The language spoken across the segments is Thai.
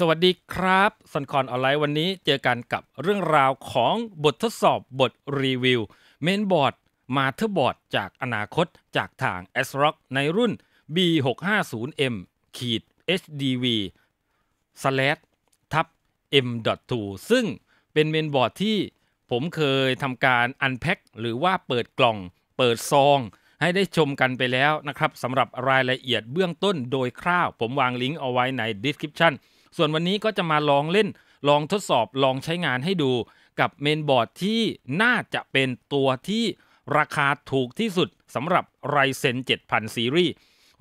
สวัสดีครับสันคอนออนไลน์วันนี้เจอกันกับเรื่องราวของบททดสอบบทรีวิว เมนบอร์ดมาเธอร์บอร์ดจากอนาคตจากทาง s r o c ในรุ่น B650M ขีด HDV สแลทับ M.2 ซึ่งเป็นเมนบอร์ดที่ผมเคยทำการอันแพ็คหรือว่าเปิดกล่องเปิดซอง ให้ได้ชมกันไปแล้วนะครับสำหรับรายละเอียดเบื้องต้นโดยคร่าว ผมวางลิงก์เอาไว้ใน description ส่วนวันนี้ก็จะมาลองเล่น ลองทดสอบลองใช้งานให้ดู กับเมนบอร์ดที่น่าจะเป็นตัวที่ราคาถูกที่สุดสำหรับ Ryzen 7000 Series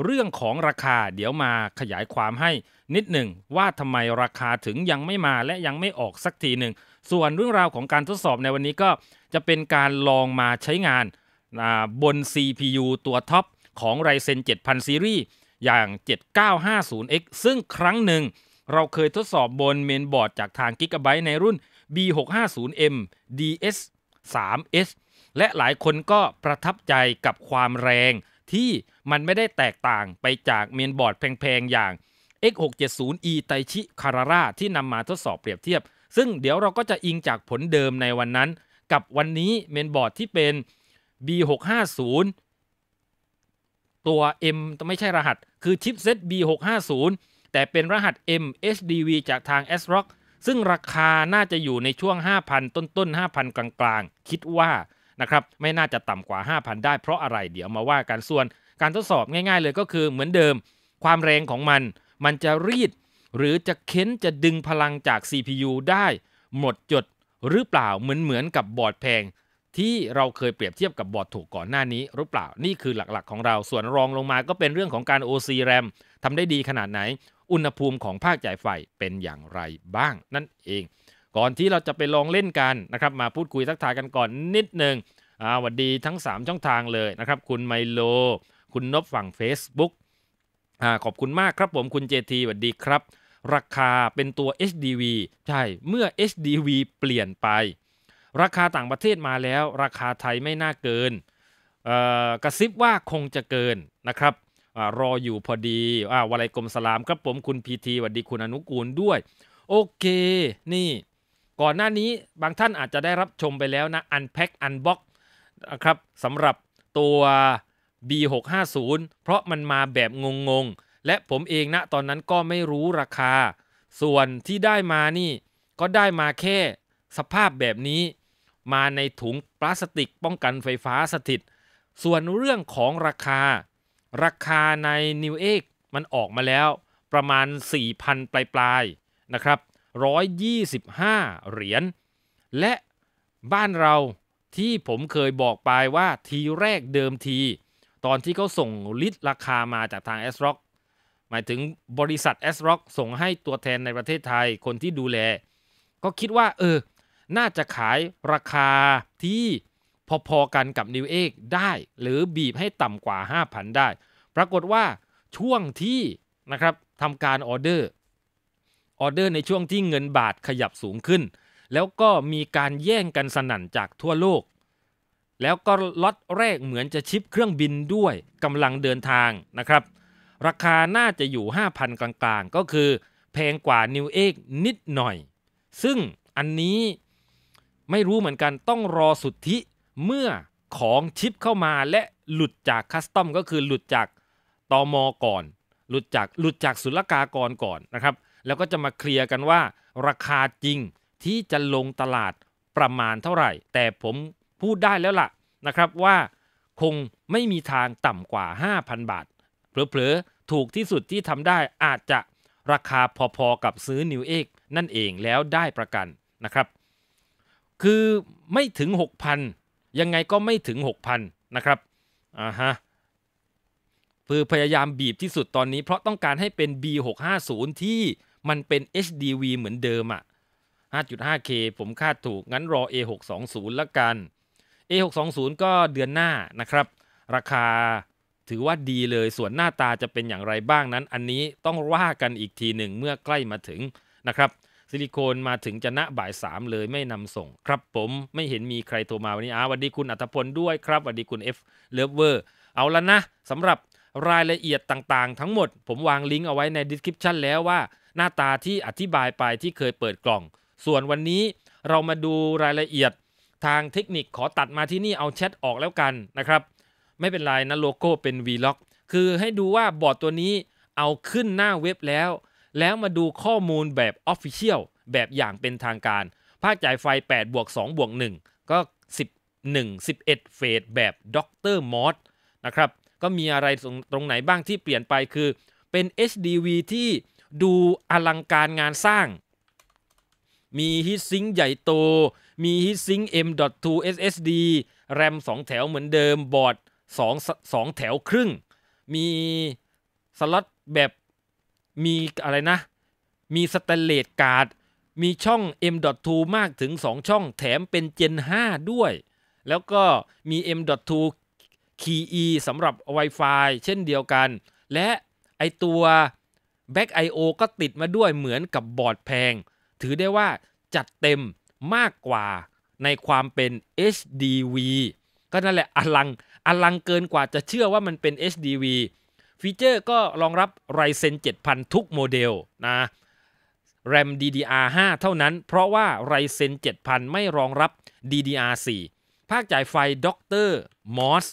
เรื่องของราคาเดี๋ยวมาขยายความให้ นิดหนึ่งว่าทำไมราคาถึงยังไม่มาและยังไม่ออกสักทีหนึ่งส่วนเรื่องราวของการทดสอบในวันนี้ก็จะเป็นการลองมาใช้งาน บน CPU ตัวท็อปของ Ryzen 7000 Series อย่าง 7950X ซึ่งครั้งหนึ่งเราเคยทดสอบบนเมนบอร์ดจากทาง Gigabyte ในรุ่น B650M DS3S และหลายคนก็ประทับใจกับความแรงที่มันไม่ได้แตกต่างไปจากเมนบอร์ดแพง ๆ อย่าง X670E ไตชิค a r าร่าที่นำมาทดสอบเปรียบเทียบ ซึ่งเดี๋ยวเราก็จะอิงจากผลเดิมในวันนั้น กับวันนี้เมนบอร์ดที่เป็น B650 ตัว M ไม่ใช่รหัส คือชิปเซต B650 แต่เป็นรหัส MHDV จากทาง s r o c k ซึ่งราคาน่าจะอยู่ในช่วง 5,000 ต้นๆ 5,000 กลางๆ คิดว่า นะครับ ไม่น่าจะต่ำกว่า 5,000 ได้เพราะอะไร เดี๋ยวมาว่ากันส่วนการทดสอบง่ายๆ เลยก็คือเหมือนเดิม ความแรงของมัน มันจะรีด หรือจะเค้นจะดึงพลังจาก CPU ได้ หมดจดหรือเปล่าเหมือนเหมือนกับบอร์ดแพง ที่เราเคยเปรียบเทียบกับบอร์ดถูกก่อนหน้านี้หรือเปล่า นี่คือหลักๆ ของเรา ส่วนรองลงมา ก็เป็นเรื่องของการ OC RAM ทำได้ดีขนาดไหนอุณหภูมิของภาคจ่ายไฟเป็นอย่างไรบ้างนั่นเอง ก่อนที่เราจะไปลองเล่นกันนะครับ มาพูดคุยทักทายกันก่อนนิดหนึ่งสวัสดีทั้ง3ช่องทางเลยนะครับ คุณไมโล คุณนบฝั่ง Facebook อขอบคุณมากครับผมคุณเจทีสวัสดีครับ ราคาเป็นตัว HDV ใช่เมื่อ HDV เปลี่ยนไป ราคาต่างประเทศมาแล้ว ราคาไทยไม่น่าเกินกระซิบว่าคงจะเกินนะครับรออยู่พอดีอ่าวะไรกรมสลามครับผมคุณพีทีสวัสดีคุณอนุกูลด้วย โอเคนี่ ก่อนหน้านี้บางท่านอาจจะได้รับชมไปแล้วนะ Unpack Unbox นะครับสำหรับตัว B650 เพราะมันมาแบบงงๆ และผมเองนะ ตอนนั้นก็ไม่รู้ราคา ส่วนที่ได้มานี่ ก็ได้มาแค่สภาพแบบนี้ มาในถุงพลาสติกป้องกันไฟฟ้าสถิต ส่วนเรื่องของราคาราคาใน New e กมันออกมาแล้วประมาณ 4,000 ปลายปลายนะครับ 125 เหรียญ และบ้านเราที่ผมเคยบอกไปว่าทีแรกเดิมที ตอนที่เขาส่งลิตรราคามาจากทาง s r o c k หมายถึงบริษัท s r o c k ส่งให้ตัวแทนในประเทศไทยคนที่ดูแล ก็คิดว่าเออน่าจะขายราคาที่พอๆกันกับนิวเอกได้หรือบีบให้ต่ำกว่า 5,000 ได้ ปรากฏว่าช่วงที่นะครับทำการออเดอร์ ออเดอร์ในช่วงที่เงินบาทขยับสูงขึ้น แล้วก็มีการแย่งกันสนั่นจากทั่วโลก แล้วก็ล็อตแรกเหมือนจะชิปเครื่องบินด้วยกำลังเดินทางนะครับราคาน่าจะอยู่ 5,000 กลางๆ ก็คือแพงกว่านิวเอกนิดหน่อย ซึ่งอันนี้ไม่รู้เหมือนกันต้องรอสุทธิเมื่อของชิปเข้ามาและหลุดจากคัสตอมก็คือหลุดจากตอมอก่อน หลุดจากหลุดจากศุลกากรก่อนนะครับ แล้วก็จะมาเคลียร์กันว่าราคาจริงที่จะลงตลาดประมาณเท่าไหร่ แต่ผมพูดได้แล้วล่ะนะครับว่าคงไม่มีทางต่ำกว่า 5,000 บาท เผลอๆ ถูกที่สุดที่ทำได้อาจจะราคาพอๆกับซื้อนิวเอก นั่นเองแล้วได้ประกันนะครับ คือไม่ถึง 6,000ยังไงก็ไม่ถึง 6,000 นะครับ อ่าฮะคือพยายามบีบที่สุดตอนนี้เพราะต้องการให้เป็น B650 ที่มันเป็น HDV เหมือนเดิมอะ 5.5K ผมคาดถูก งั้นรอ A620 ละกัน A620 ก็เดือนหน้านะครับ ราคาถือว่าดีเลยส่วนหน้าตาจะเป็นอย่างไรบ้างนั้นอันนี้ต้องว่ากันอีกทีหนึ่งเมื่อใกล้มาถึงนะครับซิลิโคนมาถึงจะนะบ่ายสามเลยไม่นำส่ง ครับผมไม่เห็นมีใครโทรมาวันนี้อ้าวันดีคุณอัธพลด้วยครับวันดีคุณเอฟเลิฟเวอร์เอาละนะ สำหรับรายละเอียดต่าง ๆ ทั้งหมดผมวางลิงก์เอาไว้ในดีสคริปชันแล้วว่า หน้าตาที่อธิบายไปที่เคยเปิดกล่อง ส่วนวันนี้เรามาดูรายละเอียดทางเทคนิคขอตัดมาที่นี่เอาแชทออกแล้วกันนะครับไม่เป็นไรนะโลโก้เป็น v l o g คือให้ดูว่าบอร์ดตัวนี้เอาขึ้นหน้าเว็บแล้วแล้วมาดูข้อมูลแบบ Official แบบอย่างเป็นทางการ ภาคจ่ายไฟ 8 บวก 2 บวก 1 ก็ 11 11 เฟสแบบด็อกเตอร์มอสนะครับก็มีอะไรตรงตรงไหนบ้างที่เปลี่ยนไปคือเป็น HDV ที่ดูอลังการงานสร้าง มีฮิตซิงใหญ่โต มีฮิตซิง M.2 SSD แรม 2 แถวเหมือนเดิมบอร์ด 2 2 แถวครึ่ง มีสล็อตแบบมีอะไรนะ มีสแตนเลสการ์ด มีช่อง M.2 มากถึง 2 ช่องแถมเป็น Gen 5 ด้วย แล้วก็มี M.2 Key E สำหรับ Wi-Fi เช่นเดียวกัน และ ไอตัว Back I.O ก็ติดมาด้วยเหมือนกับบอร์ดแพง ถือได้ว่าจัดเต็มมากกว่าในความเป็น HDV ก็นั่นแหละอลังอลังเกินกว่าจะเชื่อว่ามันเป็น HDV ฟีเจอร์ก็รองรับไรเซน7000 ทุกโมเดลนะแรม DDR5 เท่านั้น เพราะว่าไรเซน7000 ไม่รองรับ DDR4 ภาคจ่ายไฟด็อกเตอร์มอส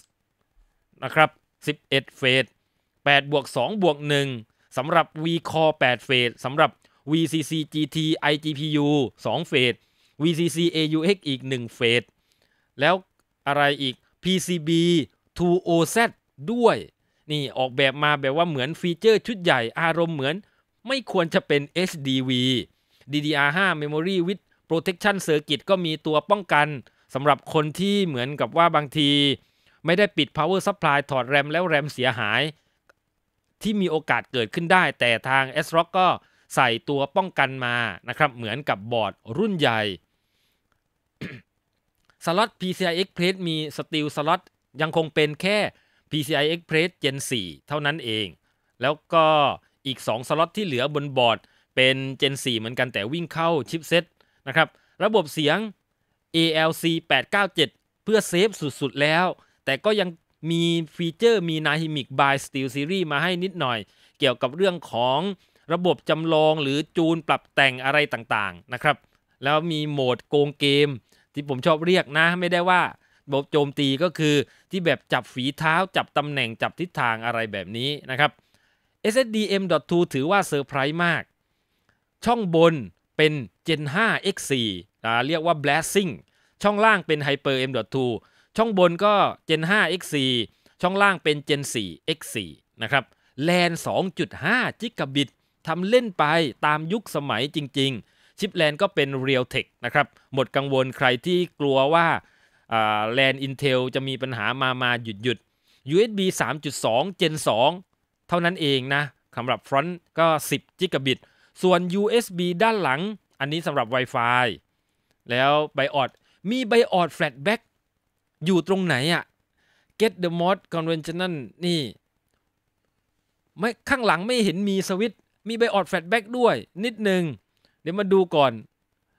นะครับ11เฟส8บวก2บวก1สำหรับ Vcore 8เฟสสำหรับ VCC GT iGPU 2เฟส VCC AUX อีก1เฟสแล้วอะไรอีก PCB 2OZ ด้วยนี่ออกแบบมาแบบว่าเหมือนฟีเจอร์ชุดใหญ่อารมณ์เหมือนไม่ควรจะเป็น HDV DDR5 Memory with Protection Circuit ก็มีตัวป้องกันสำหรับคนที่เหมือนกับว่าบางที ไม่ได้ปิด power supply ถอดแรมแล้วแรมเสียหาย ที่มีโอกาสเกิดขึ้นได้แต่ทาง s r o k ก็ใส่ตัวป้องกันมานะครับเหมือนกับบอร์ดรุ่นใหญ่สล็อต PCI Express มี Steel สล็อตยังคงเป็นแค่ PCI Express Gen 4 เท่านั้นเอง แล้วก็อีก 2 สล็อตที่เหลือบนบอร์ดเป็น Gen 4 เหมือนกันแต่วิ่งเข้าชิปเซตนะครับ ระบบเสียง ALC 897 เพื่อเซฟสุดๆแล้ว แต่ก็ยังมีฟีเจอร์มีนา n a m i c by Steel Series มาให้นิดหน่อย เกี่ยวกับเรื่องของระบบจำลองหรือจูนปรับแต่งอะไรต่างๆนะครับแล้วมีโหมดโกงเกม ที่ผมชอบเรียกนะไม่ได้ว่าบบโจมตีก็คือที่แบบจับฝีเท้าจับตำแหน่งจับทิศทางอะไรแบบนี้นะครับ SSDM.2 ถือว่าเซอร์ไพรส์มาก ช่องบนเป็น Gen 5 X4 นะเรียกว่า b l e s s i n g ช่องล่างเป็น Hyper M.2 ช่องบนก็ Gen 5 X4 ช่องล่างเป็น Gen 4 X4 นะครับแลน2.5จิกะบิตทำเล่นไปตามยุคสมัยจริง ๆ ชิปแลนก็เป็น Realtek นะครับหมดกังวลใครที่กลัวว่าแลนอินเทลจะมีปัญหามามาหยุดหยุด USB 3.2 Gen 2 เท่านั้นเองนะสำหรับฟรอนต์ก็ 10ะบิตส่วน USB ด้านหลัง อันนี้สำหรับ Wi-Fi แล้วไบออดมีไบออดแฟลตแบ็กอยู่ตรงไหนอะ Get the Mod Conventional นี่ไม่ข้างหลังไม่เห็นมีสวิตมีไบออดแฟลตแบ็กด้วย นิดนึง เดี๋ยวมาดูก่อน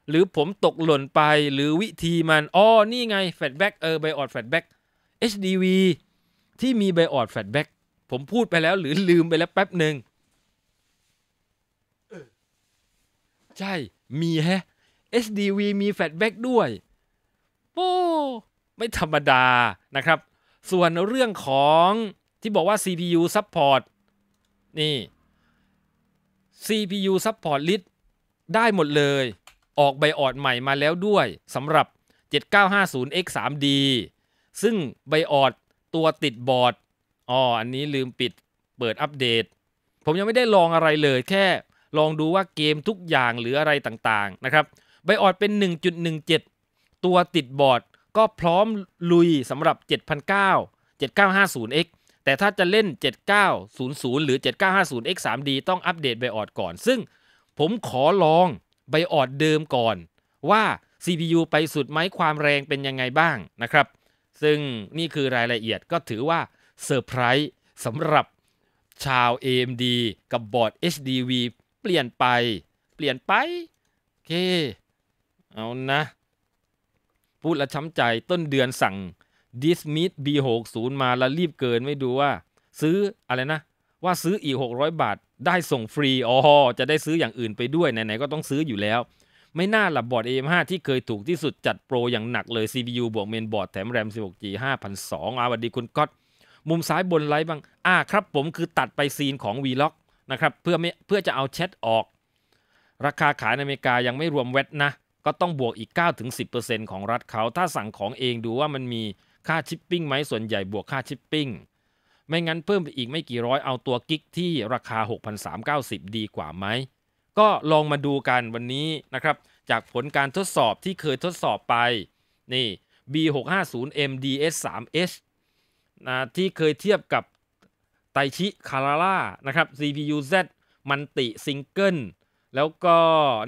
หรือผมตกหล่นไปหรือวิธีมันอ๋อนี่ไงแฟลชแบ็กเออไบออดแฟลชแบ็ก HDV ที่มีไบออดแฟลชแบ็กผมพูดไปแล้วหรือลืมไปแล้วแป๊บหนึ่งใช่ มีแฮะ HDV มีแฟลชแบ็กด้วยโอ้ไม่ธรรมดานะครับ ส่วนเรื่องของที่บอกว่า CPU support นี่ CPU support list ได้หมดเลยออกใบออดใหม่มาแล้วด้วยสำหรับ 7950X3D ซึ่งใบออดตัวติดบอร์ดอ๋ออันนี้ลืมปิด เปิดอัปเดต ผมยังไม่ได้ลองอะไรเลยแค่ ลองดูว่าเกมทุกอย่างหรืออะไรต่างๆนะครับใบออดเป็น 1.17 ตัวติดบอร์ดก็พร้อมลุยสำหรับ7,900 7950X แต่ถ้าจะเล่น 7900 หรือ 7950X 3D ต้องอัปเดตใบออดก่อน ซึ่งผมขอลองไบออดเดิมก่อนว่า CPU ไปสุดไหมความแรงเป็นยังไงบ้างนะครับ ซึ่งนี่คือรายละเอียดก็ถือว่าเซอร์ไพรส์สำหรับชาว AMD กับบอร์ด HDV เปลี่ยนไป เปลี่ยนไป โอเค เอานะ พูดละช้ำใจต้นเดือนสั่ง d i s m i t B60 มาแล้วรีบเกินไม่ดูว่า ซื้ออะไรนะว่าซื้ออีก 600 บาทได้ส่งฟรีอ๋อจะได้ซื้ออย่างอื่นไปด้วยไหนๆก็ต้องซื้ออยู่แล้ว ไม่น่าหลับบอร์ด AM5 ที่เคยถูกที่สุดจัดโปรอย่างหนักเลย CPU บวกเมนบอร์ดแถมแรม 16G 5 0 0 2อาวัสดีคุณก๊อตมุมซ้ายบนไลฟ์บ้างอ่าครับผมคือตัดไปซีนของ Vlog นะครับเพื่อไม่เพื่อจะเอาแชทออก ราคาขายในอเมริกายังไม่รวมเวทนะ ก็ต้องบวกอีก9-10%ของรัฐเขา ถ้าสั่งของเองดูว่ามันมีค่าชิปปิ้งไหมส่วนใหญ่บวกค่าชิปปิ้งไม่งั้นเพิ่มไปอีกไม่กี่ร้อยเอาตัวกิกที่ราคา 6,390 ดีกว่าไหม ก็ลองมาดูกันวันนี้นะครับจากผลการทดสอบที่เคยทดสอบไปนี่ B650MDS3H นะที่เคยเทียบกับ ไตชิคาราล่านะครับ CPU Z มันติซิงเกิลแล้วก็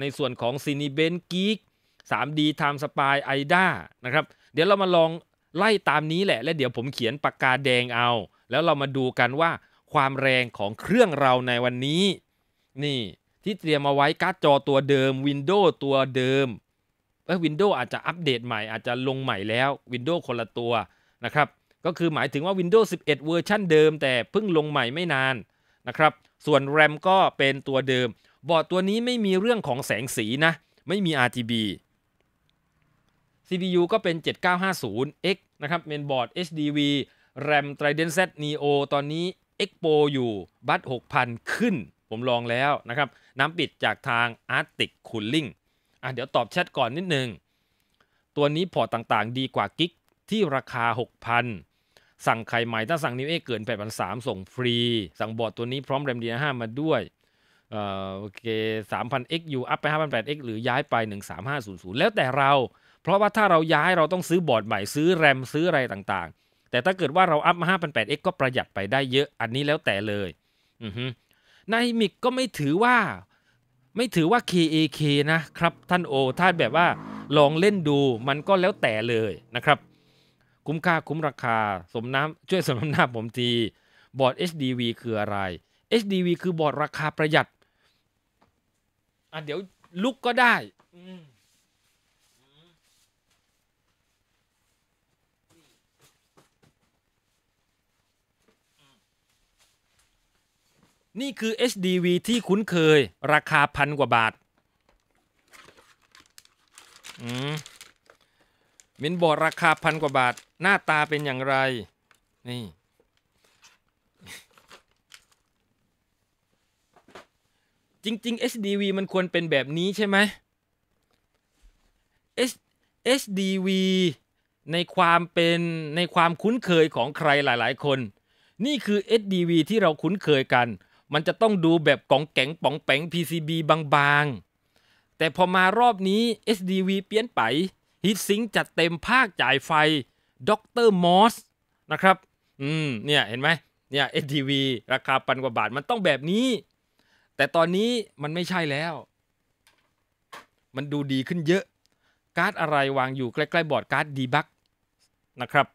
ในส่วนของ c i n e b e n g e e k 3D Time Spy IDA นะครับเดี๋ยวเรามาลองไล่ตามนี้แหละ และเดี๋ยวผมเขียนปากกาแดงเอาแล้วเรามาดูกันว่าความแรงของเครื่องเราในวันนี้ นี่ที่เตรียมมาไว้การ์ดจอตัวเดิม Windows ตัวเดิมเออวินโดว์อาจจะอัปเดตใหม่อาจจะลงใหม่แล้ว Windows คนละตัวนะครับก็คือหมายถึงว่า Windows 11 เวอร์ชั่นเดิม แต่เพิ่งลงใหม่ไม่นานนะครับส่วน RAM ก็เป็นตัวเดิมบอร์ดตัวนี้ไม่มีเรื่องของแสงสีนะ ไม่มี RGB CPU ก็เป็น 7950X นะครับเมนบอร์ด HDV แรมไตรเดนเซตนีโอตอนนี้เอ็กโปอยู่บัตหกพันขึ้น ผมลองแล้วนะครับน้ำปิดจากทางอาร์ติกคูลลิ่งอ่ะเดี๋ยวตอบแชทก่อนนิดนึง ตัวนี้พอตต่างๆ ดีกว่ากิกที่ราคา 6,000 สั่งไข่ใหม่ ถ้าสั่งนิวเอเกิน 8,300 ส่งฟรี สั่งบอร์ดตัวนี้พร้อมแรมดีห้ามาด้วยโอเค3,000 x ่อัพไป 5,800X หรือย้ายไป 13500 แล้วแต่เรา เพราะว่าถ้าเราย้ายเราต้องซื้อบอร์ดใหม่ซื้อแรมซื้ออะไรต่างๆแต่ถ้าเกิดว่าเราอัพมา 5,800x ก็ประหยัดไปได้เยอะ อันนี้แล้วแต่เลยในมิกก็ไม่ถือว่า ไม่ถือว่า KAK นะครับ ท่านโอท่านแบบว่า ลองเล่นดู มันก็แล้วแต่เลยนะครับ คุ้มค่าคุ้มราคา สมน้ำช่วยสมน้ำหน้าผมที บอร์ด HDV คืออะไร HDV คือบอร์ดราคาประหยัดอ่ะเดี๋ยวลุกก็ได้นี่คือ HDV ที่คุ้นเคย ราคาพันกว่าบาทอืมมินบอร์ดราคาพันกว่าบาท หน้าตาเป็นอย่างไรนี่จริงๆ h d v มันควรเป็นแบบนี้ใช่ไหม h d v ในความเป็นในความคุ้นเคยของใครหลายๆคน นี่คือ h d v ที่เราคุ้นเคยกันมันจะต้องดูแบบกองแกงป๋องแปง PCB บางๆ แต่พอมารอบนี้ SDV เปลี่ยนไปฮิตซิงจัดเต็มภาคจ่ายไฟด็อกเตอร์มอสนะครับ อืม เนี่ย เห็นไหมเนี่ย SDV ราคาปันกว่าบาท มันต้องแบบนี้ แต่ตอนนี้มันไม่ใช่แล้ว มันดูดีขึ้นเยอะ การ์ดอะไรวางอยู่ใกล้ๆ บอร์ดการ์ดดีบักนะครับ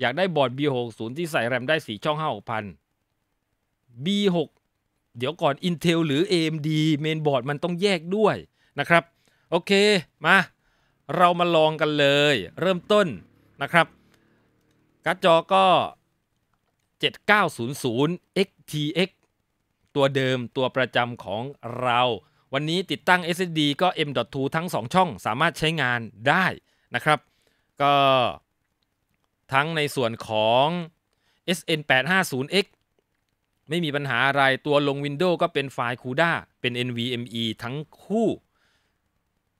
อยากได้บอร์ด B60 ที่ใส่แรมได้ 4 ช่อง5 6 0 0 B6 เดี๋ยวก่อน Intel หรือ AMD เมนบอร์ดมันต้องแยกด้วยนะครับโอเค มา เรามาลองกันเลยเริ่มต้นนะครับการ์ดจอก็7900 XTX ตัวเดิมตัวประจำของเรา วันนี้ติดตั้ง SSD ก็ M.2 ทั้ง 2 ช่อง สามารถใช้งานได้นะครับ ก็ทั้งในส่วนของ SN850X ไม่มีปัญหาอะไรตัวลง Windows ก็เป็นไฟล์ CUDA เป็น NVMe ทั้งคู่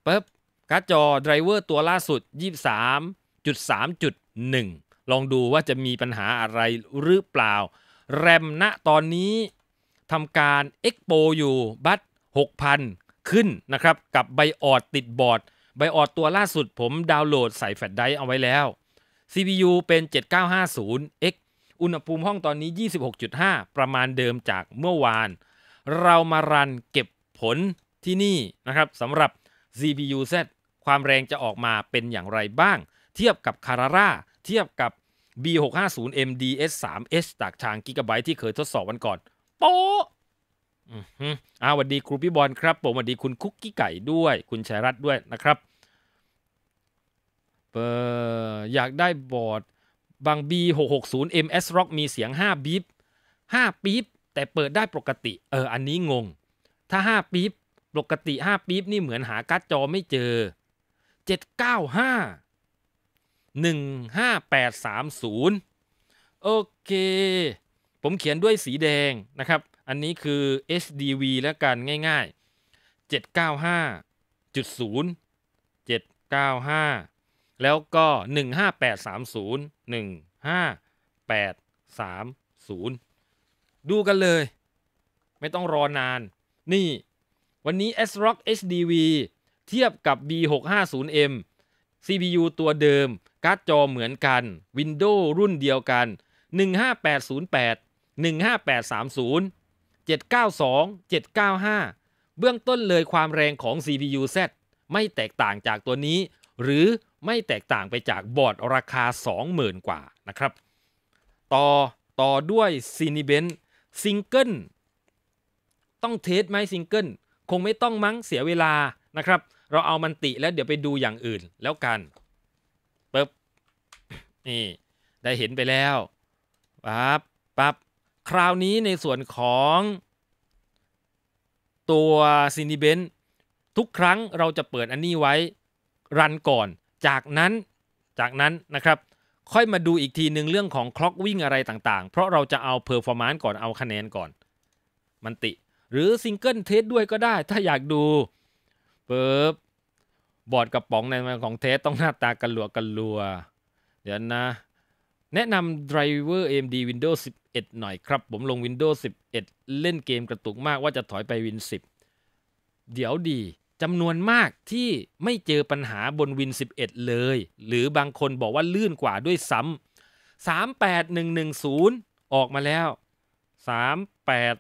ปึ๊บการ์ดจอไดรเวอร์ตัวล่าสุด 23.3.1 ลองดูว่าจะมีปัญหาอะไรหรือเปล่าแรมณตอนนี้ทำการ Expo อยู่บัต6,000 ขึ้นนะครับกับไบออดติดบอร์ดไบออดตัวล่าสุดผมดาวน์โหลดใส่แฟลชไดร์เอาไว้แล้ว CPU เป็น 7950X อุณหภูมิห้องตอนนี้ 26.5 ประมาณเดิมจากเมื่อวาน เรามารันเก็บผลที่นี่นะครับสำหรับ z p u Z ความแรงจะออกมาเป็นอย่างไรบ้าง เทียบกับคาราร a เทียบกับ B650M DS3H จากทางกิกะไบต์ที่เคยทดสอบวันก่อน โป๊ะอ้าวสวัสดีครูพี่บอลครับผมสวัสดีคุณคุกกี้ไก่ด้วย คุณชัยรัตด้วยนะครับอออยากได้บอร์ดบาง B660 MS Rock มีเสียง5บีบ5ปีบแต่เปิดได้ปกติเอออันนี้งง ถ้า5ปีบปกติ5 ปีบนี่เหมือนหาการ์ดจอไม่เจอ 795 15830 โอเค ผมเขียนด้วยสีแดงนะครับ อันนี้คือ HDV แล้วกัน ง่ายๆ 795.0 795แล้วก็ 15830 15830 ดูกันเลย ไม่ต้องรอนาน นี่ วันนี้ s r o c k HDV เทียบกับ B650M CPU ตัวเดิม การ์ดจอเหมือนกัน Windows รุ่นเดียวกัน 15808 15830 792 795 เบื้องต้นเลยความแรงของ CPU Z ไม่แตกต่างจากตัวนี้ หรือไม่แตกต่างไปจากบอร์ดราคา20,000กว่านะครับ ต่อ ต่อด้วย c i n e b e n ซิงเกิลต้องเทสไหมซิงเกิลคงไม่ต้องมั้งเสียเวลานะครับ เราเอามันติแล้ว เดี๋ยวไปดูอย่างอื่นแล้วกันปึ๊บนี่ได้เห็นไปแล้ว ปั๊บ ปั๊บ คราวนี้ในส่วนของตัว c i n e b e n ทุกครั้งเราจะเปิดอันนี้ไว้รันก่อนจากนั้น จากนั้นนะครับ ค่อยมาดูอีกทีหนึ่งเรื่องของคล็อกวิ่งอะไรต่างๆ เพราะเราจะเอาเพอร์ฟอร์มานซ์ก่อนเอาคะแนนก่อน มันติ หรือซิงเกิลเทสด้วยก็ได้ ถ้าอยากดูเปิบบอร์ดกระป๋องในของเทสต้องหน้าตากันหลัวกันลัว เดี๋ยวนะ แนะนำไดรเวอร์ AMD Windows 11 หน่อยครับผมลง Windows 11 เล่นเกมกระตุกมากว่าจะถอยไป Win 10 เดี๋ยวดีจำนวนมากที่ไม่เจอปัญหาบนวิน 11 เลย หรือบางคนบอกว่าลื่นกว่าด้วยซ้ำ38110 ออกมาแล้ว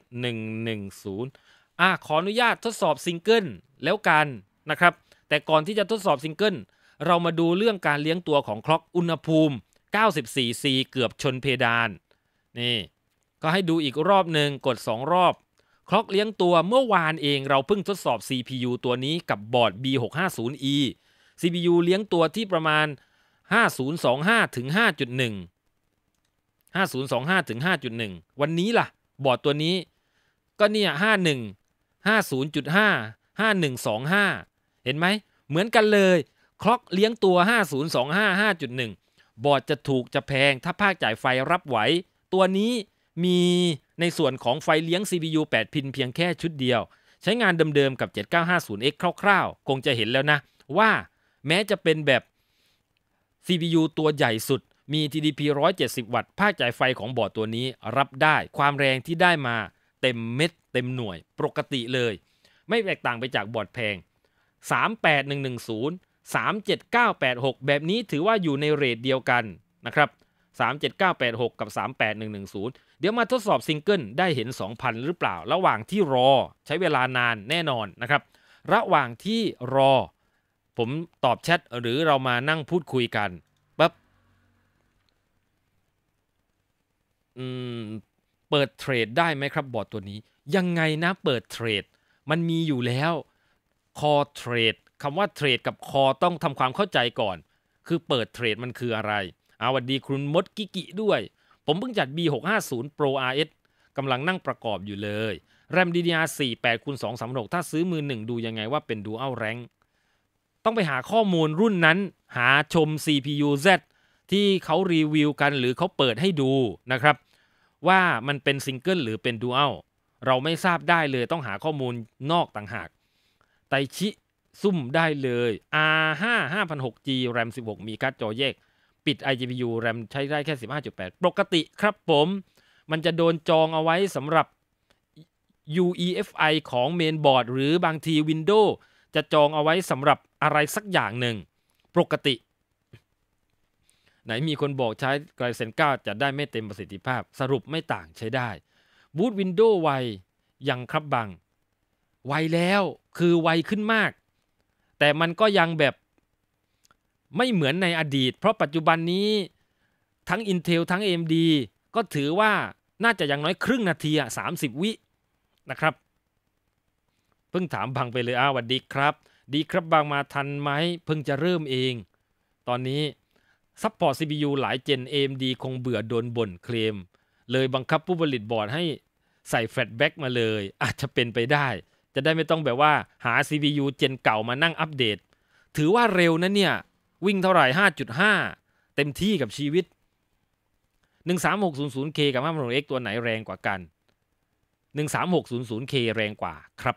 38110อ่ะขออนุญาตทดสอบซิงเกิลแล้วกันนะครับแต่ก่อนที่จะทดสอบซิงเกิลเรามาดูเรื่องการเลี้ยงตัวของคล็อกอุณหภูมิ 94C เกือบชนเพดานนี่ก็ให้ดูอีกรอบหนึ่งกด 2 รอบล็อกเลี้ยงตัวเมื่อวานเองเราเพิ่งทดสอบ CPU ตัวนี้กับบอร์ด B650E CPU เลี้ยงตัวที่ประมาณ 5025ถึง5.1 5025ถึง5.1 วันนี้ล่ะ บอร์ดตัวนี้ก็เนี่ย51 50.5 5125 เห็นไหม เหมือนกันเลย คล็อกเลี้ยงตัว 5025 5.1 บอร์ดจะถูกจะแพงถ้าภาคจ่ายไฟรับไหว ตัวนี้มีในส่วนของไฟเลี้ยง CPU 8 พินเพียงแค่ชุดเดียว ใช้งานเดิมๆกับ 7950X คร่าวๆ คงจะเห็นแล้วนะ ว่าแม้จะเป็นแบบ CPU ตัวใหญ่สุด มี TDP 170 วัตต์ภาคจ่ายไฟของบอร์ดตัวนี้รับได้ความแรงที่ได้มาเต็มเม็ดเต็มหน่วยปกติเลย ไม่แตกต่างไปจากบอร์ดแพง 38110 37986 แบบนี้ถือว่าอยู่ในเรทเดียวกันนะครับ37986กับ38110เดี๋ยวมาทดสอบซิงเกิลได้เห็น 2,000 หรือเปล่า ระหว่างที่รอ ใช้เวลานานแน่นอนนะครับ ระหว่างที่รอ ผมตอบแชท หรือเรามานั่งพูดคุยกัน ปั๊บอืมเปิดเทรดได้ไหมครับบอร์ดตัวนี้ยังไงนะเปิดเทรด มันมีอยู่แล้วคอเทรดคำว่าเทรดกับคอต้องทำความเข้าใจก่อน คือเปิดเทรดมันคืออะไรอาวัดดีคุณมดกิกิด้วย ผมเพิ่งจัด B650 Pro RS กำลังนั่งประกอบอยู่เลยแรม DDR48 คูณ236ถ้าซื้อมือหนึ่งดูยังไงว่าเป็น Dual Rank ต้องไปหาข้อมูลรุ่นนั้นหาชม CPU Z ที่เขารีวิวกันหรือเขาเปิดให้ดูนะครับว่ามันเป็นซิงเกิลหรือเป็นดูอัลเราไม่ทราบได้เลยต้องหาข้อมูลนอกต่างหาก ไตชิซุ่มได้เลย R5 5 0 0 6 G RAM 16 มีการ์ดจอแยกปิด iGPU แรมใช้ได้แค่ 15.8 ปกติครับผม มันจะโดนจองเอาไว้สำหรับ UEFI ของเมนบอร์ดหรือบางที Windows จะจองเอาไว้สำหรับอะไรสักอย่างหนึ่งปกติ ไหนมีคนบอกใช้ไกลเซน9จะได้ไม่เต็มประสิทธิภาพสรุปไม่ต่างใช้ได้บูตวินโดว์ไวยังครับบังไวแล้วคือไวขึ้นมาก แต่มันก็ยังแบบไม่เหมือนในอดีตเพราะปัจจุบันนี้ ทั้ง Intel ทั้ง AMD ก็ถือว่าน่าจะอย่างน้อยครึ่งนาทีอะสาวินะครับ เพิ่งถามบังไปเลยอ้าววัสดีครับ ดีครับบางมาทันไหมเพิ่งจะเริ่มเอง ตอนนี้ ซัพพอร์ต CPU หลายเจน AMD คงเบื่อโดนบ่นเคลมเลยบังคับผู้ผลิตบอร์ดให้ใส่แฟลชแบ็กมาเลย อาจจะเป็นไปได้ จะได้ไม่ต้องแบบว่าหา CPU เจนเก่ามานั่งอัปเดต ถือว่าเร็วนะเนี่ยวิ่งเท่าไหร่้าเต็มที่กับชีวิตหนึ่งสาม k กับห้าเอ็ x ตัวไหนแรงกว่ากันหหนนึ่งสามกศููนย์เ k แรงกว่าครับ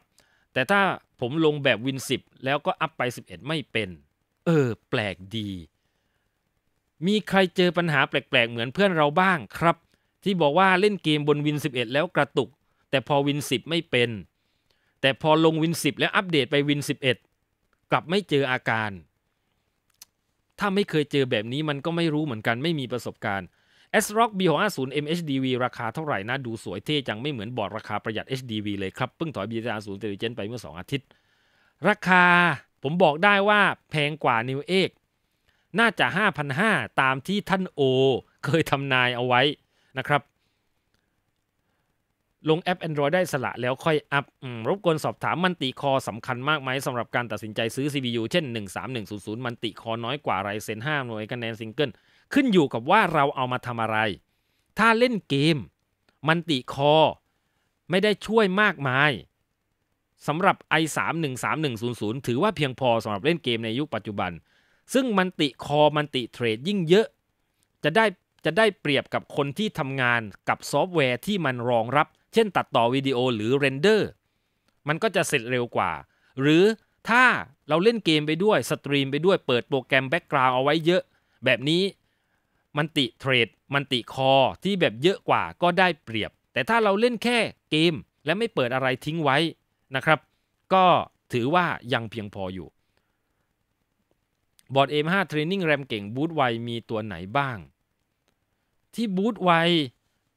แต่ถ้าผมลงแบบวินสิบแล้วก็อัพไปสิบเอ็ดไม่เป็น เออแปลกดี มีใครเจอปัญหาแปลกๆเหมือนเพื่อนเราบ้างครับ ที่บอกว่าเล่นเกมบนวิน11 แล้วกระตุก แต่พอวิน10 ไม่เป็น แต่พอลงวิน10 แล้วอัปเดตไปวิน11 กลับไม่เจออาการถ้าไม่เคยเจอแบบนี้มันก็ไม่รู้เหมือนกันไม่มีประสบการณ์ s r o c k B650 MHDV ราคาเท่าไหร่นะดูสวยเท่จังไม่เหมือนบอร์ดราคาประหยัด HDV เลยครับเพิ่งถอย BTR 0 Intelligent ไปเมื่อ 2 อาทิตย์ ราคาผมบอกได้ว่าแพงกว่า New X น่าจะ 5,500 ตามที่ท่านโอเคยทำนายเอาไว้นะครับลงแอป Android ได้สละแล้วค่อยอัพรบกวนสอบถามมันติคอสำคัญมากไหมสำหรับการตัดสินใจซื้อ CPU เช่น 13100 มันติคอน้อยกว่าไรเซน5หน่วยคะแนนซิงเกิลขึ้นอยู่กับว่าเราเอามาทำอะไร ถ้าเล่นเกมมันติคอไม่ได้ช่วยมากมายสำหรับ i 3 1 3 1 0 0ถือว่าเพียงพอสำหรับเล่นเกมในยุคปัจจุบัน ซึ่งมันติคอมันติเทรดยิ่งเยอะ จะได้จะได้เปรียบกับคนที่ทำงานกับซอฟต์แวร์ที่มันรองรับเช่นตัดต่อวิดีโอหรือเรนเดอร์มันก็จะเสร็จเร็วกว่า หรือถ้าเราเล่นเกมไปด้วยสตรีมไปด้วยเปิดโปรแกรมแบ็กกราวเอาไว้เยอะ แบบนี้มันติเทรดมันติคอที่แบบเยอะกว่าก็ได้เปรียบ แต่ถ้าเราเล่นแค่เกมและไม่เปิดอะไรทิ้งไว้นะครับ ก็ถือว่ายังเพียงพออยู่บอร์ดเอ็มห้าเทรนนิ่งแรมเก่งบูตไวมีตัวไหนบ้าง ที่บูตไว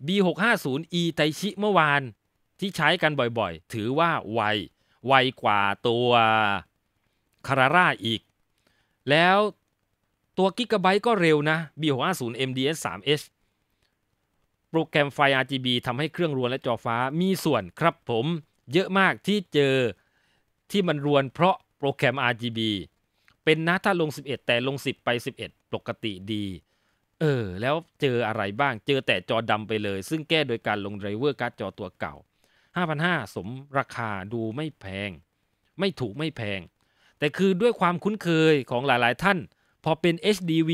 B650E ไตชิเมื่อวานที่ใช้กันบ่อยๆ ถือว่าไว ไวกว่าตัวคาราร่าอีก แล้วตัวกิกะไบต์ก็เร็วนะ B650 MDS 3H โปรแกรมไฟ RGB ทำให้เครื่องรวนและจอฟ้ามีส่วนครับผมเยอะมากที่เจอที่มันรวนเพราะโปรแกรม RGB เป็นนะถ้าลง 11 แต่ลง 10 ไป 11 ปกติดีเออแล้วเจออะไรบ้างเจอแต่จอดำไปเลย ซึ่งแก้โดยการลงไดรเวอร์การ์ดจอตัวเก่า 5,500 สมราคาดูไม่แพง ไม่ถูกไม่แพง แต่คือด้วยความคุ้นเคยของหลายๆท่าน พอเป็น HDV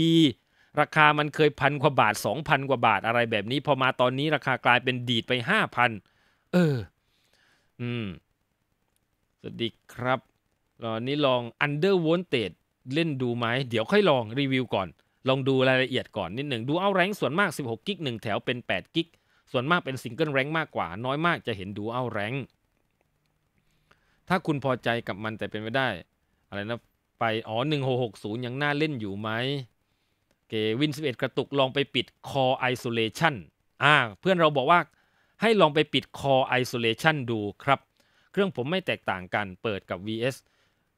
ราคามันเคยพันกว่าบาท 2,000 กว่าบาทอะไรแบบนี้ พอมาตอนนี้ราคากลายเป็นดีดไป 5,000 เออ อืมสวัสดีครับตอนนี้ลอง Under v o l t a g e เล่นดูไหมเดี๋ยวค่อยลองรีวิวก่อนลองดูรายละเอียดก่อนนิดหนึ่งดูเอาแรงส่วนมาก 16 กิกหนึ่งแถวเป็น 8 กิก ส่วนมากเป็นซิงเกิลแรงมากกว่า น้อยมากจะเห็นดูเอาแรง ถ้าคุณพอใจกับมันแต่เป็นไม่ได้ อะไรนะ ไปอ๋อ 1660 ยังน่าเล่นอยู่ไหมเกวิน 11 กระตุกลองไปปิด Core Isolation อ่าเพื่อนเราบอกว่า ให้ลองไปปิด Core Isolation ดูครับ เครื่องผมไม่แตกต่างกันเปิดกับ VS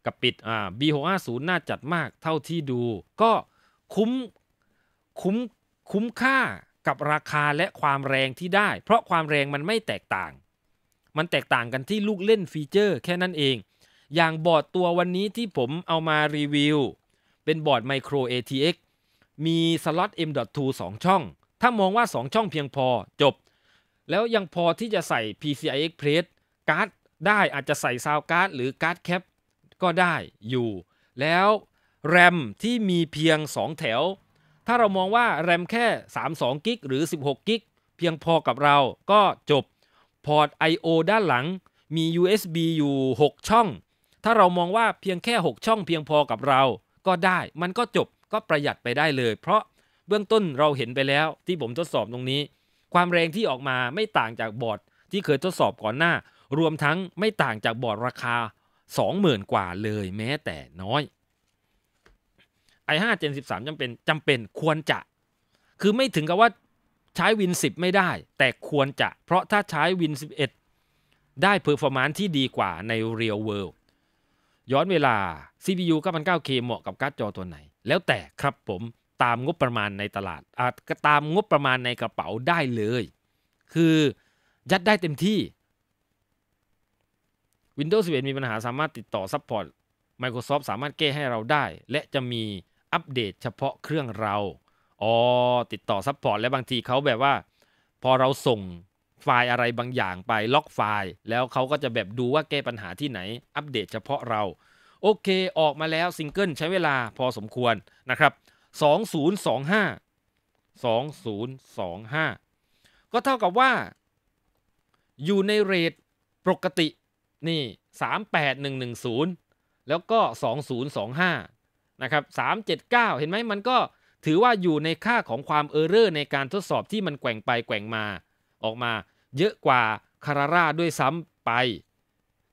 กับปิดอ่า B650 น่าจัดมากเท่าที่ดูก็คุ้มคุ้มคุ้มค่ากับราคาและความแรงที่ได้ เพราะความแรงมันไม่แตกต่าง มันแตกต่างกันที่ลูกเล่นฟีเจอร์แค่นั้นเอง อย่างบอร์ดตัววันนี้ที่ผมเอามารีวิว เป็นบอร์ดไมโคร ATX มีสล็อต M.2 2 ช่อง ถ้ามองว่า 2 ช่องเพียงพอจบ แล้วยังพอที่จะใส่ PCI Express การ์ดได้อาจจะใส่ซาวการ์ดหรือการ์ดแคปก็ได้อยู่ แล้วแรมที่มีเพียง 2 แถว ถ้าเรามองว่าแรมแค่32กิกหรือ16กิกเพียงพอกับเรา ก็จบ พอร์ต I/O ด้านหลังมี USB อยู่ 6 ช่อง ถ้าเรามองว่าเพียงแค่ 6 ช่องเพียงพอกับเรา ก็ได้ มันก็จบก็ประหยัดไปได้เลย เพราะเบื้องต้นเราเห็นไปแล้วที่ผมทดสอบตรงนี้ ความแรงที่ออกมาไม่ต่างจากบอร์ด ที่เคยทดสอบก่อนหน้า รวมทั้งไม่ต่างจากบอร์ดราคา20,000กว่าเลยแม้แต่น้อย i5 Gen 13จำเป็นจำเป็น ควรจะ คือไม่ถึงกับว่า ใช้ Win 10ไม่ได้ แต่ควรจะ เพราะถ้าใช้ Win 11 ได้เพอร์ฟอร์มานซ์ที่ดีกว่า ใน Real World ย้อนเวลา CPU 99K เหมาะกับ การ์ดจอตัวไหน แล้วแต่ ครับ ผม ตามงบประมาณในตลาด อาจตามงบประมาณในกระเป๋าได้เลย คือ ยัดได้เต็มที่ Windows 11 มีปัญหาสามารถติดต่อ ซัพพอร์ต Microsoft สามารถ แก้ ให้ เรา ได้ และ จะ มีอัปเดตเฉพาะเครื่องเรา อ๋อ ติดต่อซัพพอร์ตและบางทีเขาแบบว่า พอเราส่งไฟล์อะไรบางอย่างไปล็อกไฟล์ แล้วเขาก็จะแบบดูว่าแก้ปัญหาที่ไหน อัปเดตเฉพาะเรา โอเคออกมาแล้วซิงเกิลใช้เวลาพอสมควรนะครับ 2025 2025 ก็เท่ากับว่าอยู่ในเรทปกตินี่ 38110 แล้วก็ 2025นะครับ379 เห็นไหมมันก็ถือว่าอยู่ในค่าของความเออร์เรอร์ในการทดสอบที่มันแกว่งไปแกว่งมา ออกมาเยอะกว่าคาราร่าด้วยซ้ำไป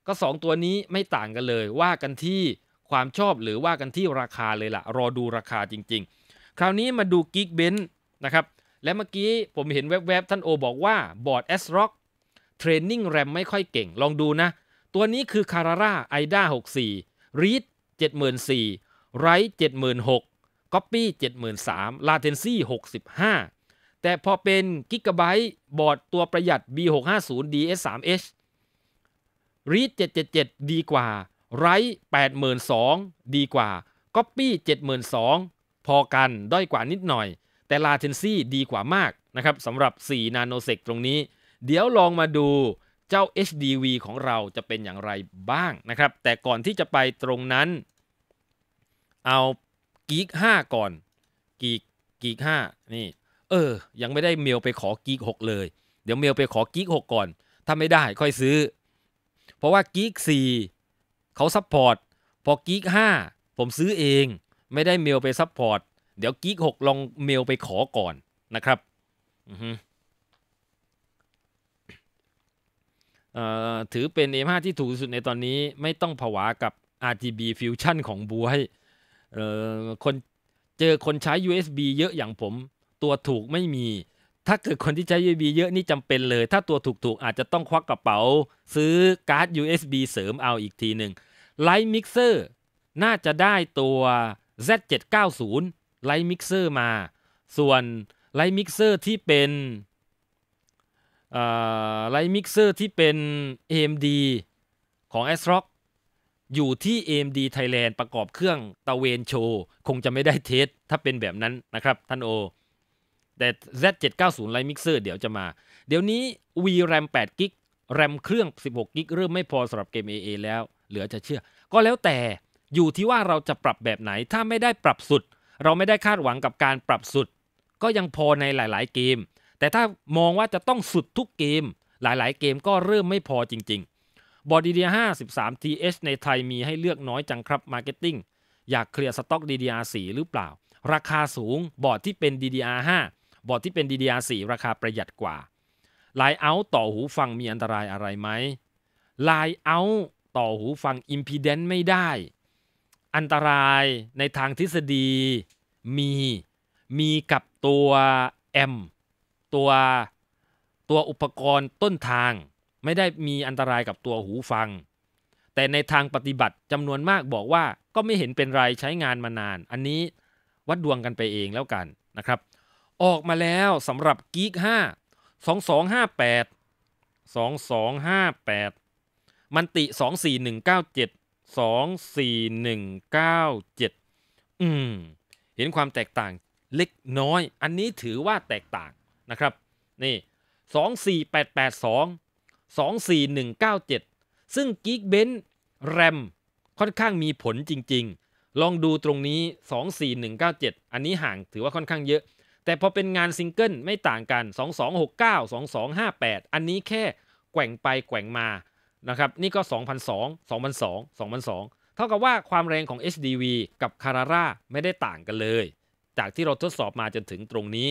ก็ 2 ตัวนี้ไม่ต่างกันเลยว่ากันที่ความชอบหรือว่ากันที่ราคาเลยละ่ะ รอดูราคาจริงๆ คราวนี้มาดูกิกเบนนะครับ และเมื่อกี้ผมเห็นแวบๆท่านโอบอกว่าบอร์ด s r o c เทรนนิ่งแรมไม่ค่อยเก่ง ลองดูนะ ตัวนี้คือคาราร่าไอด้า64 r e น d 74ไรท์เจ็ดหมื่นหกก๊อปปี้เจ็ดหมื่นสามลาเทนซี่หกสิบห้าแต่พอเป็นกิกะไบต์บอร์ดตัวประหยัด B650 DS3H รีด777 ดีกว่าไรท์8 2สองดีกว่าก๊อปปี้7 2สองพอกัน ด้อยกว่านิดหน่อย แต่ลาเทนซี่ดีกว่ามากนะครับสำหรับ 4 นาโนเซกตรงนี้ เดี๋ยวลองมาดูเจ้า HDV ของเราจะเป็นอย่างไรบ้างนะครับแต่ก่อนที่จะไปตรงนั้นเอากีกห้าก่อนกีกกีกห้านี่ เออ ยังไม่ได้เมลไปขอกีกหกเลย เดี๋ยวเมลไปขอกีกหกก่อน ถ้าไม่ได้ค่อยซื้อ เพราะว่ากีกสี่เขาซัพพอร์ตพอกีกห้าผมซื้อเองไม่ได้เมลไปซัพพอร์ตเดี๋ยวกีกหกลองเมลไปขอก่อนนะครับอือฮึถือเป็น M5 ที่ถูกสุดในตอนนี้ไม่ต้องผวากับ RGB Fusion ของบวยเออคนเจอคนใช้ USB เยอะอย่างผมตัวถูกไม่มี ถ้าเกิดคนที่ใช้ USB เยอะนี่จำเป็นเลย ถ้าตัวถูกๆอาจจะต้องควักกระเป๋าซื้อการ์ด USB เสริมเอาอีกทีหนึ่งไลท์มิกเซอร์น่าจะได้ตัว Z790 ไลท์มิกเซอร์มา ส่วนไลท์มิกเซอร์ที่เป็นไลท์มิกเซอร์ที่เป็น AMD ของ ASRock อยู่ที่ AMD Thailand ประกอบเครื่องตะเวนโชว์คงจะไม่ได้เทสถ้าเป็นแบบนั้นนะครับ ท่านโอ แต่ Z790 ไลท์มิกเซอร์เดี๋ยวจะมา เดี๋ยวนี้ VRAM 8กิกแรมเครื่อง16กิกเริ่มไม่พอสำหรับเกม AA แล้ว เหลือจะเชื่อ ก็แล้วแต่อยู่ที่ว่าเราจะปรับแบบไหนถ้าไม่ได้ปรับสุด เราไม่ได้คาดหวังกับการปรับสุด ก็ยังพอในหลาย ๆ เกม แต่ถ้ามองว่าจะต้องสุดทุกเกม หลาย ๆ เกมก็เริ่มไม่พอจริง ๆบอดีเดีย5 13 th ในไทยมีให้เลือกน้อยจังครับมาร์เก็ตติ้งอยากเคลียร์สต็อก DDR 4หรือเปล่า ราคาสูงบอร์ดที่เป็น DDR 5บอร์ดที่เป็น DDR 4ราคาประหยัดกว่าไลน์เอาต่อหูฟังมีอันตรายอะไรไหมไลน์เอาต่อหูฟัง i m p e d ด n c ์ไม่ได้ อันตรายในทางทฤษฎีมีมีกับตัวแอมตัวตัวอุปกรณ์ต้นทางไม่ได้มีอันตรายกับตัวหูฟัง แต่ในทางปฏิบัติจำนวนมากบอกว่า ก็ไม่เห็นเป็นไรใช้งานมานาน อันนี้วัดดวงกันไปเองแล้วกันนะครับ ออกมาแล้วสำหรับดสอง5 2258 2258 มันติ 24197 24197อืม เห็นความแตกต่างเล็กน้อย อันนี้ถือว่าแตกต่างนะครับ นี่24882 24197 ซึ่ง g e e k b e n ซ h RAM ค่อนข้างมีผลจริง ๆ ลองดูตรงนี้ 24197 อันนี้ห่างถือว่าค่อนข้างเยอะ แต่พอเป็นงานซิงเกิลไม่ต่างกัน 2269 2258 อันนี้แค่แกว่งไปแกว่งมานะครับนี่ก็ 2002 2002 2002เท่ากับว่าความแรงของ HDV กับ Carrara ไม่ได้ต่างกันเลย จากที่เราทดสอบมาจนถึงตรงนี้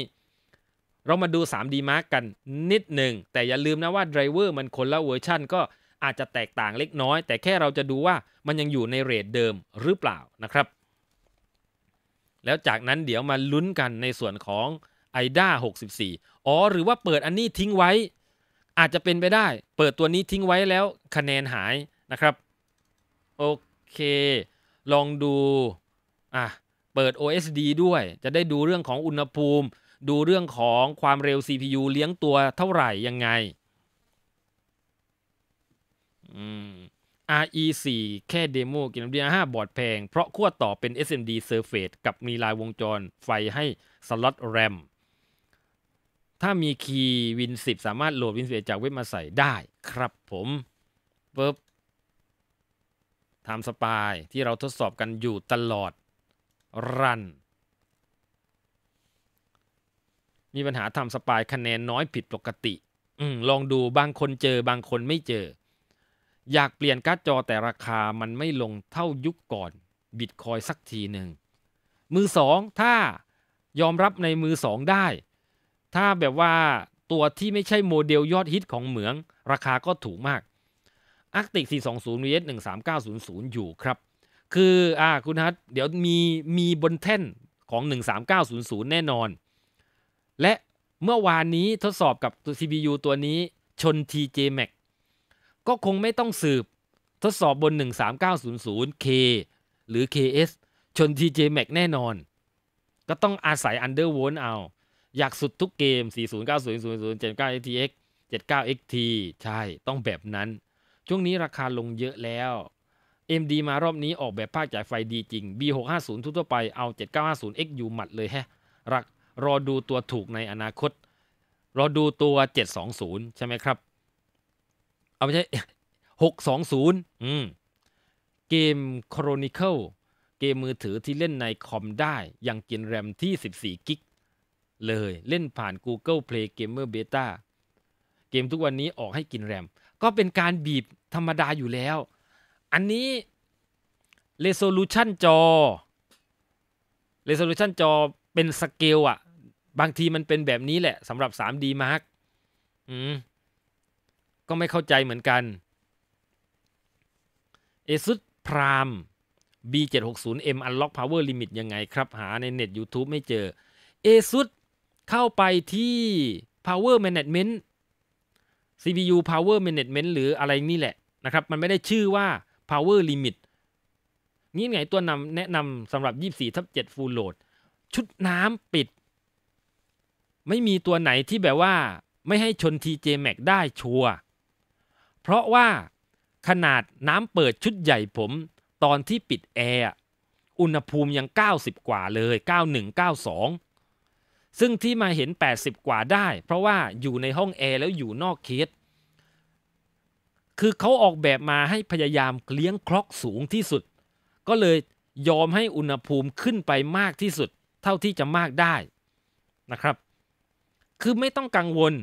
เรามาดู 3D Mark กันนิดหนึ่งแต่อย่าลืมนะว่าไดรเวอร์มันคนละเวอร์ชันก็อาจจะแตกต่างเล็กน้อย แต่แค่เราจะดูว่ามันยังอยู่ในเรทเดิมหรือเปล่านะครับ แล้วจากนั้นเดี๋ยวมาลุ้นกันในส่วนของ i d a 64อ๋อหรือว่าเปิดอันนี้ทิ้งไว้ อาจจะเป็นไปได้ เปิดตัวนี้ทิ้งไว้แล้วคะแนนหายนะครับ โอเค ลองดูอ่ะเปิด OSD ด้วย จะได้ดูเรื่องของอุณหภูมิดูเรื่องของความเร็ว CPU เลี้ยงตัวเท่าไหร่ยังไง RE4 แค่เดโมกินเดีย5บอร์ดแพง เพราะขั้วต่อเป็น SMD Surface กับมีลายวงจรไฟให้สล็อตแรมถ้ามีคีย์วิน10สามารถโหลดวิน11จากเว็บมาใส่ได้ครับผมปึ๊บทำสปายที่เราทดสอบกันอยู่ตลอดรันมีปัญหาทำสปายคะแนนน้อยผิดปกติอืลองดูบางคนเจอบางคนไม่เจอ อยากเปลี่ยนการ์ดจอแต่ราคามันไม่ลงเท่ายุคก่อน บิตคอยสักทีหนึ่ง มือสองถ้ายอมรับในมือสองได้ ถ้าแบบว่าตัวที่ไม่ใช่โมเดลยอดฮิตของเหมือง ราคาก็ถูกมาก a r กติก420 vs 13900 อยู่ครับ คืออ่า คุณฮัทเดี๋ยวมีมีบนแท่นของ 13900 แน่นอนและเมื่อวานนี้ทดสอบกับตัว CPU ตัวนี้ชน TJ Max ก็คงไม่ต้องสืบทดสอบบน 13900K หรือ KS ชน TJ Max แน่นอน ก็ต้องอาศัย Undervolt เอา อยากสุดทุกเกม409000 79 FTX 79 XT ใช่ต้องแบบนั้น ช่วงนี้ราคาลงเยอะแล้ว m d มารอบนี้ออกแบบภาคจ่ายไฟดีจริง B650 ทั่วไปเอา7950 XU หมัดเลยแฮะรักรอดูตัวถูกในอนาคต รอดูตัว 720 ใช่ไหมครับ เอาไม่ใช่ 620อืมเกม Chronicle เกมมือถือที่เล่นในคอมได้ ยังกินแรมที่ 14 กิก เลยเล่นผ่าน Google Play Gamer Beta เกมทุกวันนี้ออกให้กินแรม ก็เป็นการบีบธรรมดาอยู่แล้ว อันนี้ Resolution จอ Resolution จอเป็นสเกลอะบางทีมันเป็นแบบนี้แหละสำหรับ 3D Mark อืมก็ไม่เข้าใจเหมือนกัน ASUS Prime B760M Unlock Power Limit ยังไงครับ หาในเน็ต YouTube ไม่เจอ ASUS เข้าไปที่ Power Management CPU Power Management หรืออะไรนี่แหละนะครับ มันไม่ได้ชื่อว่า Power Limit นี่ไงตัวนำแนะนำสำหรับ 24ทับ7 Full Load ชุดน้ำปิด ไม่มีตัวไหนที่แบบว่าไม่ให้ชน TJ m a x ได้ชัว เพราะว่าขนาดน้ำเปิดชุดใหญ่ผมตอนที่ปิดแอร์อุณหภูมิยัง 90 กว่าเลย 91 92 ซึ่งที่มาเห็น 80 กว่าได้ เพราะว่าอยู่ในห้องแอร์แล้วอยู่นอกเคส คือเขาออกแบบมาให้พยายามเลี้ยงคล็อกสูงที่สุด ก็เลยยอมให้อุณหภูมิขึ้นไปมากที่สุดเท่าที่จะมากได้นะครับคือไม่ต้องกังวล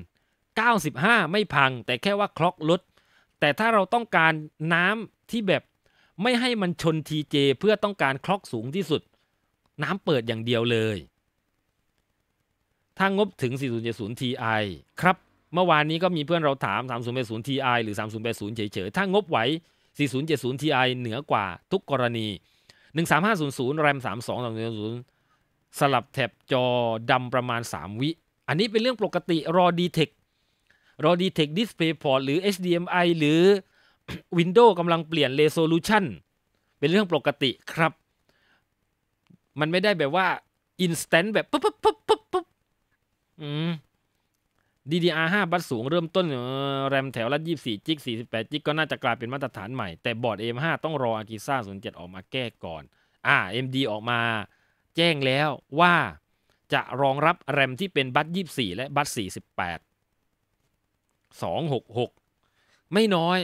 95 ไม่พังแต่แค่ว่าคล็อกลด แต่ถ้าเราต้องการน้ำที่แบบไม่ให้มันชน TJ เพื่อต้องการคล็อกสูงที่สุด น้ำเปิดอย่างเดียวเลย ถ้างบถึง4070 Ti ครับ เมื่อวานนี้ก็มีเพื่อนเราถาม 3080 Ti หรือ 3080เฉยๆถ้างบไหว4070 Ti เหนือกว่าทุกกรณี 13500 RAM 32 3 0สลับแถบจอดำประมาณ 3 วิ อันนี้เป็นเรื่องปกติรอดีเทครอดีเทค DisplayPort หรือ HDMI หรือ Windows กำลังเปลี่ยน Resolution เป็นเรื่องปกติครับ มันไม่ได้แบบว่า Instant แบบปุ๊บปุ๊บปุ๊บปุ๊บอืม DDR5 บัตสูง เริ่มต้นแรมแถวละ24จิก48จิกก็น่าจะกลายเป็นมาตรฐานใหม่ แต่บอร์ด M5 ต้องรออากิซ่า07 ออกมาแก้ก่อนอ่า MD ออกมาจ้งแล้วว่าจะรองรับแรมที่เป็นบัตยี่สี่และบัตสี่สิบแปดสองหกหกไม่น้อย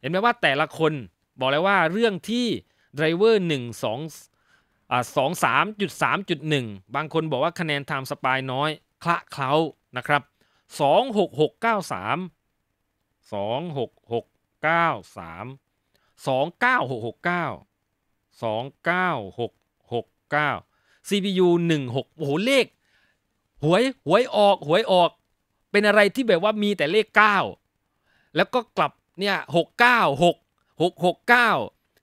เห็นไหมว่าแต่ละคนบอกแล้วว่าเรื่องที่ไดรเวอร์หนึ่งสองอ่าสองสามจุดสามจุดหนึ่งบางคนบอกว่าคะแนนไทมสปายน้อย คละเคล้านะครับสองหกหกเก้าสามสองหกหกเก้าสามสองเก้าหกหกเก้าสองเก้าหกหกเก้า CPU หกโอ้โห เลข หวย หวย ออก หวยออก เป็นอะไรที่แบบว่ามีแต่เลขเก้าแล้วก็กลับเนี่ยหกเก้าหกหกหกเก้า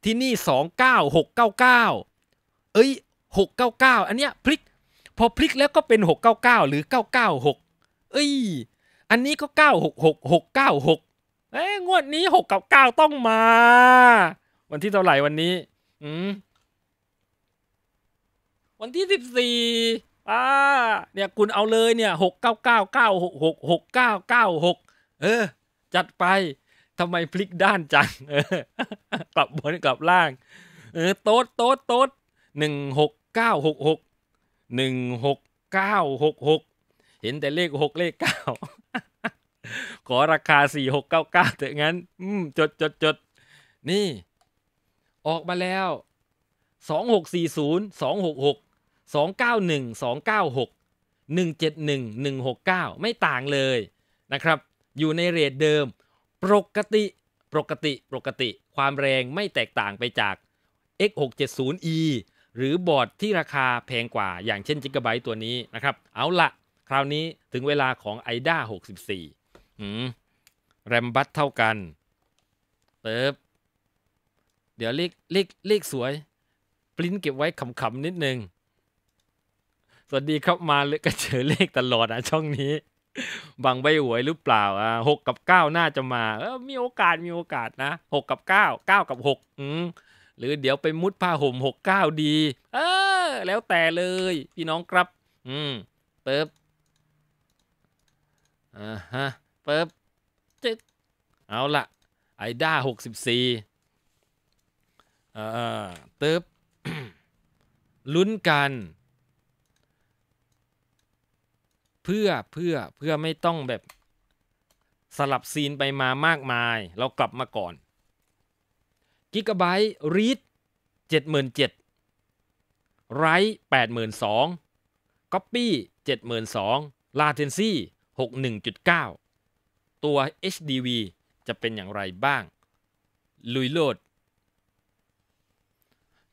ที่นี่สองเก้าหกเก้าเก้าเอ้ยหกเก้าเก้าอันเนี้ยพลิก พอพลิกแล้วก็เป็นหกเก้าเก้าหรือเก้าเก้าหกเอ้ย อันนี้ก็เก้าหกหกหกเก้าหกเอ้ยงวดนี้หกเก้าเก้าต้องมา วันที่เท่าไหร่วันนี้ อืมวันที่สิบสี่อ้าเนี่ย คุณเอาเลยเนี่ยหกเก้าเก้าเก้าหกหกหกเก้าเก้าหกเออ จัดไป ทำไมพลิกด้านจังกลับบนกลับล่าง เออ โต๊ดโต๊ดโต๊ดหนึ่งหกเก้าหกหกหนึ่งหกเก้าหกหก เห็นแต่เลขหกเลขเก้า ขอราคาสี่หกเก้าเก้าเถอะงั้น อืมจดจดจด นี่ ออกมาแล้ว สองหกสี่ศูนย์ สองหกหก291 296 171 169 ไม่ต่างเลยนะครับ อยู่ในเรทเดิม ปกติปกติปกติความแรงไม่แตกต่างไปจาก X670E หรือบอร์ดที่ราคาแพงกว่า อย่างเช่นจิกไบต์ตัวนี้นะครับ เอาละคราวนี้ถึงเวลาของ i d a 64หืมแรมบัตเท่ากันเติบเดี๋ยวเลขเลขเลขสวยปริ้นเก็บไว้ขำๆนิดนึงสวัสดีครับมาเลยก็เจอเลขตลอดอ่ะ ช่องนี้ บางใบหวยหรือเปล่าอ่ะหกกับเก้าน่าจะมาเออมีโอกาสมีโอกาสนะหกกับเก้าเก้ากับหกอืมหรือเดี๋ยวไปมุดผ้าห่มหกเก้าดี เออแล้วแต่เลย พี่น้องครับ อืมเปิบอ่าฮะเปิบจึ๊กเอาละไอด้าหกสิบสี่เออเติบลุ้นกันเพื่อเพื่อเพื่อไม่ต้องแบบสลับซีนไปมามากมาย เรากลับมาก่อน กิกะไบต์รีดเจ็ดหมื่นเจ็ดไรแปดหมื่นสองก๊อปปี้เจ็ดหมื่นสองลาเทนซี่หกหนึ่งจุดเก้าตัว HDV จะเป็นอย่างไรบ้าง ลุยโลด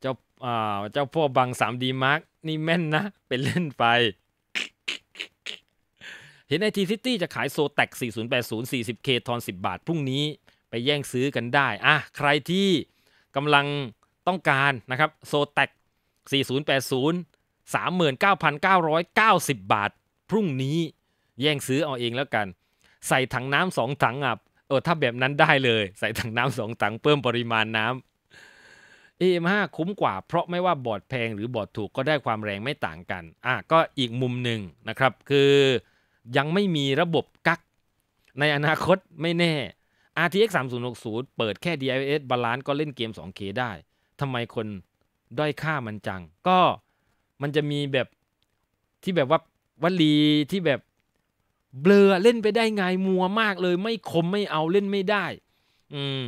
เจ้าเจ้าพ่อบังสามดีมาร์กนี่แม่นนะ เป็นเล่นไปเห็นไอทีซิตี้จะขายโซแตก4080 4 0คทอน 10 บาท พรุ่งนี้ไปแย่งซื้อกันได้ อ่ะ ใครที่กำลังต้องการนะครับโซแตก4080 39,990 บาท พรุ่งนี้แย่งซื้อเอาเองแล้วกัน ใส่ถังน้ำสองถังอ่ะ เออถ้าแบบนั้นได้เลย ใส่ถังน้ำสองถังเพิ่มปริมาณน้ำ AM5 คุ้มกว่า เพราะไม่ว่า บอดแพงหรือบอดถูกก็ได้ความแรงไม่ต่างกัน อ่ะ ก็อีกมุมหนึ่งนะครับ คือยังไม่มีระบบกัก ในอนาคตไม่แน่ RTX 3060เปิดแค่ DIS บาลานซ์ก็เล่นเกม 2K ได้ ทำไมคนด้อยค่ามันจัง ก็มันจะมีแบบที่แบบว่าวลีที่แบบ เบลอเล่นไปได้ไงมัวมากเลยไม่คมไม่เอาเล่นไม่ได้ อืม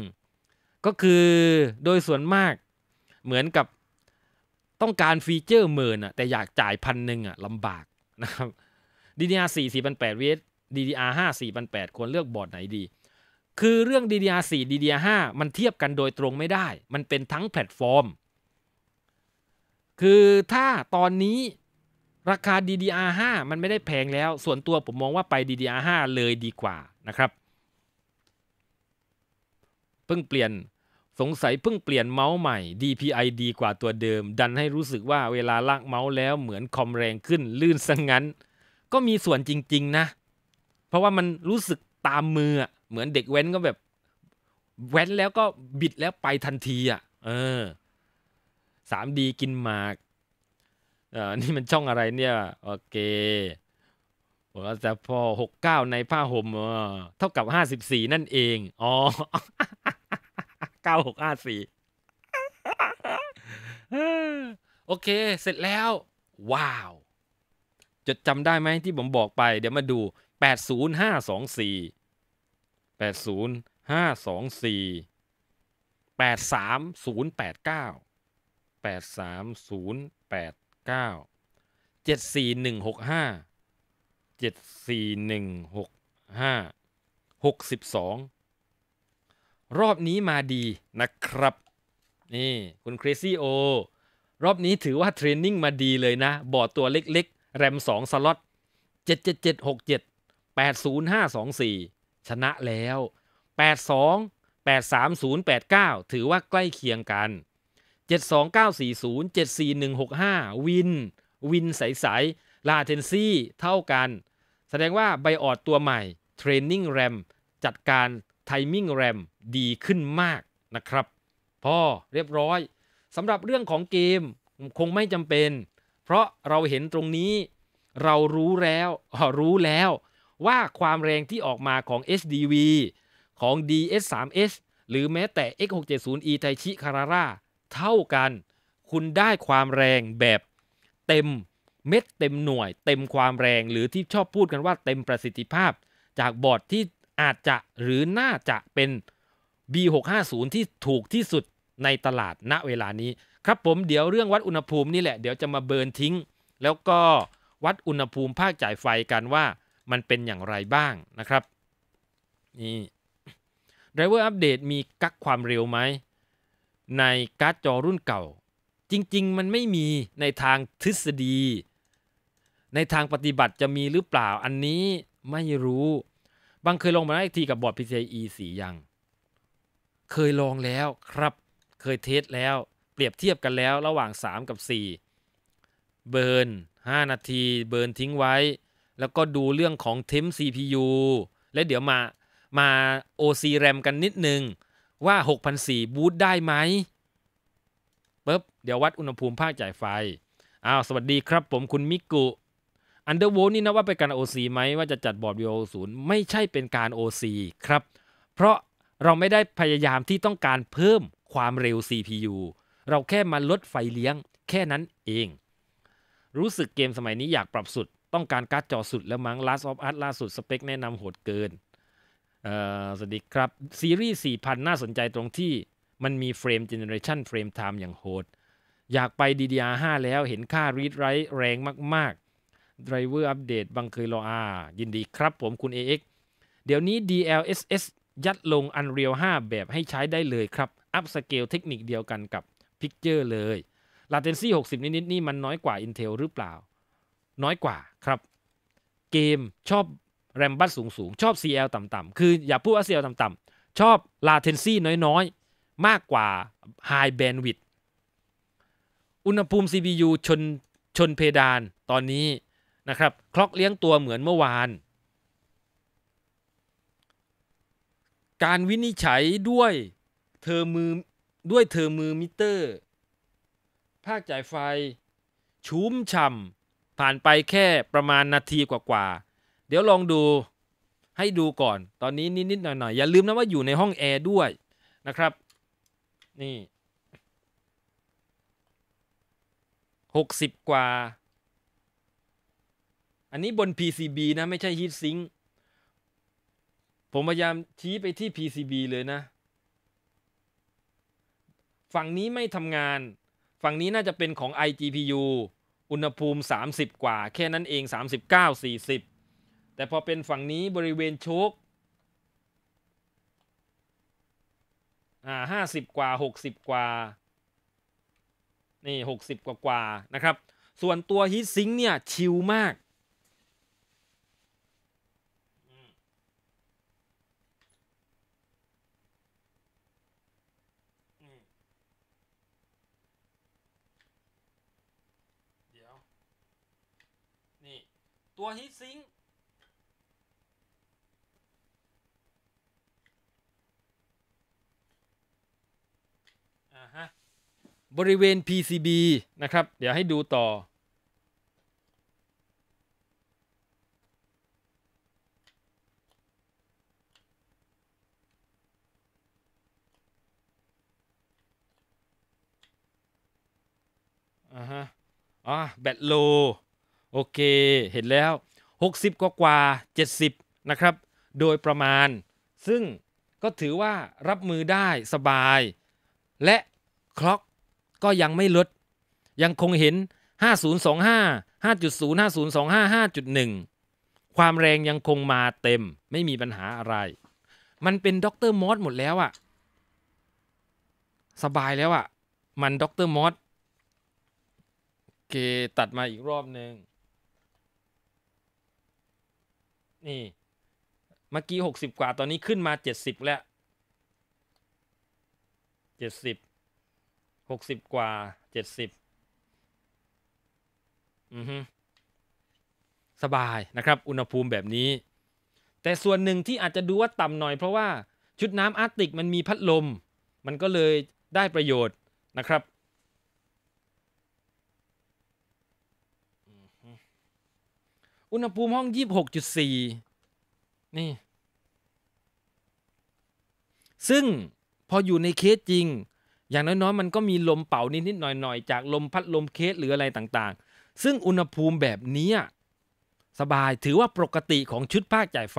ก็คือโดยส่วนมากเหมือนกับต้องการฟีเจอร์เมินอะแต่อยากจ่ายพันหนึ่งอะลำบากนะครับ DDR 4 4 8 vs DDR 5 4 8ควรเลือกบอร์ดไหนดี คือเรื่อง DDR 4 DDR 5มันเทียบกันโดยตรงไม่ได้ มันเป็นทั้งแพลตฟอร์ม คือถ้าตอนนี้ราคา DDR 5มันไม่ได้แพงแล้ว ส่วนตัวผมมองว่าไป DDR 5เลยดีกว่านะครับ เพิ่งเปลี่ยนสงสัยเพิ่งเปลี่ยนเมาส์ใหม่ DPI ดีกว่าตัวเดิม ดันให้รู้สึกว่าเวลาลากเมาส์แล้วเหมือนคอมแรงขึ้นลื่นซะงงั้นก็มีส่วนจริงๆนะ เพราะว่ามันรู้สึกตามมือเหมือนเด็กแว้นก็แบบ แว้นแล้วก็บิดแล้วไปทันที อ่ะ เออ สามดีกินหมาก เออนี่มันช่องอะไรเนี่ย โอเคโอ้แต่พอหกเก้าในผ้าห่มเท่ากับห้าสิบสี่นั่นเอง อ๋อเก้าหกห้าสี่โอเคเสร็จแล้ว ว้าวจดจำได้ไหมที่ผมบอกไปเดี๋ยวมาดู 80524 80524 83089 83089 74165 74165 62 รอบนี้มาดีนะครับ นี่คุณครซี่โอรอบนี้ถือว่าเทรนนิ่งมาดีเลยนะ บอร์ดตัวเล็กแรมสองสล็อตเจ็ดเจ็ดเจ็ดหกเจ็ดแปดศูนย์ห้าสองสี่ชนะแล้วแปดสองแปดสามศูนย์แปดเก้าถือว่าใกล้เคียงกันเจ็ดสองเก้าสี่ศูนย์เจ็ดสี่หนึ่งหกห้าวิน วินใสๆลาเทนซี่เท่ากัน แสดงว่าใบออดตัวใหม่เทรนนิ่งแรมจัดการไทมิ่งแรมดีขึ้นมากนะครับ พอเรียบร้อยสำหรับเรื่องของเกมคงไม่จำเป็นเพราะเราเห็นตรงนี้ เรารู้แล้วรู้แล้วว่าความแรงที่ออกมาของ SDV ของ DS3S หรือแม้แต่ X670E ไทชิคาราร่าเท่ากัน คุณได้ความแรงแบบเต็มเม็ดเต็มหน่วย เต็มความแรงหรือที่ชอบพูดกันว่าเต็มประสิทธิภาพ จากบอร์ดที่อาจจะหรือน่าจะเป็น B650 ที่ถูกที่สุดในตลาดณเวลานี้ครับผมเดี๋ยวเรื่องวัดอุณหภูมินี่แหละเดี๋ยวจะมาเบิร์นทิ้ง แล้วก็วัดอุณหภูมิภาคจ่ายไฟกันว่ามันเป็นอย่างไรบ้างนะครับ นี่ไ r รเวอร์อัปเดตมีกักความเร็วไหมในการ์ดจอรุ่นเก่า จริง ๆ มันไม่มีในทางทฤษฎี ในทางปฏิบัติจะมีหรือเปล่าอันนี้ไม่รู้ บางเคยลองมาแล้วทีกับบอร์ด PCIe สียังเคยลองแล้วครับ เคยเทสแล้วเปรียบเทียบกันแล้วระหว่าง 3 กับ 4 เบิร์น 5 นาทีเบิร์นทิ้งไว้ แล้วก็ดูเรื่องของเทม CPU และเดี๋ยวมามา OC RAM กันนิดนึงว่า6,004บูตได้ไหมปึ๊บเดี๋ยววัดอุณหภูมิภาคจ่ายไฟอ้าวสวัสดีครับผมคุณมิกุอันเดอร์โวนี่นะว่าเป็นการ OC ไหมว่าจะจัดบอร์ด VO 0ไม่ใช่เป็นการ OC ครับ เพราะเราไม่ได้พยายามที่ต้องการเพิ่มความเร็ว CPU เราแค่มาลดไฟเลี้ยงแค่นั้นเอง รู้สึกเกมสมัยนี้อยากปรับสุด ต้องการการ์ดจอสุดแล้วมั้ง Last of Us ล่าสุดสเปคแนะนำโหดเกินสวัสดีครับ ซีรีส์ 4,000 น่าสนใจตรงที่มันมีเฟรมเจเนอเรชันเฟรมไทม์อย่างโหด อยากไป DDR5 แล้วเห็นค่ารีดไรแรงมากๆ Driver อัปเดตบังเคยรออา ยินดีครับผมคุณ AX เดี๋ยวนี้ DLSS ยัดลง Unreal 5 แบบให้ใช้ได้เลยครับ อัพสเกลเทคนิคเดียวกันกับิกเจอร์เลย Latency 60 นิดๆนี่มันน้อยกว่า Intel หรือเปล่า น้อยกว่าครับ เกมชอบแรมบัสสูง ๆ ชอบ CL ต่ำๆคือ อย่าพูดว่า CL ต่ำๆชอบ Latency น้อย ๆ มากกว่า High Bandwidth อุณหภูมิ CPU ชนชนเพดานตอนนี้นะครับ คล็อกเลี้ยงตัวเหมือนเมื่อวาน การวินิจฉัยด้วยเทอร์มือด้วยเทอร์มือมิเตอร์ ภาคจ่ายไฟ ชุ่มฉ่ำ ผ่านไปแค่ประมาณนาทีกว่าๆ เดี๋ยวลองดู ให้ดูก่อน ตอนนี้นิดๆหน่อยๆ อย่าลืมนะว่าอยู่ในห้องแอร์ด้วยนะครับ นี่หกสิบกว่า อันนี้บน PCB นะ ไม่ใช่ฮีทซิงผมพยายามชี้ไปที่ PCB เลยนะฝั่งนี้ไม่ทำงาน ฝั่งนี้น่าจะเป็นของ iGPU อุณหภูมิ 30 กว่า แค่นั้นเอง 39 40 แต่พอเป็นฝั่งนี้บริเวณโชกอ่าสิบกว่า 60 กว่า นี่ 60 กว่ากว่านะครับ ส่วนตัวฮีตซิงเนี่ย ชิลมากัวฮิตซิงอ่าฮะ บริเวณ PCB นะครับ เดี๋ยวให้ดูต่อ อ่าฮะอ่าแบตโลโอเค เห็นแล้ว 60กว่ากว่า 70 นะครับ โดยประมาณ ซึ่งก็ถือว่ารับมือได้สบาย และคล็อกก็ยังไม่ลด ยังคงเห็น 5025 5.0 5025 5.1 ความแรงยังคงมาเต็มไม่มีปัญหาอะไร มันเป็นด็อกเตอร์มอสหมดแล้วอะสบายแล้วอะมันด็อกเตอร์มอสเค ตัดมาอีกรอบหนึ่งนี่เมื่อกี้หกสิบกว่าตอนนี้ขึ้นมาเจ็ดสิบแล้วเจ็ดสิบหกสิบกว่าเจ็ดสิบอือฮึสบายนะครับอุณหภูมิแบบนี้ แต่ส่วนหนึ่งที่อาจจะดูว่าต่ำหน่อยเพราะว่าชุดน้ำอาร์ติกมันมีพัดลมมันก็เลยได้ประโยชน์นะครับอุณหภูมิห้องยี่บหกจุดสี่นี่ ซึ่งพออยู่ในเคสจริง อย่างน้อยๆ มันก็มีลมเป่านิดๆ หน่อยๆ จากลมพัดลมเคสหรืออะไรต่างๆ ซึ่งอุณหภูมิแบบนี้ สบายถือว่าปกติของชุดภาคจ่ายไฟ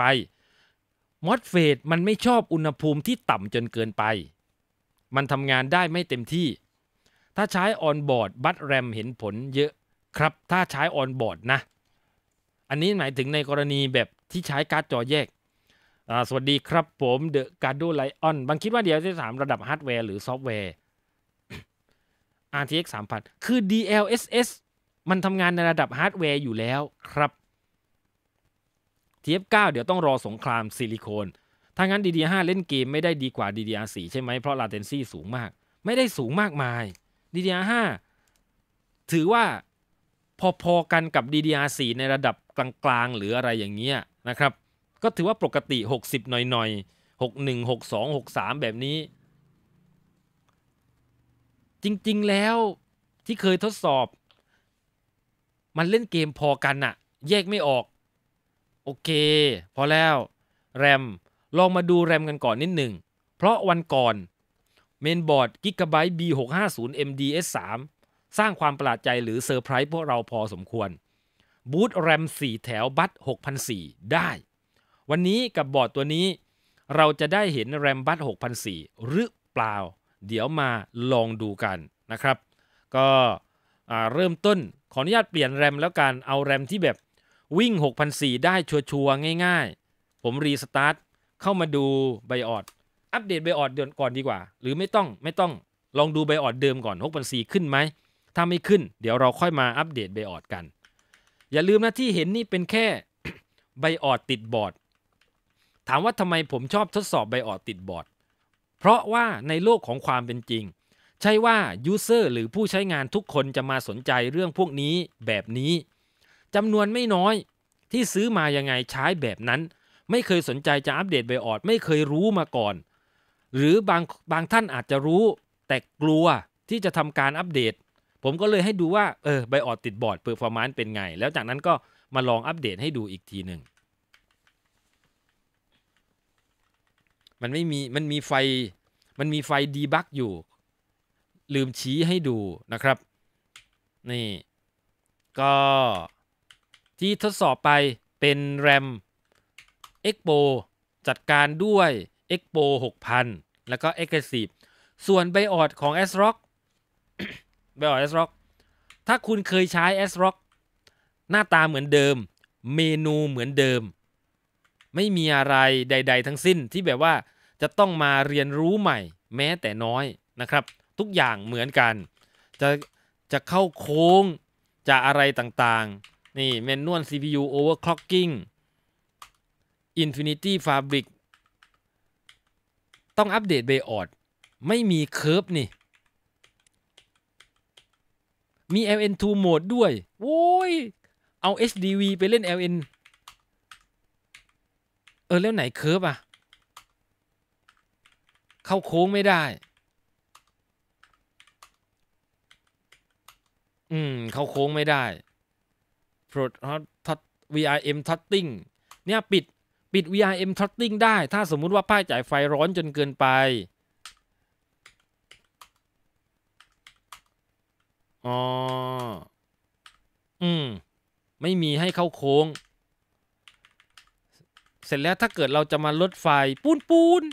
มอสเฟตมันไม่ชอบอุณหภูมิที่ต่ำจนเกินไป มันทำงานได้ไม่เต็มที่ ถ้าใช้ออนบอร์ดบัตแรมเห็นผลเยอะครับ ถ้าใช้ออนบอร์ดนะอันนี้หมายถึงในกรณีแบบที่ใช้การ์ดจอแยก สวัสดีครับผมเดอะการ์ดูไลออน บางคิดว่าเดียจะสามระดับฮาร์ดแวร์หรือซอฟต์แวร์ RTX 3000 คือ DLSS มันทำงานในระดับฮาร์ดแวร์อยู่แล้วครับ TF9 เดี๋ยวต้องรอสงครามซิลิโคน ถ้างั้น DDR5 เล่นเกมไม่ได้ดีกว่า DDR4 ใช่ไหม เพราะ latency สูงมาก ไม่ได้สูงมากมาย DDR5 ถือว่าพอๆกันกับ DDR4 ในระดับกลางๆหรืออะไรอย่างเงี้ยนะครับ ก็ถือว่าปกติ 60 หน่อยๆ61 62 63 แบบนี้ จริงๆแล้วที่เคยทดสอบ มันเล่นเกมพอกันอะแยกไม่ออก โอเค พอแล้วแรมลองมาดูแรม กันก่อนนิดหนึ่งเพราะวันก่อนเมนบอร์ดกิกะ b บต์ B650 MDS3 สร้างความประหลาดใจหรือเซอร์ไพรส์พวกเราพอสมควรบูธแรม4แถวบัต6,004ได้ วันนี้กับบอร์ดตัวนี้ เราจะได้เห็นแรมบัต6,004หรือเปล่า เดี๋ยวมาลองดูกันนะครับ ก็เริ่มต้นขออนุญาตเปลี่ยนแรมแล้วกันเอาแรมที่แบบวิ่ง6,004ได้ชัวร์ๆง่าย ๆ ผมรีสตาร์ทเข้ามาดูไบออดอัปเดตไบออดเดือนก่อนดีกว่า หรือไม่ต้องไม่ต้องลองดูไบออดเดิมก่อน6,004ขึ้นไหมถ้าไม่ขึ้นเดี๋ยวเราค่อยมาอัปเดตใบออดกัน อย่าลืมนะที่เห็นนี่เป็นแค่ใบออดติดบอร์ด ถามว่าทำไมผมชอบทดสอบใบออดติดบอร์ด เพราะว่าในโลกของความเป็นจริง ใช่ว่ายูเซอร์หรือผู้ใช้งานทุกคนจะมาสนใจเรื่องพวกนี้แบบนี้ จำนวนไม่น้อย ที่ซื้อมายังไงใช้แบบนั้น ไม่เคยสนใจจะอัปเดตใบออดไม่เคยรู้มาก่อน หรือบางบางท่านอาจจะรู้ แต่กลัวที่จะทำการอัปเดตผมก็เลยให้ดูว่าเออไบออดติดบอร์ดเปอร์ฟอร์มานซ์เป็นไง แล้วจากนั้นก็มาลองอัปเดตให้ดูอีกทีหนึ่งมันไม่มีมันมีไฟมันมีไฟดีบักอยู่ลืมชี้ให้ดูนะครับนี่ ก็ ที่ทดสอบไปเป็นแรม Expo จัดการด้วย Expo 6000 แล้วก็ e x c e s s i v e ส่วนไบออดของ ASRock เบลล์สร็อกถ้าคุณเคยใช้แสร็อกหน้าตาเหมือนเดิม เมนูเหมือนเดิม ไม่มีอะไรใดๆทั้งสิ้นที่แบบว่าจะต้องมาเรียนรู้ใหม่แม้แต่น้อยนะครับทุกอย่างเหมือนกันจะจะเข้าโค้งจะอะไรต่างๆนี่เมนนวล CPU overclocking Infinity Fabric ต้องอัปเดตเบย์ออดไม่มีเคิร์ฟนี่มี LN2 โหมดด้วยโว้ยเอา HDV ไปเล่น LN เออแล้วไหนเคิร์ฟอะเข้าโค้งไม่ได้ อืมเข้าโค้งไม่ได้โปรดทัด v i m Trotting เนี่ยปิดปิด v i m Trotting ได้ถ้าสมมุติว่าป้ายจ่ายไฟร้อนจนเกินไปอ๋ออืม ไม่มีให้เข้าโค้ง เสร็จแล้วถ้าเกิดเราจะมาลดไฟปูนปูน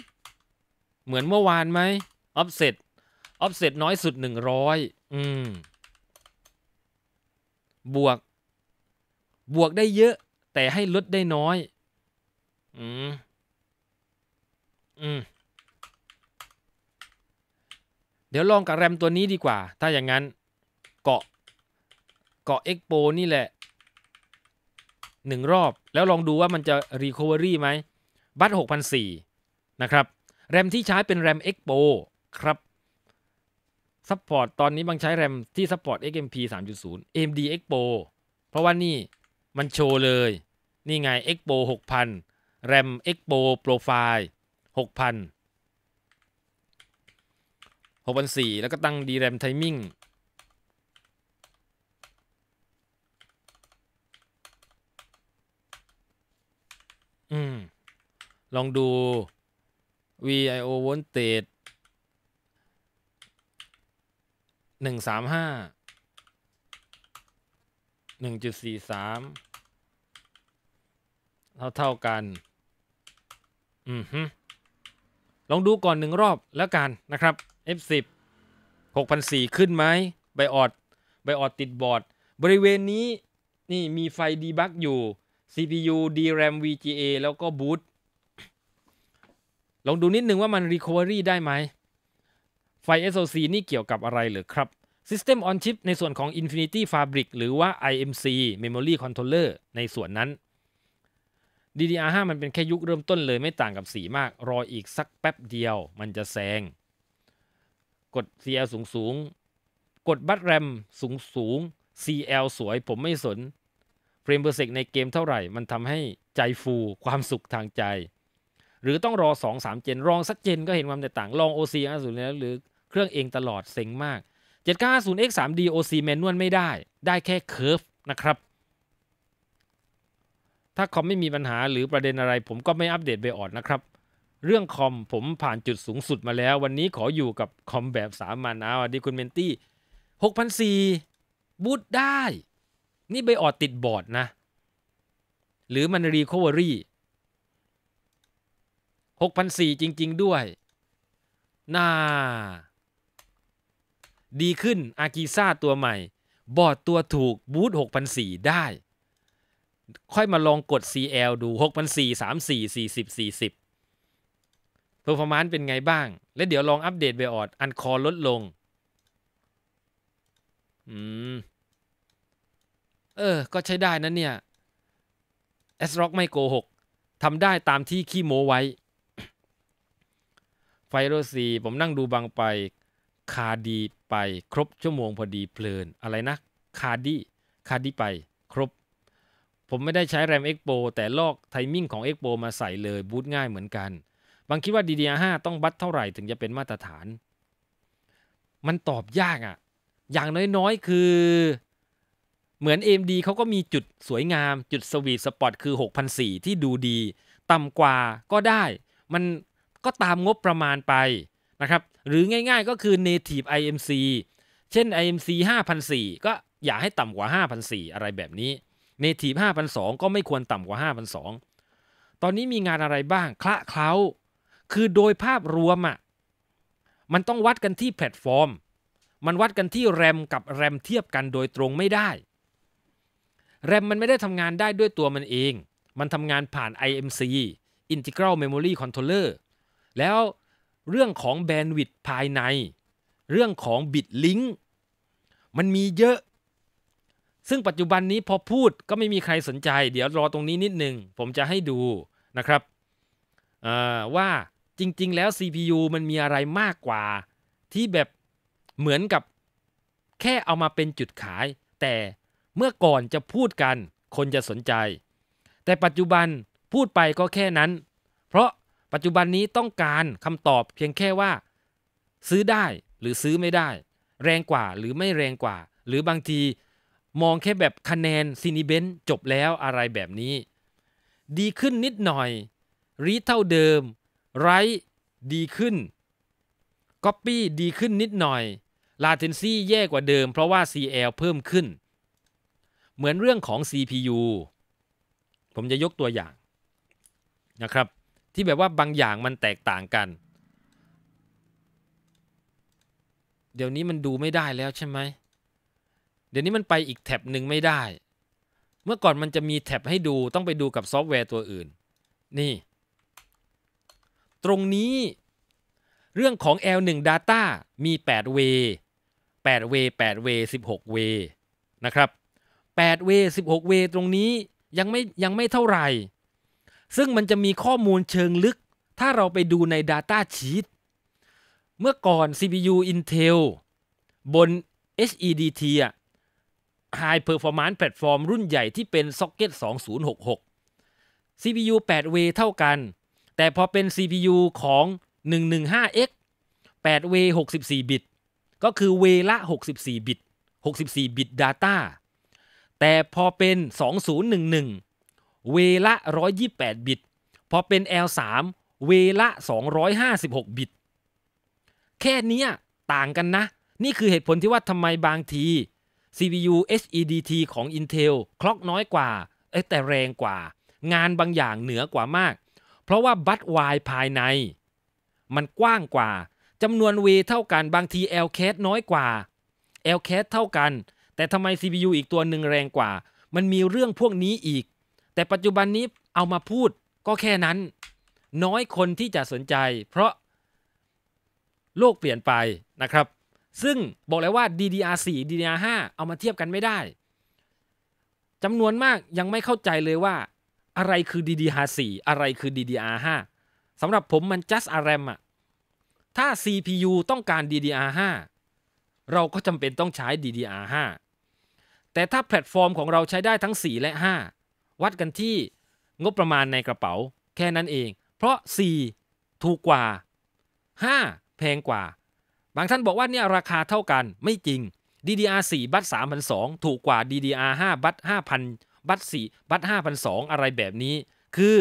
เหมือนเมื่อวานไหมออฟเซ็ตออฟเซ็ตน้อยสุดหนึ่งร้อย อืม บวก บวกได้เยอะ แต่ให้ลดได้น้อย อืม อืม เดี๋ยวลองกับแรมตัวนี้ดีกว่า ถ้าอย่างนั้นเกาะเกาะเอ็กโปนี่แหละหนึ่งรอบแล้วลองดูว่ามันจะรีคอเวอรี่ไหมบัตหกพันสี่นะครับ แรมที่ใช้เป็นแรม Expo ครับ ซัพพอร์ตตอนนี้บางใช้แรมที่ซัพพอร์ต XMP 3.0 AMD Expo เพราะว่านี่มันโชว์เลย นี่ไง Expo 6,000 RAM Expo Profile 6,000 6 0 0่แล้วก็ตั้ง DRAM Timing อืม ลองดู VIO voltage หนึ่งสามห้า หนึ่งจุดสี่สามเท่าเท่ากันอืมฮึลองดูก่อนหนึ่งรอบแล้วกันนะครับ F10 6 0 0ขึ้นไหมไบออดไบออดติดบอร์ดบริเวณนี้ นี่มีไฟดีบักอยู่ CPU DRAM VGA แล้วก็ Boot ลองดูนิดนึงว่ามัน Recovery ได้ไหมไฟ SoC นี่เกี่ยวกับอะไรหรือครับ System on Chip ในส่วนของ Infinity Fabric หรือว่า IMC Memory Controller ในส่วนนั้น DDR5 มันเป็นแค่ยุคเริ่มต้นเลยไม่ต่างกับ4มาก รออีกสักแป๊บเดียว มันจะแซงกด CL สูงๆกดบัตรแรมสูงๆ CL สวยผมไม่สนเฟรมเปอร์เซกในเกมเท่าไหร่ มันทำให้ใจฟูความสุขทางใจ หรือต้องรอ2มเจน รองสักเจนก็เห็นความแตกต่างลอง OC 50แล้วหรือเครื่องเองตลอดเซ็งมาก 7550X 3D OC แมนนวลไม่ได้ได้แค่เคิร์ฟนะครับ ถ้าคอมไม่มีปัญหาหรือประเด็นอะไร ผมก็ไม่อัปเดตไปออดนะครับ เรื่องคอมผมผ่านจุดสูงสุดมาแล้ว วันนี้ขออยู่กับคอมแบบสามัญเอาดีคุณเมนตี้6 0 0่บูตได้นี่ไบออดติดบอร์ดนะ หรือมันรีคอเวอรี่หกพันสี่จริง ๆ ด้วย น่า ดีขึ้นอากิซ่าตัวใหม่ บอร์ดตัวถูกบูทหกพันสี่ได้ ค่อยมาลองกด CL ดู6กพั4 0 4่สามสี่สี่สิบสี่สิบเพอร์ฟอร์มานซ์เป็นไงบ้าง แล้วเดี๋ยวลองอัปเดตไบออดอันคอลดลงอืมเออ ก็ใช้ได้นะเนี่ยแอสร็อกไม่โกหกทำได้ตามที่ขี้โมไว้ไฟโรซีผมนั่งดูบางไป คาดีไปครบ ชั่วโมงพอดีเพลิน อะไรนะ คาดีคาดีไปครบ ผมไม่ได้ใช้แรม Expo แต่ลอกไทมิ่งของ Expo มาใส่เลยบูตง่ายเหมือนกัน บางคิดว่า DDR5 ต้องบัตเท่าไหร่ถึงจะเป็นมาตรฐาน มันตอบยากอะ่ะอย่างน้อยๆคือเหมือน AMD เขาก็มีจุดสวยงาม จุดสวีทสปอตคือ6,004ที่ดูดี ต่ำกว่าก็ได้ มันก็ตามงบประมาณไปนะครับหรือง่ายๆก็คือ native IMC เช่น IMC 5,004ก็อย่าให้ต่ำกว่า5,004อะไรแบบนี้ native 5,002ก็ไม่ควรต่ำกว่า5,002ตอนนี้มีงานอะไรบ้าง คละเคล้าคือโดยภาพรวมอะ่ะมันต้องวัดกันที่แพลตฟอร์ม มันวัดกันที่แรมกับแรมเทียบกันโดยตรงไม่ได้แรมมันไม่ได้ทำงานได้ด้วยตัวมันเอง มันทำงานผ่าน IMC Integral Memory Controller แล้วเรื่องของแบนด์วิดภายใน เรื่องของบิตลิงก์มันมีเยอะ ซึ่งปัจจุบันนี้พอพูดก็ไม่มีใครสนใจ เดี๋ยวรอตรงนี้นิดหนึ่ง ผมจะให้ดูนะครับ ว่าจริงๆ แล้ว CPU มันมีอะไรมากกว่าที่แบบเหมือนกับแค่เอามาเป็นจุดขายแต่เมื่อก่อนจะพูดกันคนจะสนใจ แต่ปัจจุบันพูดไปก็แค่นั้น เพราะปัจจุบันนี้ต้องการคำตอบเพียงแค่ว่า ซื้อได้หรือซื้อไม่ได้ แรงกว่าหรือไม่แรงกว่า หรือบางที มองแค่แบบคะแนนซินิเบนจบแล้วอะไรแบบนี้ ดีขึ้นนิดหน่อยรีเท่าเดิมไรดีขึ้นก๊อปปี้ดีขึ้นนิดหน่อยลาเทนซี่แย่กว่าเดิม เพราะว่า CL เพิ่มขึ้นเหมือนเรื่องของ CPU ผมจะยกตัวอย่าง นะครับ ที่แบบว่าบางอย่างมันแตกต่างกัน เดี๋ยวนี้มันดูไม่ได้แล้วใช่ไหม เดี๋ยวนี้มันไปอีกแท็บหนึ่งไม่ได้ เมื่อก่อนมันจะมีแท็บให้ดูต้องไปดูกับซอฟต์แวร์ตัวอื่น นี่ ตรงนี้ เรื่องของ L1 Data มี 8 w 8 w 8 w 16 w นะครับ8เว16เวตรงนี้ยังไม่ยังไม่เท่าไหร่ซึ่งมันจะมีข้อมูลเชิงลึก ถ้าเราไปดูใน Data Sheet เมื่อก่อน CPU Intel บน HEDT อ่ะ High Performance Platform รุ่นใหญ่ที่เป็นซ็อกเก็ต2066 CPU 8เวเท่ากัน แต่พอเป็น CPU ของ 115X 8เว64 บิต ก็คือเวละ 64 บิต 64 บิต Data แต่พอเป็น 2011 เวละ 128 บิต พอเป็น L3 เวละ 256 บิต แค่นี้ต่างกันนะ นี่คือเหตุผลที่ว่าทำไมบางที CPU HEDT ของ Intel คล็อกน้อยกว่าแต่แรงกว่า งานบางอย่างเหนือกว่ามาก เพราะว่าบัตวายภายใน มันกว้างกว่าจำนวนเวเท่ากันบางที LCAT น้อยกว่า LCAT เท่ากันแต่ทำไม CPU อีกตัวหนึ่งแรงกว่า มันมีเรื่องพวกนี้อีก แต่ปัจจุบันนี้เอามาพูดก็แค่นั้น น้อยคนที่จะสนใจ เพราะ โลกเปลี่ยนไปนะครับ ซึ่งบอกเลยว่า DDR4 DDR5 เอามาเทียบกันไม่ได้ จำนวนมากยังไม่เข้าใจเลยว่า อะไรคือ DDR4 อะไรคือ DDR5 สำหรับผมมัน just a RAM อะถ้า CPU ต้องการ DDR5 เราก็จำเป็นต้องใช้ DDR5 แต่ถ้าแพลตฟอร์มของเราใช้ได้ทั้ง 4 และ 5 วัดกันที่ งบประมาณในกระเป๋า แค่นั้นเอง เพราะ 4 ถูกกว่า 5 แพงกว่า บางท่านบอกว่าเนี่ยราคาเท่ากันไม่จริง DDR4 บัตร3,002ถูกกว่า DDR5 บัตร5,000 บัตร4บัตร5,002อะไรแบบนี้ คือ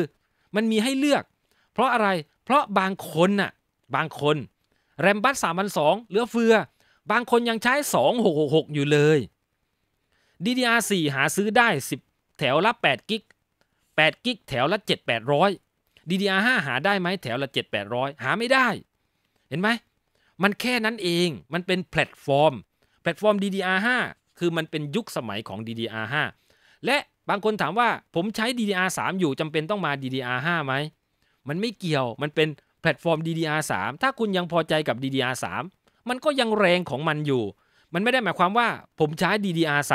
มันมีให้เลือก เพราะอะไรเพราะบางคนน่ะบางคน แรมบัตร3,002เหลือเฟือบางคนยังใช้ 2666อยู่เลย DDR4 หาซื้อได้ 10 แถวละ8กิก 8 กิก แถวละ7800 DDR5 หาได้ไหม แถวละ 7800หาไม่ได้ เห็นไหม มันแค่นั้นเองมันเป็นแพลตฟอร์มแพลตฟอร์ม DDR5 คือมันเป็นยุคสมัยของ DDR5 และบางคนถามว่าผมใช้ DDR3 อยู่จำเป็นต้องมา DDR5 ไหมมันไม่เกี่ยวมันเป็นแพลตฟอร์ม DDR3 ถ้าคุณยังพอใจกับ DDR3 มันก็ยังแรงของมันอยู่ มันไม่ได้หมายความว่าผมใช้ DDR3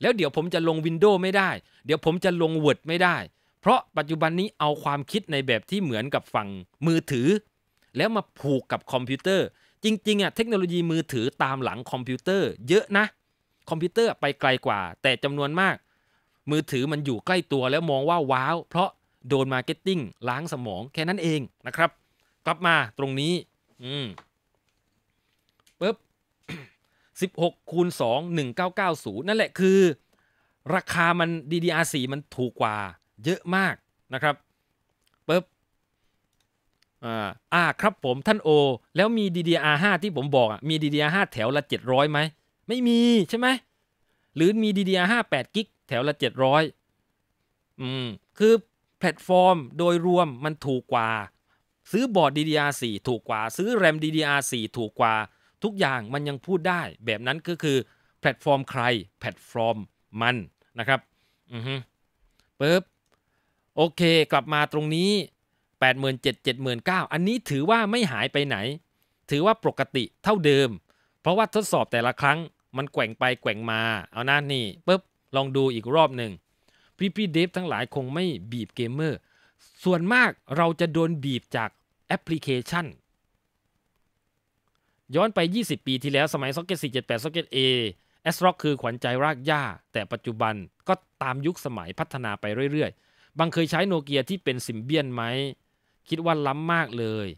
แล้วเดี๋ยวผมจะลง Windows ไม่ได้ เดี๋ยวผมจะลง Word ไม่ได้ เพราะปัจจุบันนี้เอาความคิดในแบบที่เหมือนกับฝั่งมือถือ แล้วมาผูกกับคอมพิวเตอร์ จริงๆอ่ะ เทคโนโลยีมือถือตามหลังคอมพิวเตอร์ เยอะนะ คอมพิวเตอร์ไปไกลกว่า แต่จำนวนมาก มือถือมันอยู่ใกล้ตัวแล้วมองว่าว้าว เพราะโดนมาร์เก็ตติ้งล้างสมองแค่นั้นเองนะครับ กลับมาตรงนี้ อืม16คูณ2 1990 นั่นแหละคือ ราคามัน DDR4 มันถูกกว่าเยอะมากนะครับปึ๊บอ่าครับผมท่านโอ แล้วมี DDR5 ที่ผมบอกอ่ะมี DDR5 แถวละ 700ไหม ไม่มีใช่ไหมหรือมี DDR5 8กิกแถวละ 700 อืม คือแพลตฟอร์มโดยรวมมันถูกกว่า ซื้อบอร์ด DDR4 ถูกกว่า ซื้อแรม DDR4 ถูกกว่าทุกอย่างมันยังพูดได้แบบนั้นก็คือแพลตฟอร์มใคร แพลตฟอร์มมันนะครับอือฮึปึ๊บโอเคกลับมาตรงนี้ 8 7 7 7 9 0 0อันนี้ถือว่าไม่หายไปไหน ถือว่าปกติเท่าเดิม เพราะว่าทดสอบแต่ละครั้งมันแกว่งไปแกว่งมา เอาหน้านี่ปึ๊บลองดูอีกรอบหนึ่งพี่พี่เดฟทั้งหลายคงไม่บีบเกมเมอร์ ส่วนมากเราจะโดนบีบจากแอปพลิเคชันย้อนไป 20 ปีที่แล้วสมัย Socket 478 Socket A s r o c คือขวัญใจรากหญ้า แต่ปัจจุบันก็ตามยุคสมัยพัฒนาไปเรื่อยๆ บางเคยใช้โนเกียที่เป็นซิมเบียนไหม คิดว่าล้ำมากเลย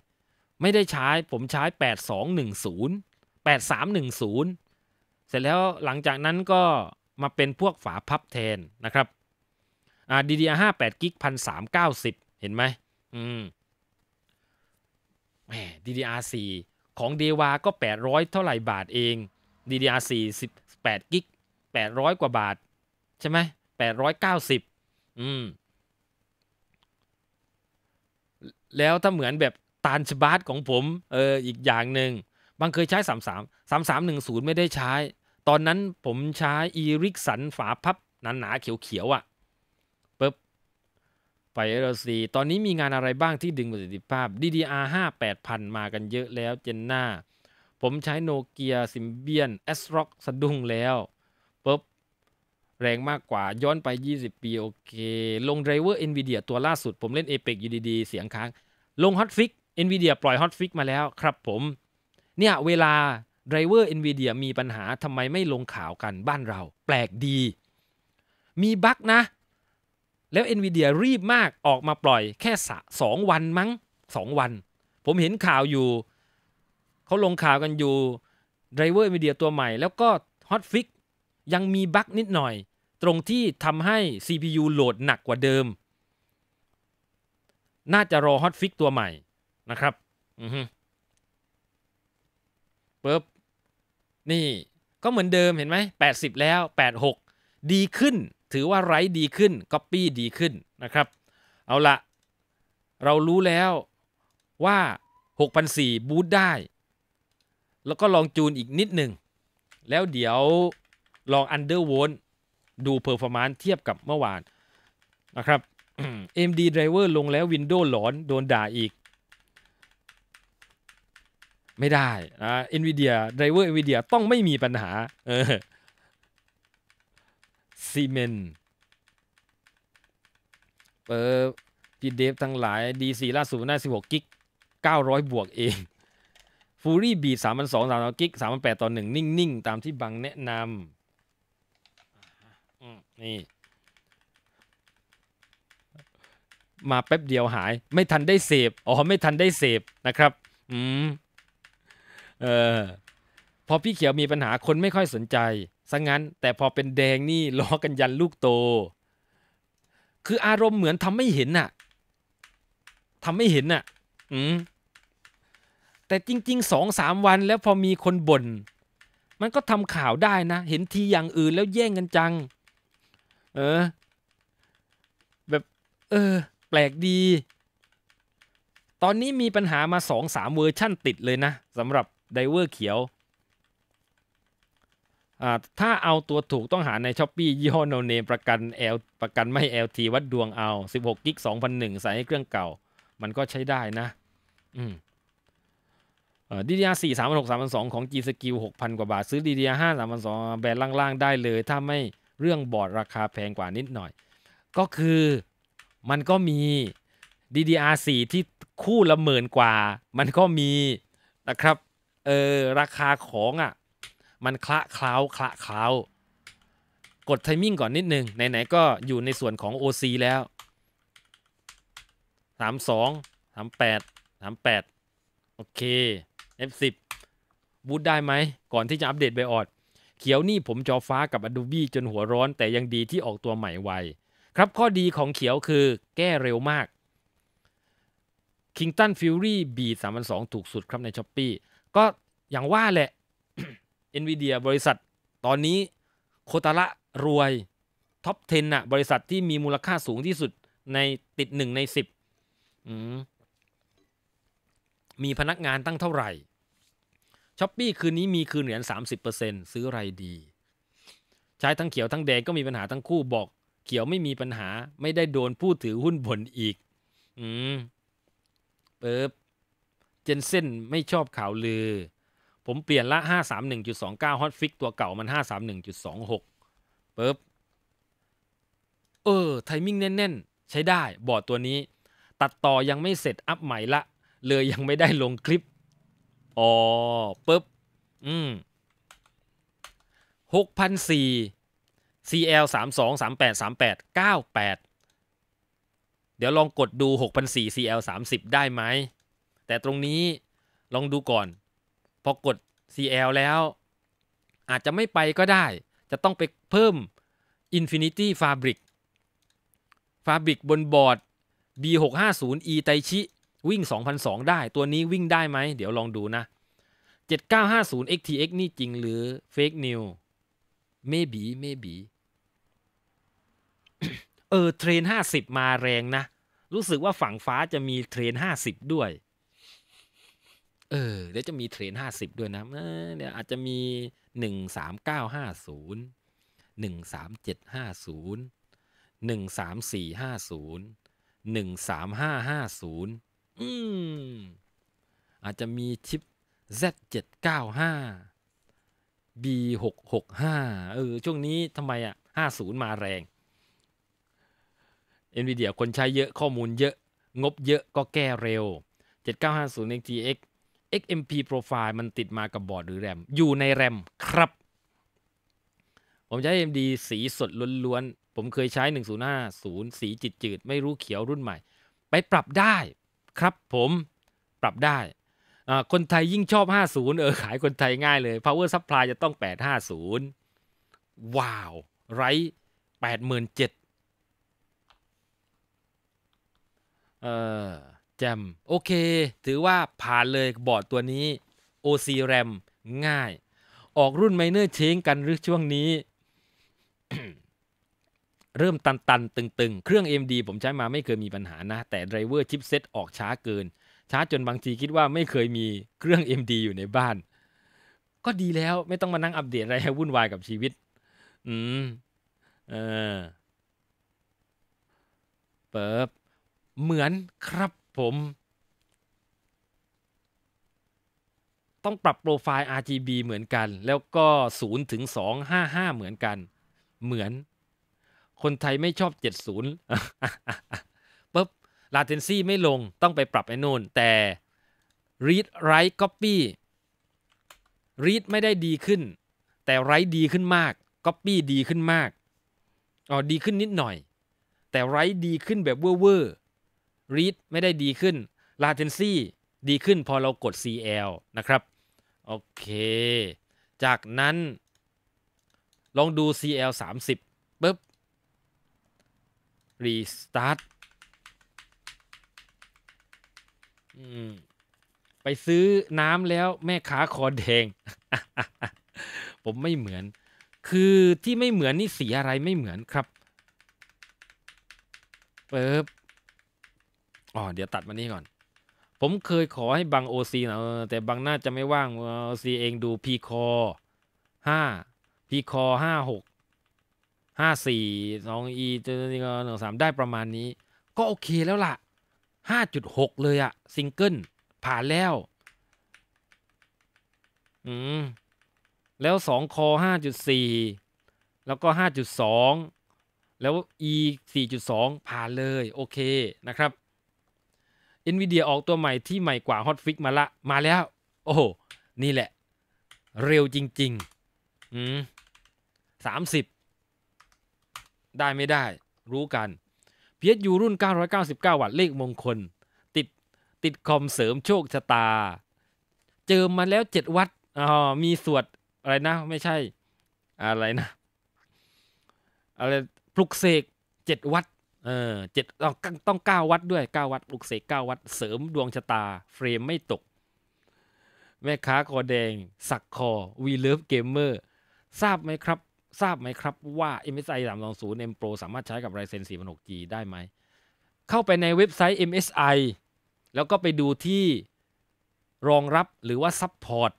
ไม่ได้ใช้ผมใช้ 8210 8310 เสร็จแล้วหลังจากนั้นก็มาเป็นพวกฝาพับแทนนะครับอ่า DDR 5 8กิกพันสเเห็นไหมอืมแหม DDR 4ของเดวาก็800 เท่าไหร่บาทเอง DDR4 18กิก800 กว่าบาทใช่ไหม890อืมแล้วถ้าเหมือนแบบตานชบาสของผมเอออีกอย่างหนึ่งบางเคยใช้ 33 3310 ไม่ได้ใช้ ตอนนั้นผมใช้อีริกสันฝาพับหนาๆเขียวๆอะ่ะไป LC ตอนนี้มีงานอะไรบ้างที่ดึงประสิทธิภาพ DDR 5 8000 มากันเยอะแล้วเจนหน้า ผมใช้โนเกียซิมเบียนอสร็อกสะดุ้งแล้วปุ๊บแรงมากกว่าย้อนไป 20 ปี โอเค ลงไดรเวอร์ NVIDIA ตัวล่าสุด ผมเล่น APEX อยู่ดี ๆ เสียงค้าง ลง Hotfix NVIDIA ปล่อย Hotfix มาแล้วครับผม เนี่ย เวลาไดรเวอร์ NVIDIA มีปัญหาทำไมไม่ลงข่าวกันบ้านเรา แปลกดี มีบั๊กนะแล้ว NVIDIA รีบมากออกมาปล่อยแค่สสองวันมั้งสองวัน ผมเห็นข่าวอยู่ เขาลงข่าวกันอยู่ไดรเวอร์วีเดียตัวใหม่ แล้วก็ฮอตฟิกยังมีบั๊กนิดหน่อย ตรงที่ทำให้ CPU โหลดหนักกว่าเดิม น่าจะรอฮอตฟิกตัวใหม่นะครับอือฮึปึ๊บนี่ ก็เหมือนเดิมเห็นไหม80 แล้ว 86 ดีขึ้นถือว่าไร้ดีขึ้นก๊อปปี้ดีขึ้นนะครับ เอาละเรารู้แล้วว่า6,004บูตได้ แล้วก็ลองจูนอีกนิดหนึ่งแล้วเดี๋ยวลองอันเดอร์โวลดูเพอร์ฟอร์มานซ์เทียบกับเมื่อวานนะครับ AMD Driver ลงแล้ววินโดว์หลอนโดนด่าอีก ไม่ได้นะ NVIDIA Driver NVIDIA ต้องไม่มีปัญหาเออซีเมนเปิพีเดฟทั้งหลาย D4 ล่าสุดหน้า16 กิก 900 บวกเองฟูรี่บีด3 2 0 0 3นกิก 3 8ต่อ1นิ่งๆตามที่บังแนะนำนี่มาแป๊บเดียวหาย ไม่ทันได้เสพอ๋อไม่ทันได้เสพนะครับ อืมเออพอพี่เขียวมีปัญหาคนไม่ค่อยสนใจซะงงั้นแต่พอเป็นแดงนี่ล้อกันยันลูกโต คืออารมณ์เหมือนทำไม่เห็นน่ะทำไม่เห็นน่ะอืมแต่จริงๆสองสามวันแล้วพอมีคนบน่นมันก็ทำข่าวได้นะ เห็นทีอย่างอื่นแล้วแย่งกันจัง เออ แบบ เออแปลกดี ตอนนี้มีปัญหามาสองสามเวอร์ชั่นติดเลยนะสำหรับไดเวอร์เขียวถ้าเอาตัวถูกต้องหาในช้อปปี้ยี่ห้อโนเนมประกันอลประกันไม่ LT วัดดวงเอา 16กิก2001ใส่ให้เครื่องเก่า มันก็ใช้ได้นะอืมดดีีนหกสามพันสองของ G Skill 6,000 กว่าบาทซื้อดี DDR5 3า0 0แบรนด์ล่างๆได้เลยถ้าไม่เรื่องบอร์ดราคาแพงกว่านิดหน่อย ก็คือมันก็มี DDR4 ที่คู่ละหมื่นกว่ามันก็มีนะครับเออราคาของอะ่ะมันคละเคล้าคละเคล้ากดไทมิ่งก่อนนิดนึงไหนๆก็อยู่ในส่วนของ OC แล้ว 32 38 38 โอเค F10 บูทได้ไหมก่อนที่จะอัปเดตไบออดเขียวนี่ผมจอฟ้ากับ Adobe จนหัวร้อนแต่ยังดีที่ออกตัวใหม่ไว ครับข้อดีของเขียวคือแก้เร็วมาก Kington Fury B 3 2ถูกสุดครับใน s h อ p e e ก็อย่างว่าแหละเอ็นวีเดียบริษัทตอนนี้ โคตระรวย ท็อป 10น่ะบริษัทที่มีมูลค่าสูงที่สุดในติดหนึ่งในสิบมีพนักงานตั้งเท่าไหร่ช้อปปี้คืนนี้มีคืนเหรียญ30%ซื้ออะไรดี ใช้ทั้งเขียวทั้งแดงก็มีปัญหาทั้งคู่บอก เขียวไม่มีปัญหาไม่ได้โดนผู้ถือหุ้นบลนอีก อืมเปิบเจนเซนไม่ชอบข่าวลือผมเปลี่ยนละ 531.29 Hot Fix ตัวเก่ามัน 531.26ปึ๊บเออ ไทมิ่งแน่นๆ ใช้ได้บอร์ดตัวนี้ ตัดต่อยังไม่เสร็จอัพใหม่ละ เลยยังไม่ได้ลงคลิป อ๋อปึ๊บ อืมหกพันสี่ CL สามสองสามแปดสามแปดเก้าแปดเดี๋ยวลองกดดูหกพันสี่ CL สามสิบได้ไหม แต่ตรงนี้ลองดูก่อนพอกด CL แล้ว อาจจะไม่ไปก็ได้ จะต้องไปเพิ่ม Infinity Fabric Fabric บนบอร์ด B650E ไตชิวิ่ง 2,002 ได้ ตัวนี้วิ่งได้ไหม เดี๋ยวลองดูนะ7950 XTX นี่จริงหรือ Fake New maybe maybe เออเทรน50 มาแรงนะ รู้สึกว่าฝั่งฟ้าจะมีเทรน50 ด้วยเออแล้วจะมีเทรนห้าสิบด้วยนะเดี๋ยวอาจจะมีหนึ่งสามเก้าห้าศูนย์หนึ่งสามเจ็ดห้าศูนย์หนึ่งสามสี่ห้าศูนย์หนึ่งสามห้าห้าศูนย์อืมอาจจะมีชิป Z 7 9 5 B 6 6 5เออช่วงนี้ทำไมอ่ะ50 มาแรง NVIDIA คนใช้เยอะข้อมูลเยอะงบเยอะก็แก้เร็ว7950 XTX XMP Profile มันติดมากับบอร์ดหรือแรม อยู่ในแรม ครับ ผมใช้ AMD สีสดล้วนๆ ผมเคยใช้ 1050 สีจิตจืดไม่รู้เขียวรุ่นใหม่ ไปปรับได้ครับผมปรับได้ คนไทยยิ่งชอบ 50 เออขายคนไทยง่ายเลย power supply จะต้อง 850 ว้าวไร8 7เออจมโอเค ถือว่าผ่านเลยบอร์ดตัวนี้ OC RAM ง่าย ออกรุ่นไมเนอร์เชงกัน หรือช่วงนี้ เริ่มตันตันตึงๆ เครื่อง AMD ผมใช้มาไม่เคยมีปัญหานะ แต่ไดรเวอร์ชิปเซตออกช้าเกิน ช้าจนบางทีคิดว่าไม่เคยมีเครื่อง AMD อยู่ในบ้าน ก็ดีแล้วไม่ต้องมานั่งอัปเดตอะไร ให้วุ่นวายกับชีวิตอืมเออเปิบเหมือนครับผมต้องปรับโปรไฟล์ RGB เหมือนกันแล้วก็ 0 ถึง 255 เหมือนกัน เหมือน คนไทยไม่ชอบ 70ปุ๊บ latency ไม่ลงต้องไปปรับไอ้นู่นแต่ read write copy read ไม่ได้ดีขึ้น แต่ write ดีขึ้นมาก copy ดีขึ้นมากอ๋อดีขึ้นนิดหน่อย แต่ write ดีขึ้นแบบเว่อร์ read ไม่ได้ดีขึ้น latency ดีขึ้นพอเรากด CL นะครับ โอเค จากนั้น ลองดู CL 30ปึ๊บ restart ไปซื้อน้ำแล้วแม่ค้าคอแดง ผมไม่เหมือน คือที่ไม่เหมือนนี่สีอะไรไม่เหมือนครับ เปิบอ๋อ เดี๋ยวตัดมานี่ก่อน ผมเคยขอให้บังโอซีนะแต่บังน่าจะไม่ว่างโอซีเองดูพีคอห้าพีคอห้าหกห้าสี่สองอีจนหนึ่งสามได้ประมาณนี้ ก็โอเคแล้วล่ะห้าจุดหกเลยอะซิงเกิลผ่านแล้ว อืม แล้วสองคอห้าจุดสี่แล้วก็ห้าจุดสองแล้วอีีส่จุดสองผ่านเลยโอเคนะครับอวีเดียออกตัวใหม่ที่ใหม่กว่า Hotfix มาละมาแล้ว โอ้โห นี่แหละ เร็วจริงๆอืมสามสิบได้ไม่ได้รู้กันเพียรุ่น 999 วัตต์เลขมงคล ติดติดคอมเสริมโชคชะตา เจอมาแล้ว 7 วัตต์อ๋อมีสวดอะไรนะ ไม่ใช่ อะไรนะ อะไรปลุกเสก7 วัตต์เออเจ็ดต้องต้องเก้าวัดด้วยเก้าวัดปลุกเสกเก้าวัด เสริมดวงชะตาเฟรมไม่ตก แม่ค้าคอแดงสักคอวีเลิฟเกมเมอร์ทราบไหมครับทราบไหมครับว่า MSI 320 M Pro สามารถใช้กับไรเซน4 6 G ได้ไหม เข้าไปในเว็บไซต์ MSI แล้วก็ไปดูที่รองรับหรือว่าซัพพอร์ต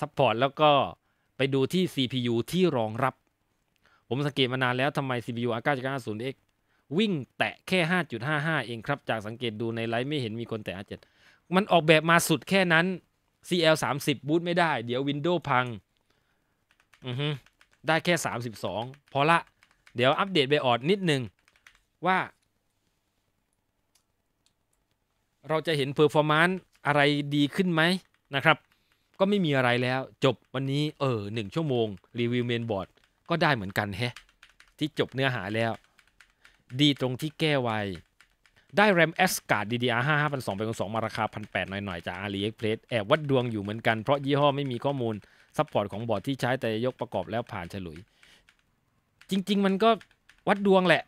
ซัพพอร์ตแล้วก็ไปดูที่ CPU ที่รองรับ ผมสังเกตมานานแล้วทำไม CPU R9 9 0 X วิ่งแตะแค่ 5.55 เองครับ จากสังเกตดูในไลฟ์ไม่เห็นมีคนแตะ7มันออกแบบมาสุดแค่นั้น CL 30บูตไม่ได้ เดี๋ยววินโดว์พังอือฮึได้แค่ 32 พอละเดี๋ยวอัปเดตไปออดนิดนึงว่า เราจะเห็นเพอร์ฟอร์มานซ์อะไรดีขึ้นไหมนะครับ ก็ไม่มีอะไรแล้ว จบวันนี้เออหนึ่งชั่วโมง รีวิวเมนบอร์ดก็ได้เหมือนกันแฮะที่จบเนื้อหาแล้วดีตรงที่แก้ไว ได้แรม S การ์ด DDR 5 5 2 0 0 2มาราคา 1,800หน่อย ๆ จาก AliExpress แอบวัดดวงอยู่เหมือนกันเพราะยี่ห้อไม่มีข้อมูลซัพพอร์ตของบอร์ดที่ใช้แต่ยกประกอบแล้วผ่านฉลุย จริง ๆ มันก็วัดดวงแหละ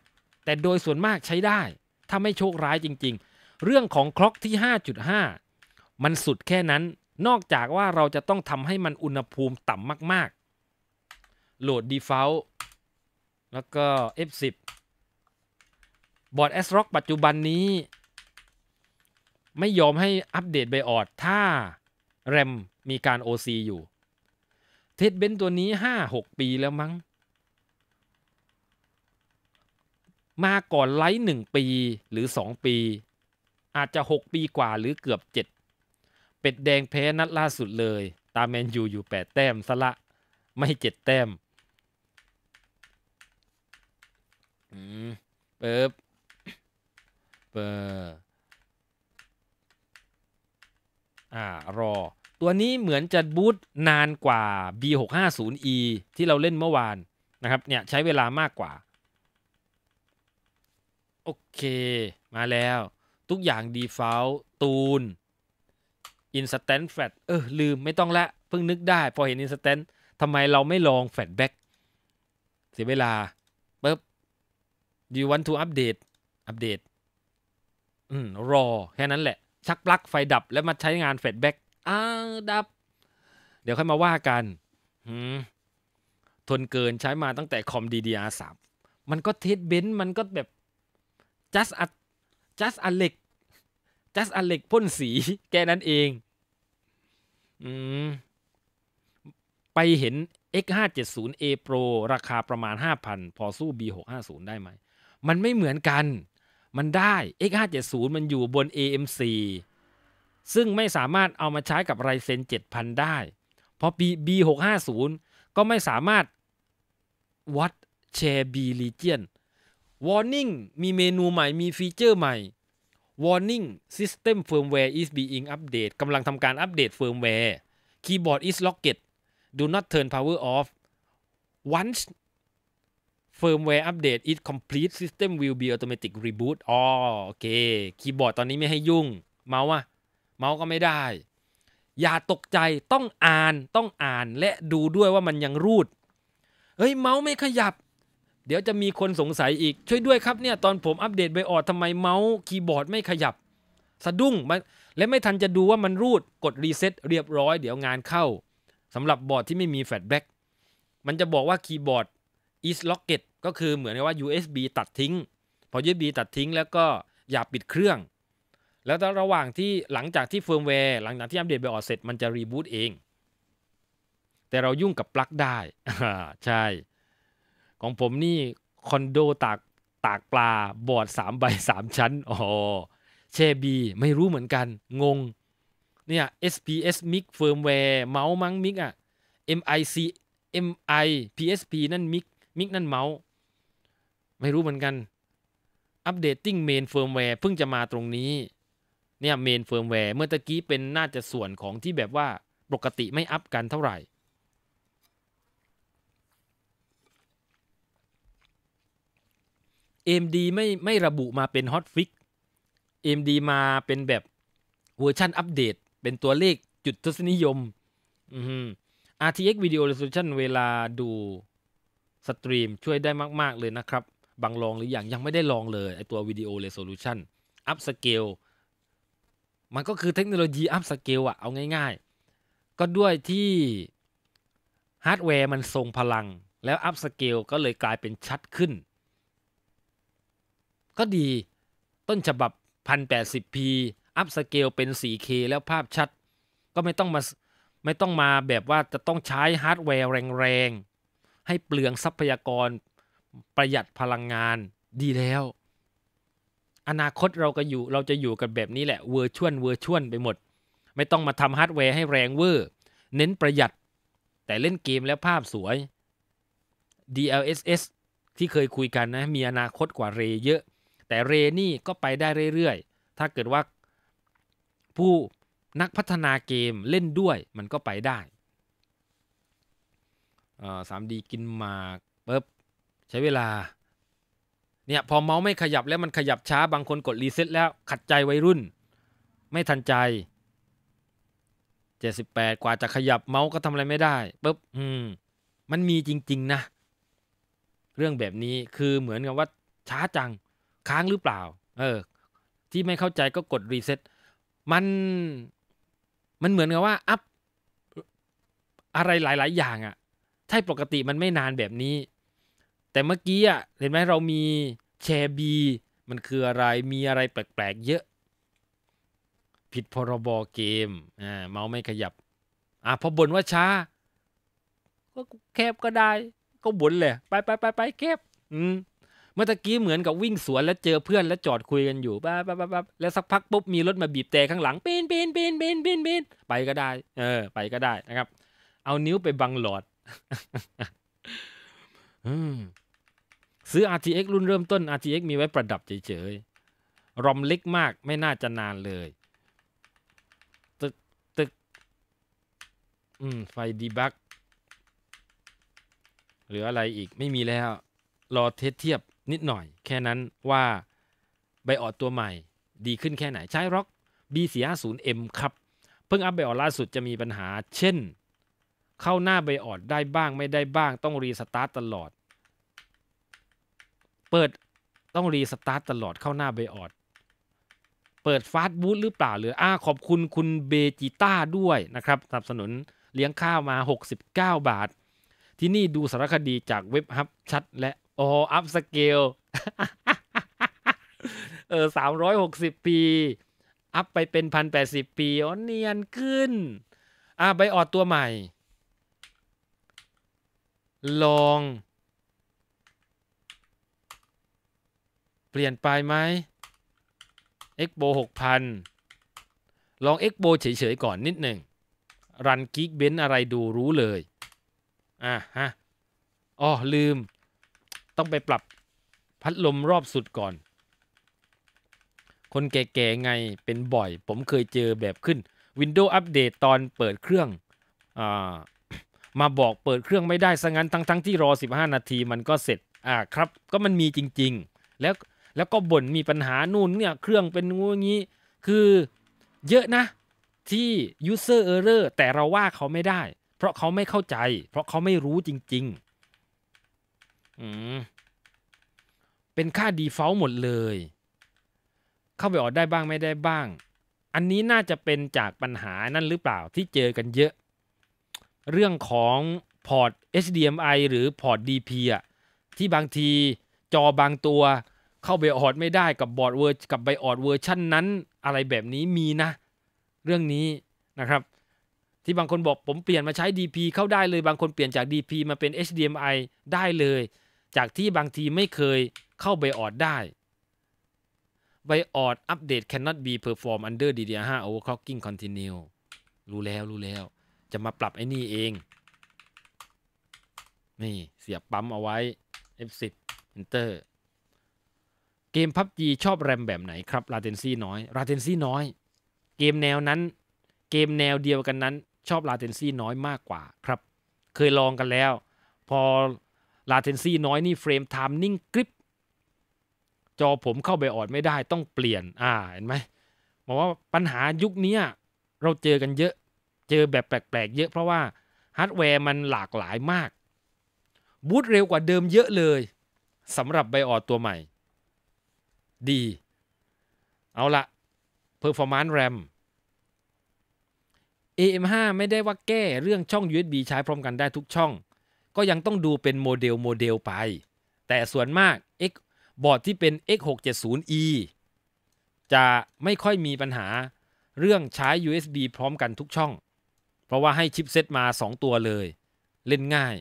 แต่โดยส่วนมากใช้ได้ ถ้าไม่โชคร้ายจริงๆ เรื่องของคล็อกที่ 5.5 มันสุดแค่นั้น นอกจากว่าเราจะต้องทำให้มันอุณหภูมิต่ำมากๆโหลด Default แล้วก็ F10 บอร์ดแอสร็อกปัจจุบันนี้ ไม่ยอมให้อัปเดตไบออดถ้าแรมมีการ OC อยู่ เท็ดเบนตัวนี้ 5-6 ปีแล้วมั้งมาก่อนไลท์1 ปีหรือ 2 ปี อาจจะ 6 ปีกว่าหรือเกือบ 7 เป็ดแดงแพ้นัดล่าสุดเลย ตาแมนยูอยู่ 8 แต้มสละไม่7แต้มอืมเปิบปอร์อ่ารอตัวนี้เหมือนจะบูตนานกว่า B650E ที่เราเล่นเมื่อวานนะครับเนี่ยใช้เวลามากกว่า โอเค มาแล้วทุกอย่าง Default ตูน Instant Flat เออลืมไม่ต้องละเพิ่งนึกได้พอเห็น Instant ทำไมเราไม่ลอง Flat Back เสียเวลาปึ๊บ you want to update update รอแค่นั้นแหละ ชักปลั๊กไฟดับแล้วมาใช้งานเฟดแบ็กอ้าดับ เดี๋ยวค่อยมาว่ากันืมทนเกินใช้มาตั้งแต่คอม DDR 3มันก็เทสเบนมันก็แบบ just a just a เล็ก just a เล็กพ่นสีแกนั้นเอง อืม ไปเห็น X570A Pro ราคาประมาณ 5,000 พอสู้ B650 ได้ไหมมันไม่เหมือนกันมันได้ X570 มันอยู่บน AMC ซึ่งไม่สามารถเอามาใช้กับไรเซน7000 ได้ เพราะ B650 ก็ไม่สามารถวัด share B region warning มีเมนูใหม่ มีฟีเจอร์ใหม่ warning system firmware is being update d กำลังทำการอัปเดตเฟิร์มแวร์ keyboard is locked do not turn power off once ฟิร์มแวร์อัปเดต i t complete system will be automatic reboot อ๋อโอเค คีย์บอร์ดตอนนี้ไม่ให้ยุ่ง เมาส์อะเมาส์ก็ไม่ได้ อย่าตกใจต้องอ่านต้องอ่านและดูด้วยว่ามันยังรูดเฮ้ยเมาส์ไม่ขยับ เดี๋ยวจะมีคนสงสัยอีกช่วยด้วยครับเนี่ย ตอนผมอัปเดตไบออดทำไมเมาส์คีย์บอร์ดไม่ขยับ สะดุ้งมและไม่ทันจะดูว่ามันรูดกดรีเซ็ตเรียบร้อย เดี๋ยวงานเข้าสำหรับบอร์ดที่ไม่มีแฟลชแบ็กมันจะบอกว่าคีย์บอร์ด e a s ็ Locket ก็คือเหมือนกับว่า USB ตัดทิ้ง พอ USB ตัดทิ้งแล้วก็อย่าปิดเครื่อง แล้วระหว่างที่หลังจากที่เฟิร์มแวร์หลังจากที่อัปเดตไปออกเสร็จ มันจะรีบูตเอง แต่เรายุ่งกับปลั๊กได้ใช่ ของผมนี่ คอนโดตากตากปลาบอร์ดสามใบสามชั้นอ๋อเชบีไม่รู้เหมือนกัน งงเนี่ย SPS Mic Firmware เมาส์มั้งมิกอะ MIC MI PSP นั่นมิกมิกนั่นเมาส์ไม่รู้เหมือนกัน อัปเดตติ้งเมนเฟิร์มแวร์เพิ่งจะมาตรงนี้ เนี่ยเมนเฟิร์มแวร์เมื่อตะกี้เป็นน่าจะส่วนของที่แบบว่าปกติไม่อัพกันเท่าไหร่ AMD ไม่ไม่ระบุมาเป็นฮอตฟิก AMD มาเป็นแบบเวอร์ชันอัปเดต เป็นตัวเลขจุดทศนิยม RTX Video Resolution เวลาดูสตรีมช่วยได้มาก ๆ เลยนะครับ บางลองหรืออยังยังไม่ได้ลองเลย ไอตัววิดีโอเรโซลูชันอัพสเกลมันก็คือเทคโนโลยีอัพสเกลอะเอาง่ายๆ ก็ด้วยที่ฮาร์ดแวร์มันทรงพลังแล้วอัพสเกลก็เลยกลายเป็นชัดขึ้น ก็ดีต้นฉบับ 1080p อัพสเกลเป็น 4K แล้วภาพชัด ก็ไม่ต้องมา ไม่ต้องมาแบบว่าจะต้องใช้ฮาร์ดแวร์แรงให้เปลืองทรัพยากรประหยัดพลังงานดีแล้ว อนาคตเราก็อยู่เราจะอยู่กันแบบนี้แหละ เวอร์ชวลเวอร์ชวลไปหมด ไม่ต้องมาทำฮาร์ดแวร์ให้แรงเวอร์เน้นประหยัดแต่เล่นเกมแล้วภาพสวย DLSS ที่เคยคุยกันนะมีอนาคตกว่าเรเยอะ แต่เรนี่ก็ไปได้เรื่อย ๆ ถ้าเกิดว่า ผู้นักพัฒนาเกมเล่นด้วยมันก็ไปได้สามดีกินหมากปุ๊บใช้เวลา เนี่ย พอเมาส์ไม่ขยับแล้วมันขยับช้าบางคนกดรีเซ็ตแล้วขัดใจวัยรุ่น ไม่ทันใจ 78 กว่าจะขยับเมาส์ก็ทำอะไรไม่ได้ปุ๊บอืมมันมีจริง ๆ นะ เรื่องแบบนี้คือเหมือนกับว่าช้าจังค้างหรือเปล่า เออที่ไม่เข้าใจก็กดรีเซ็ตมัน มันเหมือนกับว่าอัพอะไรหลายๆ อย่างอะถ้าปกติมันไม่นานแบบนี้ แต่เมื่อกี้อ่ะ เห็นไหมเรามีแชร์บีมันคืออะไรมีอะไรแปลก ๆ เยอะ ผิดพรบเกมอ่าเมาส์ไม่ขยับ อ่าพอบ่นว่าช้าก็แคบก็ได้ ก็บ่นเลยไปไปไปไปแคบ อืมเมื่อกี้เหมือนกับวิ่งสวนแล้วเจอเพื่อน แล้วจอดคุยกันอยู่ป้าป้าป้าแล้วสักพักปุ๊บมีรถมาบีบแต่ข้างหลังปีนปีนปีนปีนปีนปีนไปก็ได้ เออ ไปก็ได้นะครับ เอานิ้วไปบังหลอดซื้อ RTX รุ่นเริ่มต้น RTX มีไว้ประดับเฉยๆ รอมเล็กมากไม่น่าจะนานเลย ตึก ตึก อืม ไฟดีบัก หรืออะไรอีก ไม่มีแล้ว รอเทสเทียบนิดหน่อย แค่นั้นว่าใบออดตัวใหม่ ดีขึ้นแค่ไหน ใช้ร็อก B450M ครับเพิ่งอัปเดตล่าสุดจะมีปัญหา เช่นเข้าหน้าใบออด ได้บ้างไม่ได้บ้างต้องรีสตาร์ตตลอด เปิดต้องรีสตาร์ตตลอดเข้าหน้าใบออด เปิดฟาสต์บูธหรือเปล่าหรืออ้าขอบคุณคุณเบจิต้าด้วยนะครับสนับสนุนเลี้ยงข้าวมา 69 บาท ที่นี่ดูสารคดีจากเว็บฮับชัดและโออัพสเกลเออสามร้อยหกสิบปีอัพไปเป็นพันแปดสิบปีอ๋อเนียนขึ้นอ่าใบออดตัวใหม่ลอง เปลี่ยนไปไหม x b o 6,000 ลอง x b o เฉยๆก่อนนิดหนึ่งรันกิ๊กเบนอะไรดูรู้เลยอ่ะฮะอ๋อลืม ต้องไปปรับพัดลมรอบสุดก่อน คนแก่ๆไงเป็นบ่อย ผมเคยเจอแบบขึ้น Windows อัปเดตตอนเปิดเครื่องอ่ามาบอกเปิดเครื่องไม่ได้ซะงั้นทั้งทั้งที่รอ 15 นาทีมันก็เสร็จอ่าครับก็มันมีจริงๆ แล้วแล้วก็บ่นมีปัญหานู่นเนี่ยเครื่องเป็นงูงี้ คือเยอะนะ ที่ user error แต่เราว่าเขาไม่ได้ เพราะเขาไม่เข้าใจ เพราะเขาไม่รู้จริงๆอืมเป็นค่า default หมดเลย เข้าไปออดได้บ้างไม่ได้บ้าง อันนี้น่าจะเป็นจากปัญหานั่นหรือเปล่าที่เจอกันเยอะเรื่องของพอร์ต HDMI หรือพอร์ต DP อะที่บางทีจอบางตัวเข้าไปออดไม่ได้กับบอร์ดเวอร์กับไบออดเวอร์ชั่นนั้น อะไรแบบนี้มีนะ เรื่องนี้นะครับ ที่บางคนบอกผมเปลี่ยนมาใช้ DP เข้าได้เลยบางคนเปลี่ยนจาก DP มาเป็น HDMI ได้เลย จากที่บางทีไม่เคยเข้าไบออดได้ไบออดอัปเดต cannot be performed under DDR5 overclocking continue รู้แล้วรู้แล้วจะมาปรับไอ้นี่เอง นี่เสียบปั๊มเอาไว้ F10 Enter เกม PUBG ชอบแรมแบบไหนครับ latency น้อย latency น้อย เกมแนวนั้น เกมแนวเดียวกันนั้น ชอบ latency น้อยมากกว่าครับ เคยลองกันแล้ว พอ latency น้อยนี่เฟรมไทม์นิ่งกริปจอผมเข้าไปออดไม่ได้ต้องเปลี่ยนอ่าเห็นไหมบอกว่าปัญหายุคนี้เราเจอกันเยอะเจอแบบแปลกๆ เยอะเพราะว่าฮาร์ดแวร์มันหลากหลายมากบูตเร็วกว่าเดิมเยอะเลยสำหรับไบออดตัวใหม่ ดี เอาละเพอร์ฟอร์มานซ์แรม AM5 ไม่ได้ว่าแก้เรื่องช่อง USB ใช้พร้อมกันได้ทุกช่อง ก็ยังต้องดูเป็นโมเดล โมเดลไป แต่ส่วนมาก X บอร์ดที่เป็น X670E จะไม่ค่อยมีปัญหาเรื่องใช้ USB พร้อมกันทุกช่องเพราะว่าให้ชิปเซตมา 2 ตัวเลย เล่นง่าย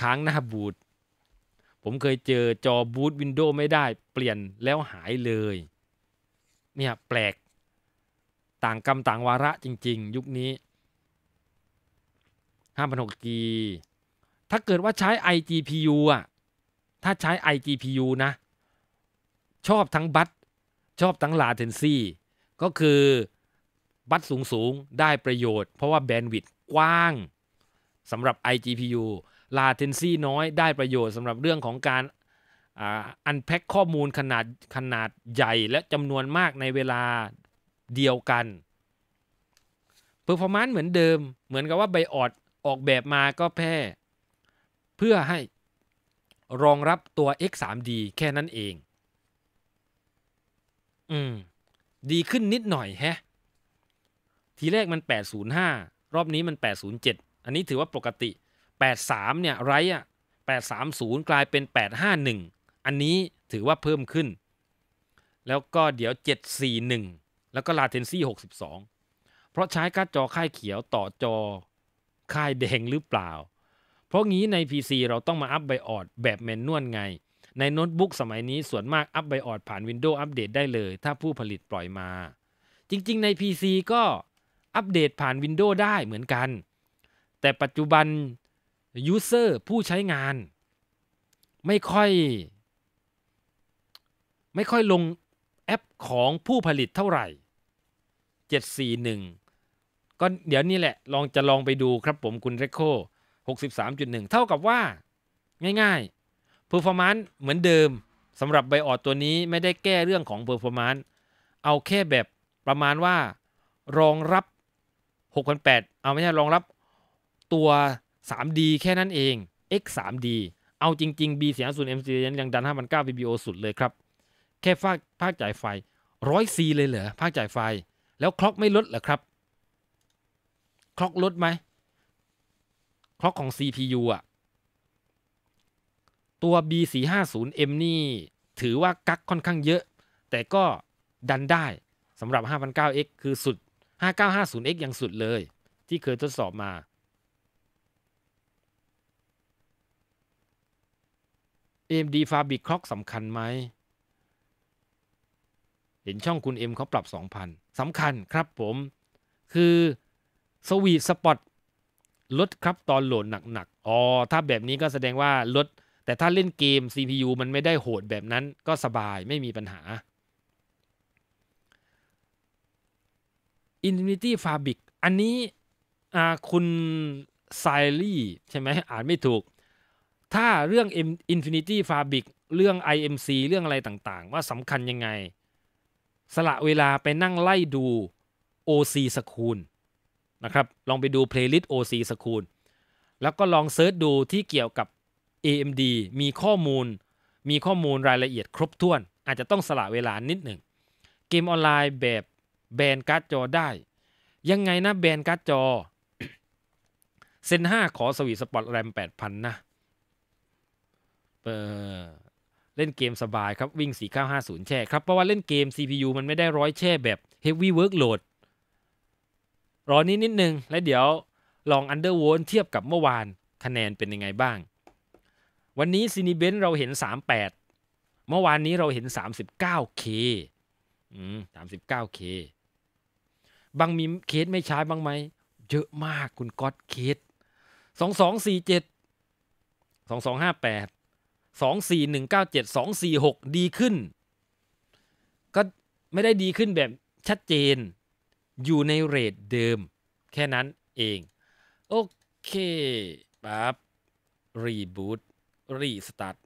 ค้างหน้าบูตผมเคยเจอจอบูตวินโดว์ไม่ได้เปลี่ยนแล้วหายเลย เนี่ย แปลก ต่างกรรมต่างวาระจริงๆ ยุคนี้5ห0กีถ้าเกิดว่าใช้ iGPU อ่ะถ้าใช้ iGPU นะ ชอบทั้งบัตชอบทั้งลาเทนซีก็คือบัตสูงๆได้ประโยชน์ เพราะว่าแบนด์วิดต์กว้างสำหรับ iGPU ลาเทนซีน้อยได้ประโยชน์สำหรับเรื่องของการอันแพ็คข้อมูลขนาดขนาดใหญ่และจำนวนมากในเวลาเดียวกันเพอร์ฟอร์มนซ์เหมือนเดิมเหมือนกับว่าไบออดออกแบบมาก็แพ่เพื่อให้รองรับตัว X3D แค่นั้นเอง อืม ดีขึ้นนิดหน่อยแฮะทีแรกมัน 805 รอบนี้มัน 807 อันนี้ถือว่าปกติ 83 เนี่ยไรอ่ะ830 กลายเป็น 851 อันนี้ถือว่าเพิ่มขึ้น แล้วก็เดี๋ยว 741 แล้วก็ latency 62 เพราะใช้การ์ดจอค่ายเขียวต่อจอค่ายแดงหรือเปล่า เพราะงี้ใน PC เราต้องมาอัพไบออดแบบแมนนวลไง ในโน้ตบุ๊กสมัยนี้ส่วนมากอัพไบออดผ่าน Windows อัปเดตได้เลย ถ้าผู้ผลิตปล่อยมา จริง ๆ ใน PC ก็อัปเดตผ่าน Windows ได้เหมือนกัน แต่ปัจจุบัน ยูเซอร์ผู้ใช้งาน ไม่ค่อย ไม่ค่อยลงแอปของผู้ผลิตเท่าไหร่ 741 ก็เดี๋ยวนี้แหละลองจะลองไปดูครับผม คุณเรคโค 63.1 เท่ากับว่า ง่ายๆ performance เหมือนเดิมสำหรับไบออดตัวนี้ไม่ได้แก้เรื่องของ performance เอาแค่แบบประมาณว่า รองรับ6,800เอาไม่ใช่รองรับตัว 3D แค่นั้นเอง X 3D เอาจริง ๆ B ุด M c ยังดัน5,900 VBO สุดเลยครับ แค่ภาคภาคจ่ายไฟ 100C เลยเหรอ ภาคจ่ายไฟ แล้วคล็อกไม่ลดเหรอครับ คล็อกลดไหมคล็อกของ CPU อะตัว B 4 5 0 M นี่ ถือว่ากักค่อนข้างเยอะ แต่ก็ดันได้สำหรับ 5,900X คือสุด 5950X ยังสุดเลย ที่เคยทดสอบมาเอ็มดีฟาบิคล็อกสำคัญไหม เห็นช่องคุณเอ็มเขาปรับ 2,000สำคัญครับผมคือสวีทสปอตลดครับตอนโหลดหนักๆอ๋อถ้าแบบนี้ก็แสดงว่าลดแต่ถ้าเล่นเกม CPU มันไม่ได้โหดแบบนั้น ก็สบายไม่มีปัญหา Infinity Fabric อันนี้คุณไซรี่ใช่ไหมอ่านไม่ถูก ถ้าเรื่อง Infinity Fabric เรื่อง IMC เรื่องอะไรต่างๆ ว่าสำคัญยังไง สละเวลาไปนั่งไล่ดู OC สกูลนะครับ ลองไปดูเพลย์ลิสต์ OC สคูลแล้วก็ลองเซิร์ชดูที่เกี่ยวกับ AMD มีข้อมูล มีข้อมูลรายละเอียด ครบถ้วน อาจจะต้องสละเวลานิดหนึ่ง เกมออนไลน์แบบแบนการ์ดจอได้ ยังไงนะแบนการ์ดจอเซนห้าขอสวีสปอร์ตแรมแปดพันนะเออเล่นเกมสบายครับวิ่ง4950 แช่ครับ เพราะว่าเล่นเกม CPU มันไม่ได้ร้อยแช่แบบ Heavy Workload รอนี้นิดนึง แล้วเดี๋ยวลอง u n d e r w o l d เทียบกับเมื่อวานคะแนนเป็นยังไงบ้าง วันนี้ c i n e b e n เราเห็น 38 เมื่อวานนี้เราเห็น 39K อืม 39K บางมีเคสไม่ใช้บ้างไหมเยอะมากคุณก๊อตเคสสองสองสี่เจ็ดสองสองห้าแปดสองสี่หนึ่งเก้าเจ็ดสองสี่หกดีขึ้น ก็ไม่ได้ดีขึ้นแบบชัดเจน อยู่ในเรทเดิม แค่นั้นเอง โอเคปั๊บรีบูตรีสตาร์ท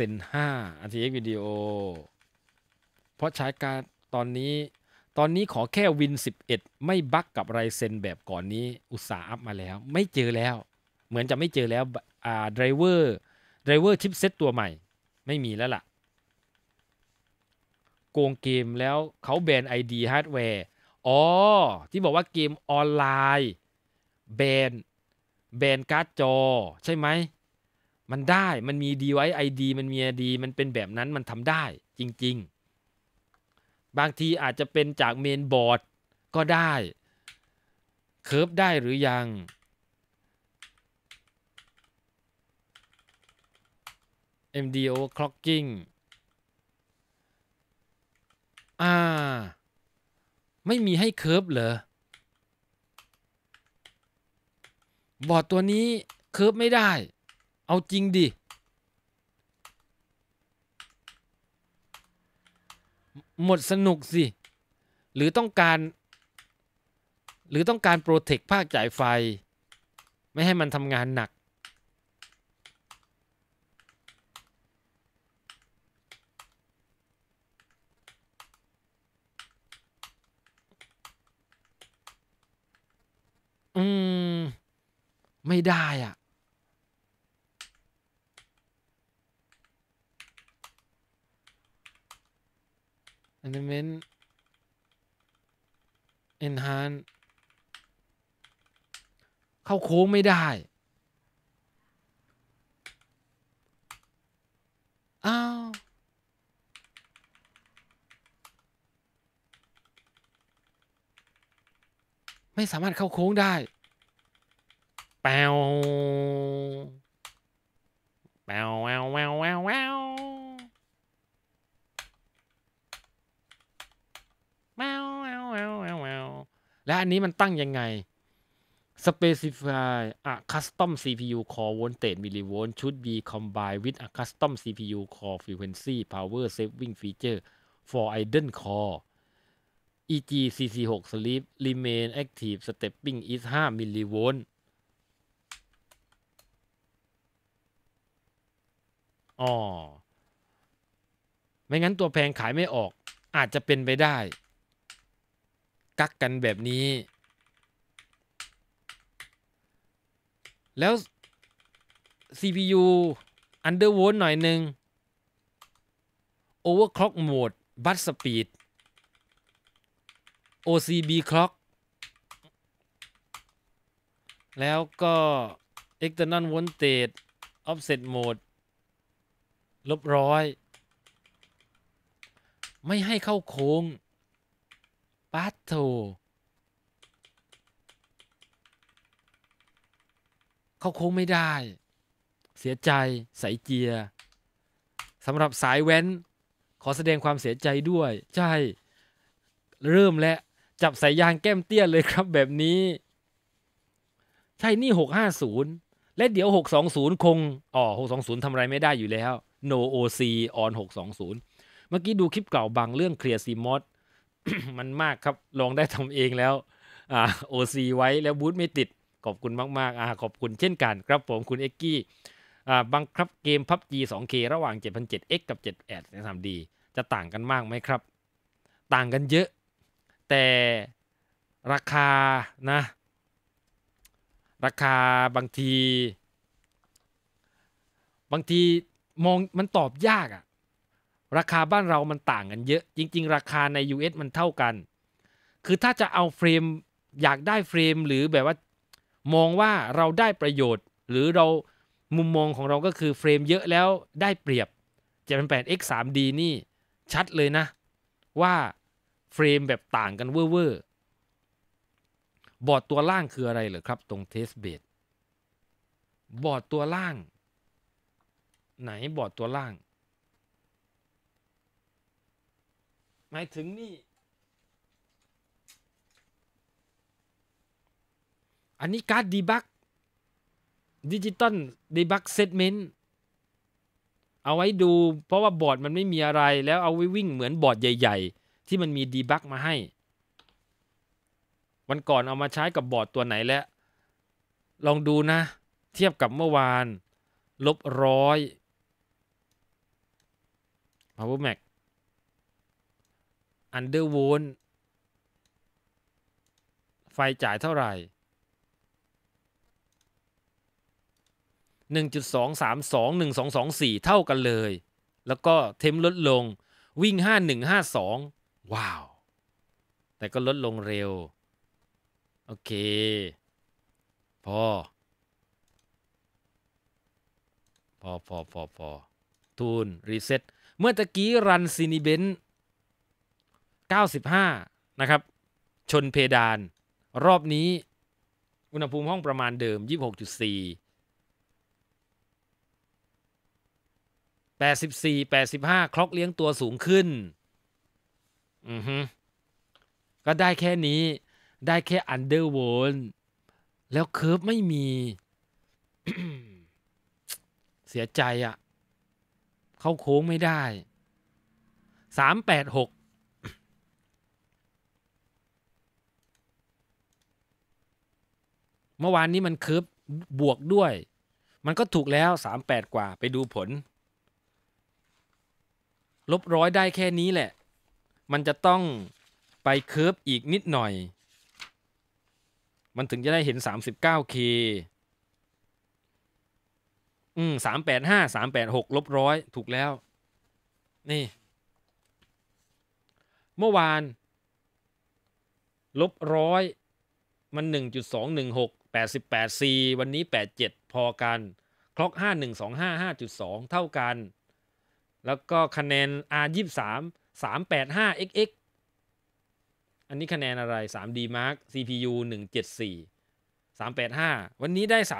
z e ิ5 RTX ิดีโอ เพราะใช้การตอนนี้ ตอนนี้ขอแค่ Win 11 ไม่บั๊กกับไรเซนแบบก่อนนี้อุตสาห์อัพมาแล้ว ไม่เจอแล้ว เหมือนจะไม่เจอแล้วอ่าไดรเวอร์ไดรเวอร์ชิปเซตตัวใหม่ ไม่มีแล้วล่ะ โกงเกมแล้วเขาแบน ID ฮาร์ดแวร์อ๋อที่บอกว่าเกมออนไลน์ แบนแบนการ์ดจอใช่ไหมมันได้มันมีีไว้ไอดีมันมีดีมันเป็นแบบนั้นมันทำได้จริง ๆ บางทีอาจจะเป็นจากเมนบอร์ดก็ได้เคิร์ฟได้หรือยังเอ็มดีโอคล็อกกิ้งอ่า ไม่มีให้เคิร์ฟเหรอบอร์ดตัวนี้เคิร์ฟไม่ได้เอาจริงดิ หมดสนุกสิ หรือต้องการ หรือต้องการโปรเทคภาคจ่ายไฟ ไม่ให้มันทำงานหนักอืมไม่ได้อ่ะ element enhance เข้าโค้งไม่ได้ อ้าว ไม่สามารถเข้าโค้งได้ แปวแปวแววแววแววแมวมวมวมวและอันนี้มันตั้งยังไง specify a custom CPU core voltage millivolt should be combined with a custom CPU core frequency power saving feature for idle core EG CC6 sleep remain active stepping is 5 millivolt อ๋อไม่งั้นตัวแพงขายไม่ออก อาจจะเป็นไปได้กักกันแบบนี้ แล้ว CPU undervolt หน่อยหนึ่ง overclock mode bus speed OCB clock แล้วก็ external voltage offset mode ลบร้อย ไม่ให้เข้าโค้งปัตโถเขาคงไม่ได้ เสียใจ ใสเจีย สำหรับสายแว้น ขอแสดงความเสียใจด้วย ใช่ เริ่มและจับสายยางแก้มเตี้ยเลยครับแบบนี้ ใช่ นี่หกห้าศูนย์และเดี๋ยวหกสองศูนย์คง อ๋อหกสองศูนย์ทำอะไรไม่ได้อยู่แล้ว no oc on หกสองศูนย์เมื่อกี้ดูคลิปเก่าบางเรื่องเคลียร์ซีมอสมันมากครับ ลองได้ทำเองแล้วอ่าโอซีไว้แล้วบูทไม่ติด ขอบคุณมากๆอ่าขอบคุณเช่นกันครับผมคุณเอ็กกี้อ่าบังครับเกมพับ G 2K ระหว่าง 7,007X กับ 7S ใน 3D จะต่างกันมากไหมครับ ต่างกันเยอะ แต่ราคานะ ราคาบางที บางทีมองมันตอบยากอะ่ะราคาบ้านเรามันต่างกันเยอะจริงๆ ราคาใน US มันเท่ากัน คือถ้าจะเอาเฟรมอยากได้เฟรมหรือแบบว่า มองว่าเราได้ประโยชน์หรือเรามุมมองของเราก็คือเฟรมเยอะแล้วได้เปรียบ จะเป็นแปด x 3D นี่ชัดเลยนะ ว่าเฟรมแบบต่างกันเว่อร์บอร์ดตัวล่างคืออะไรเหรอครับตรงเทสเบดบอร์ดตัวล่าง ไหนบอร์ดตัวล่างหมายถึงนี่ อันนี้การดีบักดิจิตอลดีบักเซตเมนต์เอาไว้ดูเพราะว่าบอร์ดมันไม่มีอะไรแล้วเอาไว้วิ่งเหมือนบอร์ดใหญ่ๆ ที่มันมีดีบักมาให้ วันก่อนเอามาใช้กับบอร์ดตัวไหนแล้ว ลองดูนะ เทียบกับเมื่อวานลบร้อย power m a กอันเดอร์วลตไฟจ่ายเท่าไหร่1 2 3 2 1ง2 2 4 เท่ากันเลย แล้วก็เทมลดลงวิ่ง 5152 ว้าว แต่ก็ลดลงเร็ว โอเค พอ พอพอพอพอทูน รีเซ็ตเมื่อตะกี้รันซินิเบน95 นะครับ ชนเพดาน รอบนี้ อุณหภูมิห้องประมาณเดิม 26.4 84 85 คล็อกเลี้ยงตัวสูงขึ้นอือฮึก็ได้แค่นี้ ได้แค่อันเดอร์โวลแล้วเคิร์ฟไม่มี เสียใจอะ่ะ เข้าโค้งไม่ได้ 386เมื่อวานนี้มันคืบบวกด้วย มันก็ถูกแล้วสามแปดกว่าไปดูผล ลบร้อยได้แค่นี้แหละ มันจะต้องไปเคิร์ฟอีกนิดหน่อย มันถึงจะได้เห็น 39K อืมสามแปดห้าสามแปดหกลบร้อย ถูกแล้ว นี่ เมื่อวาน ลบร้อย มันหนึ่งจุดสองหนึ่งหก 88C วันนี้ 87 พอกันคล็อก5125 5.2 เท่ากัน แล้วก็คะแนน R23 385XX อันนี้คะแนนอะไร 3D Mark CPU 174 385 วันนี้ได้ 386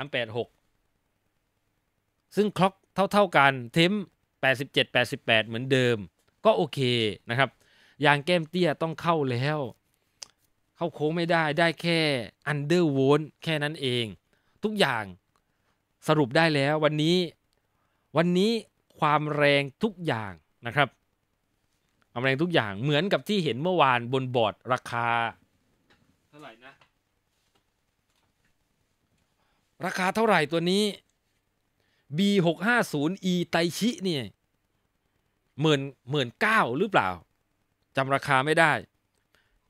ซึ่งคล็อกเท่าเท่ากัน เทม 87 88 เหมือนเดิม ก็โอเคนะครับ ยางแก้มเตี้ยต้องเข้าแล้วเข้าโค้งไม่ได้ได้แค่อันเดอร์วอลแค่นั้นเอง ทุกอย่างสรุปได้แล้ววันนี้วันนี้ความแรงทุกอย่างนะครับความแรงทุกอย่างเหมือนกับที่เห็นเมื่อวานบนบอร์ดราคาเท่าไหร่นะราคาเท่าไหร่ตัวนี้ B650E ไตชิเนี่ยหมื่นหมื่นเก้าหรือเปล่าจำราคาไม่ได้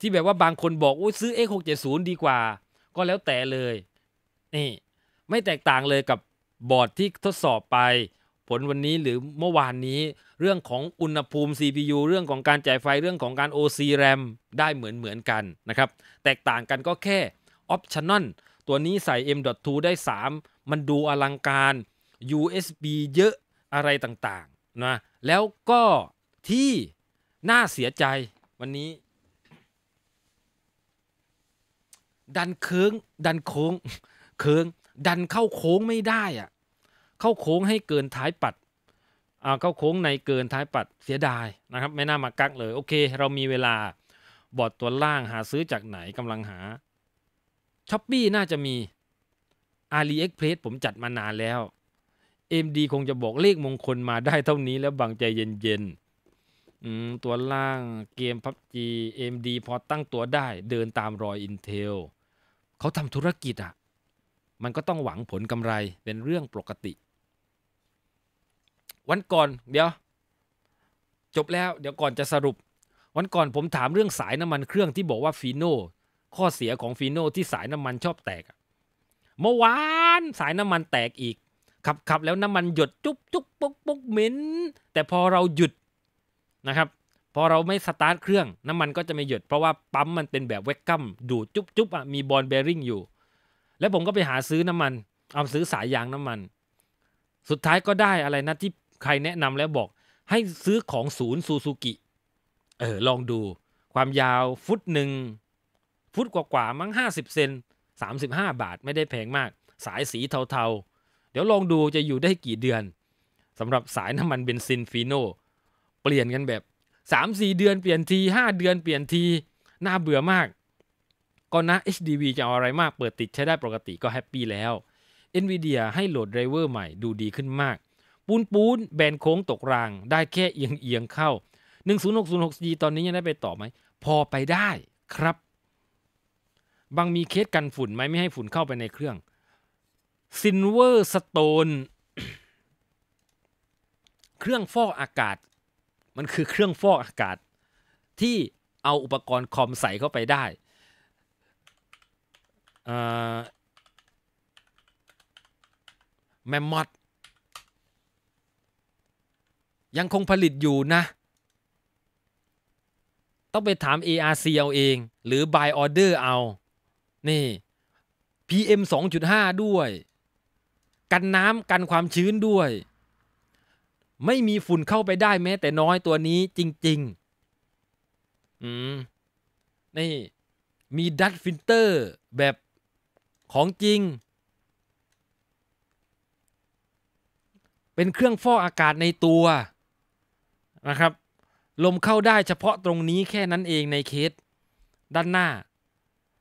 ที่แบบว่าบางคนบอกโอ้ซื้อ X670 ดีกว่า ก็แล้วแต่เลยนี่ไม่แตกต่างเลยกับบอร์ดที่ทดสอบไป ผลวันนี้หรือเมื่อวานนี้เรื่องของอุณหภูมิ CPU เรื่องของการจ่ายไฟเรื่องของการ OC RAM ได้เหมือนเหมือนกันนะครับแตกต่างกันก็แค่ Optional ตัวนี้ใส่ M.2 ได้ 3 มันดูอลังการ USB เยอะอะไรต่างๆนะแล้วก็ที่น่าเสียใจวันนี้ดันเคืองดันโค้งเคืองดันเข้าโค้งไม่ได้อ่ะเข้าโค้งให้เกินท้ายปัดอ่าเข้าโค้งในเกินท้ายปัดเสียดายนะครับไม่น่ามากักเลย โอเค เรามีเวลาบอดตัวล่างหาซื้อจากไหนกำลังหาช้อปปี้น่าจะมีอาลีเอ็กเพรสผมจัดมานานแล้วเอ็มดีคงจะบอกเลขมงคลมาได้เท่านี้แล้วบางใจเย็นๆตัวล่างเกมพับจีเอ็มดีพอตั้งตัวได้ เดินตามรอยอินเทลเขาทำธุรกิจอะ่ะ มันก็ต้องหวังผลกำไรเป็นเรื่องปกติ วันก่อนเดี๋ยวจบแล้ว เดี๋ยวก่อนจะสรุป วันก่อนผมถามเรื่องสายน้ำมันเครื่องที่บอกว่าฟีโน่ ข้อเสียของฟีโน่ที่สายน้ำมันชอบแตกเมื่อวานสายน้ำมันแตกอีก ขับขับแล้วน้ำมันหยดจุ๊บจุ๊บปุ๊กปุ๊กเหม็นแต่พอเราหยุดนะครับพอเราไม่สตาร์ทเครื่อง น้ำมันก็จะไม่หยดเพราะว่าปั๊มมันเป็นแบบเวกกัมดูดจุ๊บจุ๊บอ่ะมีบอลเบริ่งอยู่ แล้วผมก็ไปหาซื้อน้ำมัน เอาซื้อสายยางน้ำมัน สุดท้ายก็ได้อะไรนะ ที่ใครแนะนำแล้วบอกให้ซื้อของศูนย์ซูซูกิ เออลองดู ความยาวฟุตหนึ่ง ฟุตกว่าๆมั้ง50 เซน35 บาทไม่ได้แพงมาก สายสีเทาๆ เดี๋ยวลองดูจะอยู่ได้กี่เดือนสำหรับสายน้ำมันเบนซินฟีโนเปลี่ยนกันแบบสามสี่เดือนเปลี่ยนทีห้าเดือนเปลี่ยนทีน่าเบื่อมากก็นะ HDV จะเอาอะไรมากเปิดติดใช้ได้ปกติก็แฮปปี้แล้ว NVIDIA ให้โหลดไดรเวอร์ใหม่ดูดีขึ้นมาก ปูน ปูน แบนโค้ง ตกรางได้แค่เอียงเอียงเข้า 10606G ตอนนี้ยังได้ไปต่อไหม พอไปได้ครับ บางมีเคสกันฝุ่นไหมไม่ให้ฝุ่นเข้าไปในเครื่องซินเวอร์สโตนเครื่องฟอกอากาศมันคือเครื่องฟอกอากาศที่เอาอุปกรณ์คอมใส่เข้าไปได้แมมมอตยังคงผลิตอยู่นะ ต้องไปถาม ARC เอาเอง หรือ b y Order เอา นี่ PM 2.5 ด้วย กันน้ำกันความชื้นด้วยไม่มีฝุ่นเข้าไปได้แม้ แต่น้อยตัวนี้จริงๆ อืม นี่มีดัตฟิลเตอร์แบบของจริง เป็นเครื่องฟอกอากาศในตัวนะครับ ลมเข้าได้เฉพาะตรงนี้แค่นั้นเองในเคสด้านหน้า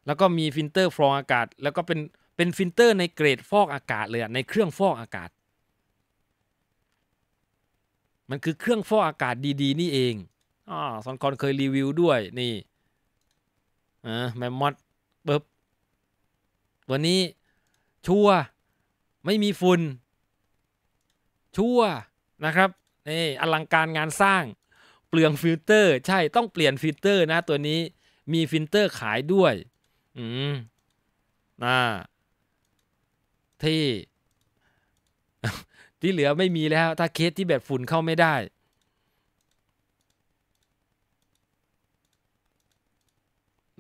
แล้วก็มีฟิลเตอร์ฟองอากาศแล้วก็เป็นเป็นฟิลเตอร์ในเกรดฟอกอากาศเลยในเครื่องฟอกอากาศมันคือเครื่องฟอกอากาศดีๆ นี่เองอ๋อซอนคอนเคยรีวิวด้วย นี่ อ่าแมมมอดปึ๊บตัวนี้ ชัวไม่มีฝุ่น ชัวนะครับนี่อลังการงานสร้าง เปลืองฟิลเตอร์ ใช่ ต้องเปลี่ยนฟิลเตอร์นะ ตัวนี้ มีฟิลเตอร์ขายด้วย อืมน่าที่ที่เหลือไม่มีแล้วถ้าเคสที่แบบฝุ่นเข้าไม่ได้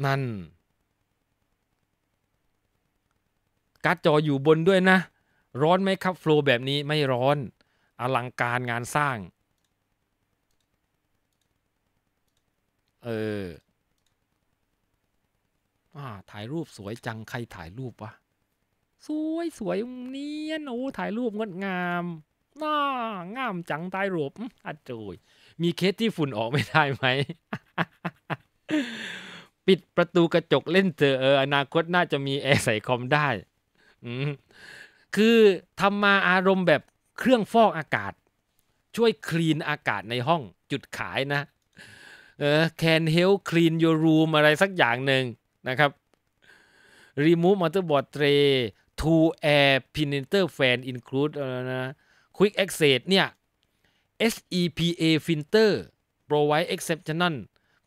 นั่นการ์ดจออยู่บนด้วยนะ ร้อนไหมครับโฟล์แบบนี้ไม่ร้อน อลังการงานสร้าง เอออ่าถ่ายรูปสวยจังใครถ่ายรูปวะสวยสวยเนียนโอ้ถ่ายรูปงดงามน่างามจังตายรูปอัดจุย มีเคสที่ฝุ่นออกไม่ได้ไหมปิดประตูกระจกเล่นเจอเออ อนาคตน่าจะมีแอร์ใส่คอมได้ อืมคือทำมาอารมณ์แบบเครื่องฟอกอากาศ ช่วยคลีนอากาศในห้องจุดขายนะ เออ can help clean your room อะไรสักอย่างหนึ่งนะครับ remove motherboard tray two air p i n e t r t o r fan include นะ quick access เนี่ย SEPA filter provide exceptional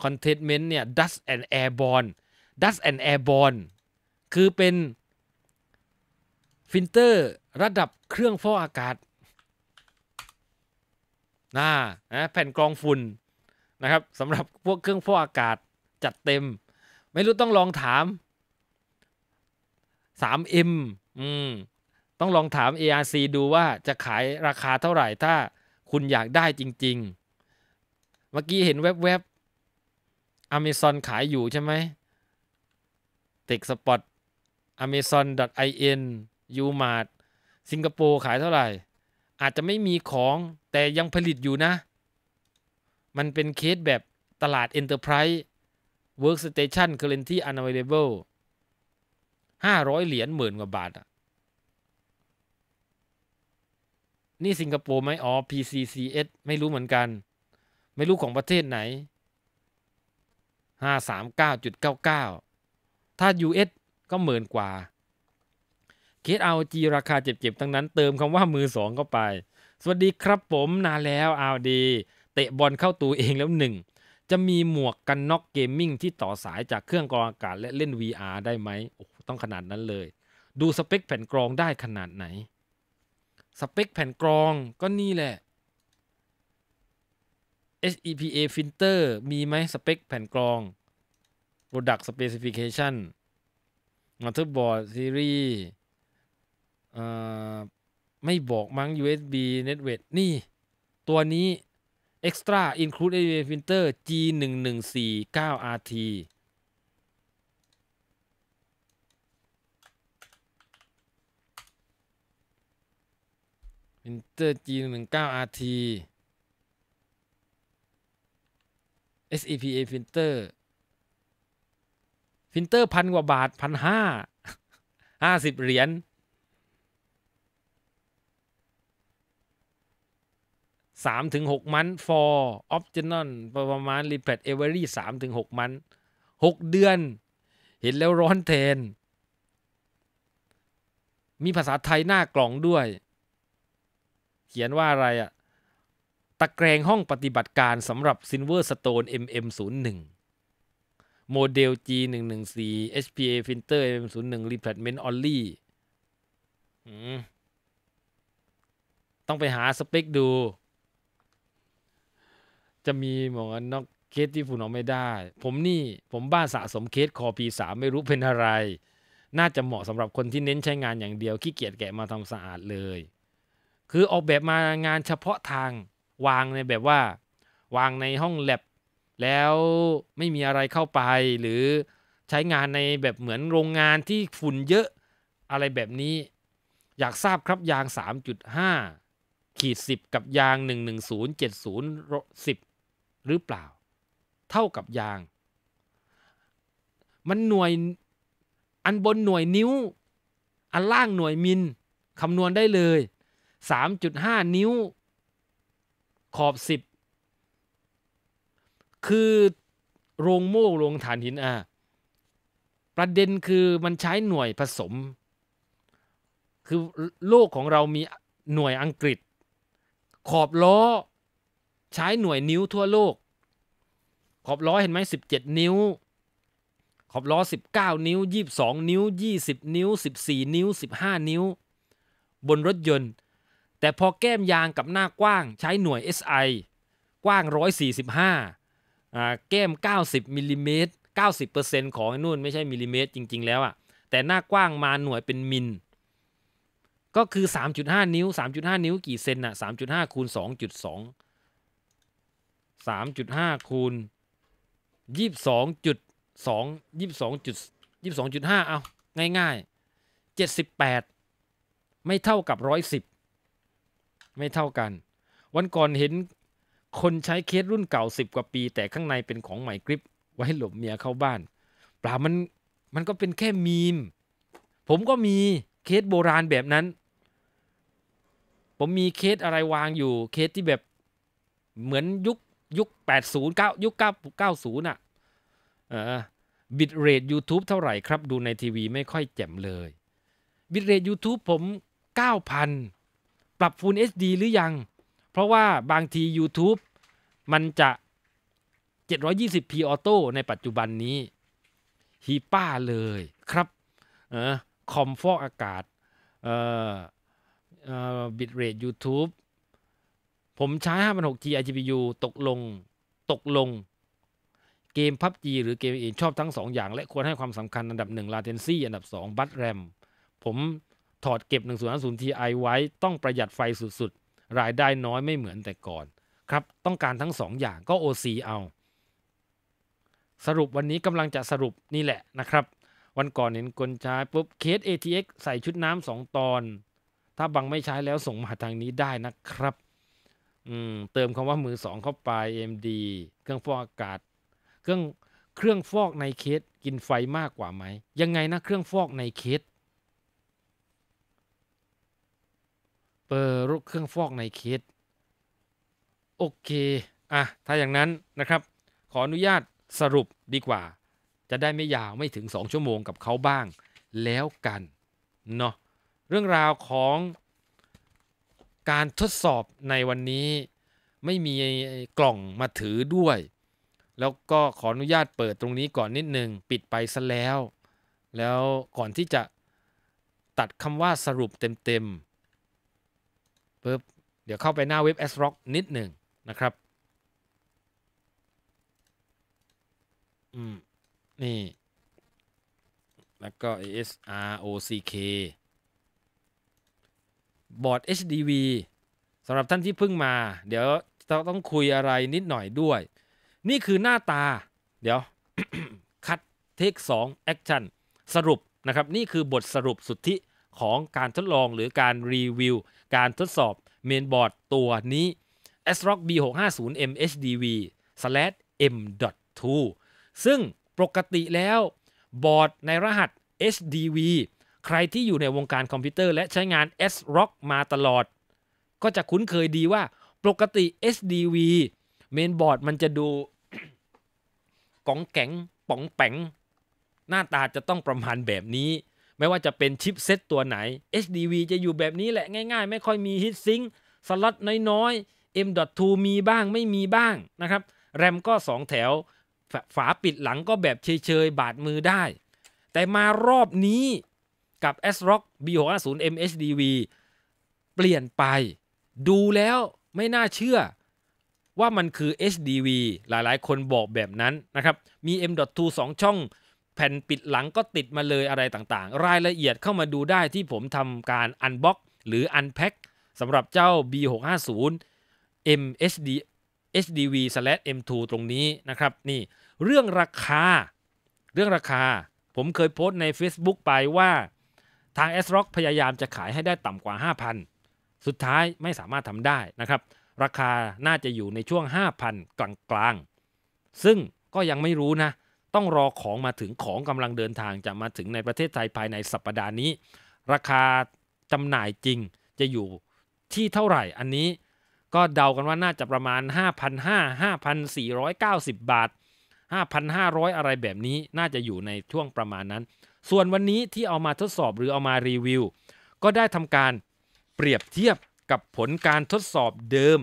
containment เนี่ย dust and airborne dust and airborne คือเป็นฟิลเตอร์ระดับเครื่องฟอกอากาศนะแผ่นกรองฝุ่นนะครับสำหรับพวกเครื่องฟอกอากาศจัดเต็ม ไม่รู้ต้องลองถาม 3M อืมต้องลองถาม ARC ดูว่าจะขายราคาเท่าไหร่ ถ้าคุณอยากได้จริงๆ เมื่อกี้เห็นเว็บเว็บ Amazon ขายอยู่ใช่ไหมต e c h s อ o t amazon.in umart สิงคโปร์ขายเท่าไหร่ อาจจะไม่มีของ แต่ยังผลิตอยู่นะ มันเป็นเคสแบบตลาด Enterprise Workstation Currently Unavailable ห้าร้อยเหรียญหมื่นกว่าบาทอ่ะ นี่สิงคโปร์ไหมอ๋อ PCCS ไม่รู้เหมือนกัน ไม่รู้ของประเทศไหนห้าสามเก้าจุดเก้าเก้าถ้า US ก็หมื่นกว่าเคสเอาจีราคาเจ็บๆ ทั้งนั้นเติมคำว่ามือสองเข้าไป สวัสดีครับผมนานแล้วเอาดี เตะบอลเข้าตัวเองแล้วหนึ่ง จะมีหมวกกันน็อกเกมมิ่งที่ต่อสายจากเครื่องกรองอากาศและเล่น VR ได้ไหมโอ้โหต้องขนาดนั้นเลย ดูสเปคแผ่นกรองได้ขนาดไหน สเปคแผ่นกรองก็นี่แหละ HEPA filter มีไหมสเปคแผ่นกรอง product specification motherboard series ไม่บอกมั้ง USB n e t w o r k นี่ ตัวนี้ extra include a filter G1149RT วินเตอร์จีหนึ่งเก้าอาร์ทีเอสอีพีเอฟินเตอร์ฟินเตอร์พันกว่าบาทพันห้าห้าสิบเหรียญสามถึงหกมัน for optional ประมาณ r e p a เ every สามถึงหกมันหกเดือน เห็นแล้วร้อนแทน มีภาษาไทยหน้ากล่องด้วยเขียนว่าอะไรอะตะแกรงห้องปฏิบัติการสำหรับ Silverstone MM01 โมเดล G114 HPA p r i เ t e r MM01 Replacement Only ต้องไปหาสเปคดู จะมีหมอนนอกเคสที่ฝุ่นออกไม่ได้ ผมนี่ผมบ้านสะสมเคสคอปีสาไม่รู้เป็นอะไร น่าจะเหมาะสำหรับคนที่เน้นใช้งานอย่างเดียวขี้เกียจแกะมาทำสะอาดเลยคือออกแบบมางานเฉพาะทางวางในแบบว่า วางในห้องแลบแล้วไม่มีอะไรเข้าไป หรือใช้งานในแบบเหมือนโรงงานที่ฝุ่นเยอะอะไรแบบนี้ อยากทราบครับยาง 3.5 ขีด10 กับยาง 110 70 10 หรือเปล่า เท่ากับยาง มันหน่วยอันบนหน่วยนิ้ว อันล่างหน่วยมิลคำนวณได้เลย3.5 นิ้ว ขอบ 10 คือ โรงโม่โรงฐานหินอ่ะประเด็นคือมันใช้หน่วยผสม คือโลกของเรามีหน่วยอังกฤษ ขอบล้อ ใช้หน่วยนิ้วทั่วโลก ขอบล้อเห็นไหมสิบเจ็ดนิ้ว ขอบล้อสิบเก้านิ้วยี่สนิ้วยี่สิบนิ้วส4ิบี่นิ้วสิบห้านิ้ว บนรถยนต์แต่พอแก้มยางกับหน้ากว้าง ใช้หน่วย SI กว้าง 145อ่าแก้ม 90มิลิเมตร90%ของนู่น ไม่ใช่มิลลิเมตรจริงๆ แล้วอะ่ะแต่หน้ากว้างมาหน่วยเป็นมิล ก็คือ 3.5 นิ้ว 3.5 นิ้วกี่เซนอะ่ะ3.5 คูณ 2.2 3.5 คูณ 22.2 22.22.5เอาง่าย ๆ 78 ไม่เท่ากับ 110ไม่เท่ากัน วันก่อนเห็นคนใช้เคสรุ่นเก่าสิบกว่าปี แต่ข้างในเป็นของใหม่กริป ไว้หลบเมียเข้าบ้านปล่ามัน มันก็เป็นแค่มีม ผมก็มีเคสโบราณแบบนั้น ผมมีเคสอะไรวางอยู่ เคสที่แบบเหมือนยุคยุค80 9ยุค9 90น่ะเออบิตเรท YouTube เท่าไหร่ครับ ดูในทีวีไม่ค่อยแจ่มเลย บิตเรท YouTube ผม 9,000ปรับ Full HD หรือยัง เพราะว่าบางที YouTube มันจะ 720p Auto ในปัจจุบันนี้ฮีป้าเลยครับออคอมฟอกอากาศ เอ่อเอ่อบิตเรท YouTube ผมใช้ 5.6G IGPU ตกลง ตกลง เกม PUBG หรือเกมอื่นชอบทั้ง 2 อย่าง และควรให้ความสำคัญอันดับ 1 Latency อันดับ2 b u t RAM ผมถอดเก็บ1050 Ti ไว้ต้องประหยัดไฟสุดๆ รายได้น้อยไม่เหมือนแต่ก่อนครับต้องการทั้ง 2ออย่างก็ OC เอา สรุปวันนี้กำลังจะสรุปนี่แหละนะครับ วันก่อนเห็นกนใช้ปุ๊บเคส ATX ใส่ชุดน้ำสองตอน ถ้าบังไม่ใช้แล้วส่งมาทางนี้ได้นะครับ เติมคำว่ามือสองเข้าไป AMD เครื่องฟอกอากาศ เครื่องเครื่องฟอกในเคสกินไฟมากกว่าไหม ยังไงนะเครื่องฟอกในเคสปอร์เครื่องฟอกในเคสโอเคอ่ะถ้าอย่างนั้นนะครับ ขออนุญาตสรุปดีกว่า จะได้ไม่ยาวไม่ถึง 2 ชั่วโมงกับเขาบ้าง แล้วกันเนาะเรื่องราวของการทดสอบในวันนี้ไม่มีกล่องมาถือด้วย แล้วก็ขออนุญาตเปิดตรงนี้ก่อนนิดนึงปิดไปซะแล้ว แล้วก่อนที่จะตัดคำว่าสรุปเต็มๆปึ๊บเดี๋ยวเข้าไปหน้าเว็บ s r o c k นิดหนึ่งนะครับอืมนี่แล้วก็ ASROCK บอร์ด HDV สำหรับท่านที่เพิ่งมา เดี๋ยวต้องคุยอะไรนิดหน่อยด้วย นี่คือหน้าตาเดี๋ยวคัดเทคสองแอคชั่นสรุปนะครับ นี่คือบทสรุปสุทธิ ของการทดลองหรือการรีวิวการทดสอบเมนบอร์ดตัวนี้ ASRock B650M HDV/M.2 ซึ่งปกติแล้ว บอร์ดในรหัส HDV ใครที่อยู่ในวงการคอมพิวเตอร์และใช้งาน ASRock มาตลอด ก็จะคุ้นเคยดีว่าปกติ HDV เมนบอร์ดมันจะดูกองแข็งป๋องแป๋งหน้าตาจะต้องประมาณแบบนี้ไม่ว่าจะเป็นชิปเซตตัวไหน HDV จะอยู่แบบนี้แหละง่ายๆ ไม่ค่อยมีฮิตซิงสล็อตน้อยๆ M.2 มีบ้างไม่มีบ้างนะครับแรมก็ 2 แถวฝาปิดหลังก็แบบเชยๆ บาดมือได้ แต่มารอบนี้กับ s r o c k B650 MHDV เปลี่ยนไป ดูแล้วไม่น่าเชื่อ ว่ามันคือ HDV หลายๆคนบอกแบบนั้นนะครับมี M.2 2ช่องแผ่นปิดหลังก็ติดมาเลยอะไรต่างๆ รายละเอียดเข้ามาดูได้ที่ผมทำการอันบ็อกหรืออันแพ็คสำหรับเจ้า B650 MHD HDV M2 ตรงนี้นะครับนี่เรื่องราคาเรื่องราคาผมเคยโพสต์ใน Facebook ไปว่าทาง s r o c k พยายามจะขายให้ได้ต่ำกว่า 5,000 สุดท้ายไม่สามารถทำได้นะครับราคาน่าจะอยู่ในช่วง 5,000 กลางๆ ซึ่งก็ยังไม่รู้นะต้องรอของมาถึงของกำลังเดินทางจะมาถึงในประเทศไทยภายในสัปปดาห์นี้ ราคาจำหน่ายจริงจะอยู่ที่เท่าไหร่อันนี้ ก็เดากันว่าน่าจะประมาณ 5,500 5,490 บาท 5,500 อะไรแบบนี้น่าจะอยู่ในช่วงประมาณนั้น ส่วนวันนี้ที่เอามาทดสอบหรือเอามารีวิว ก็ได้ทำการเปรียบเทียบกับผลการทดสอบเดิม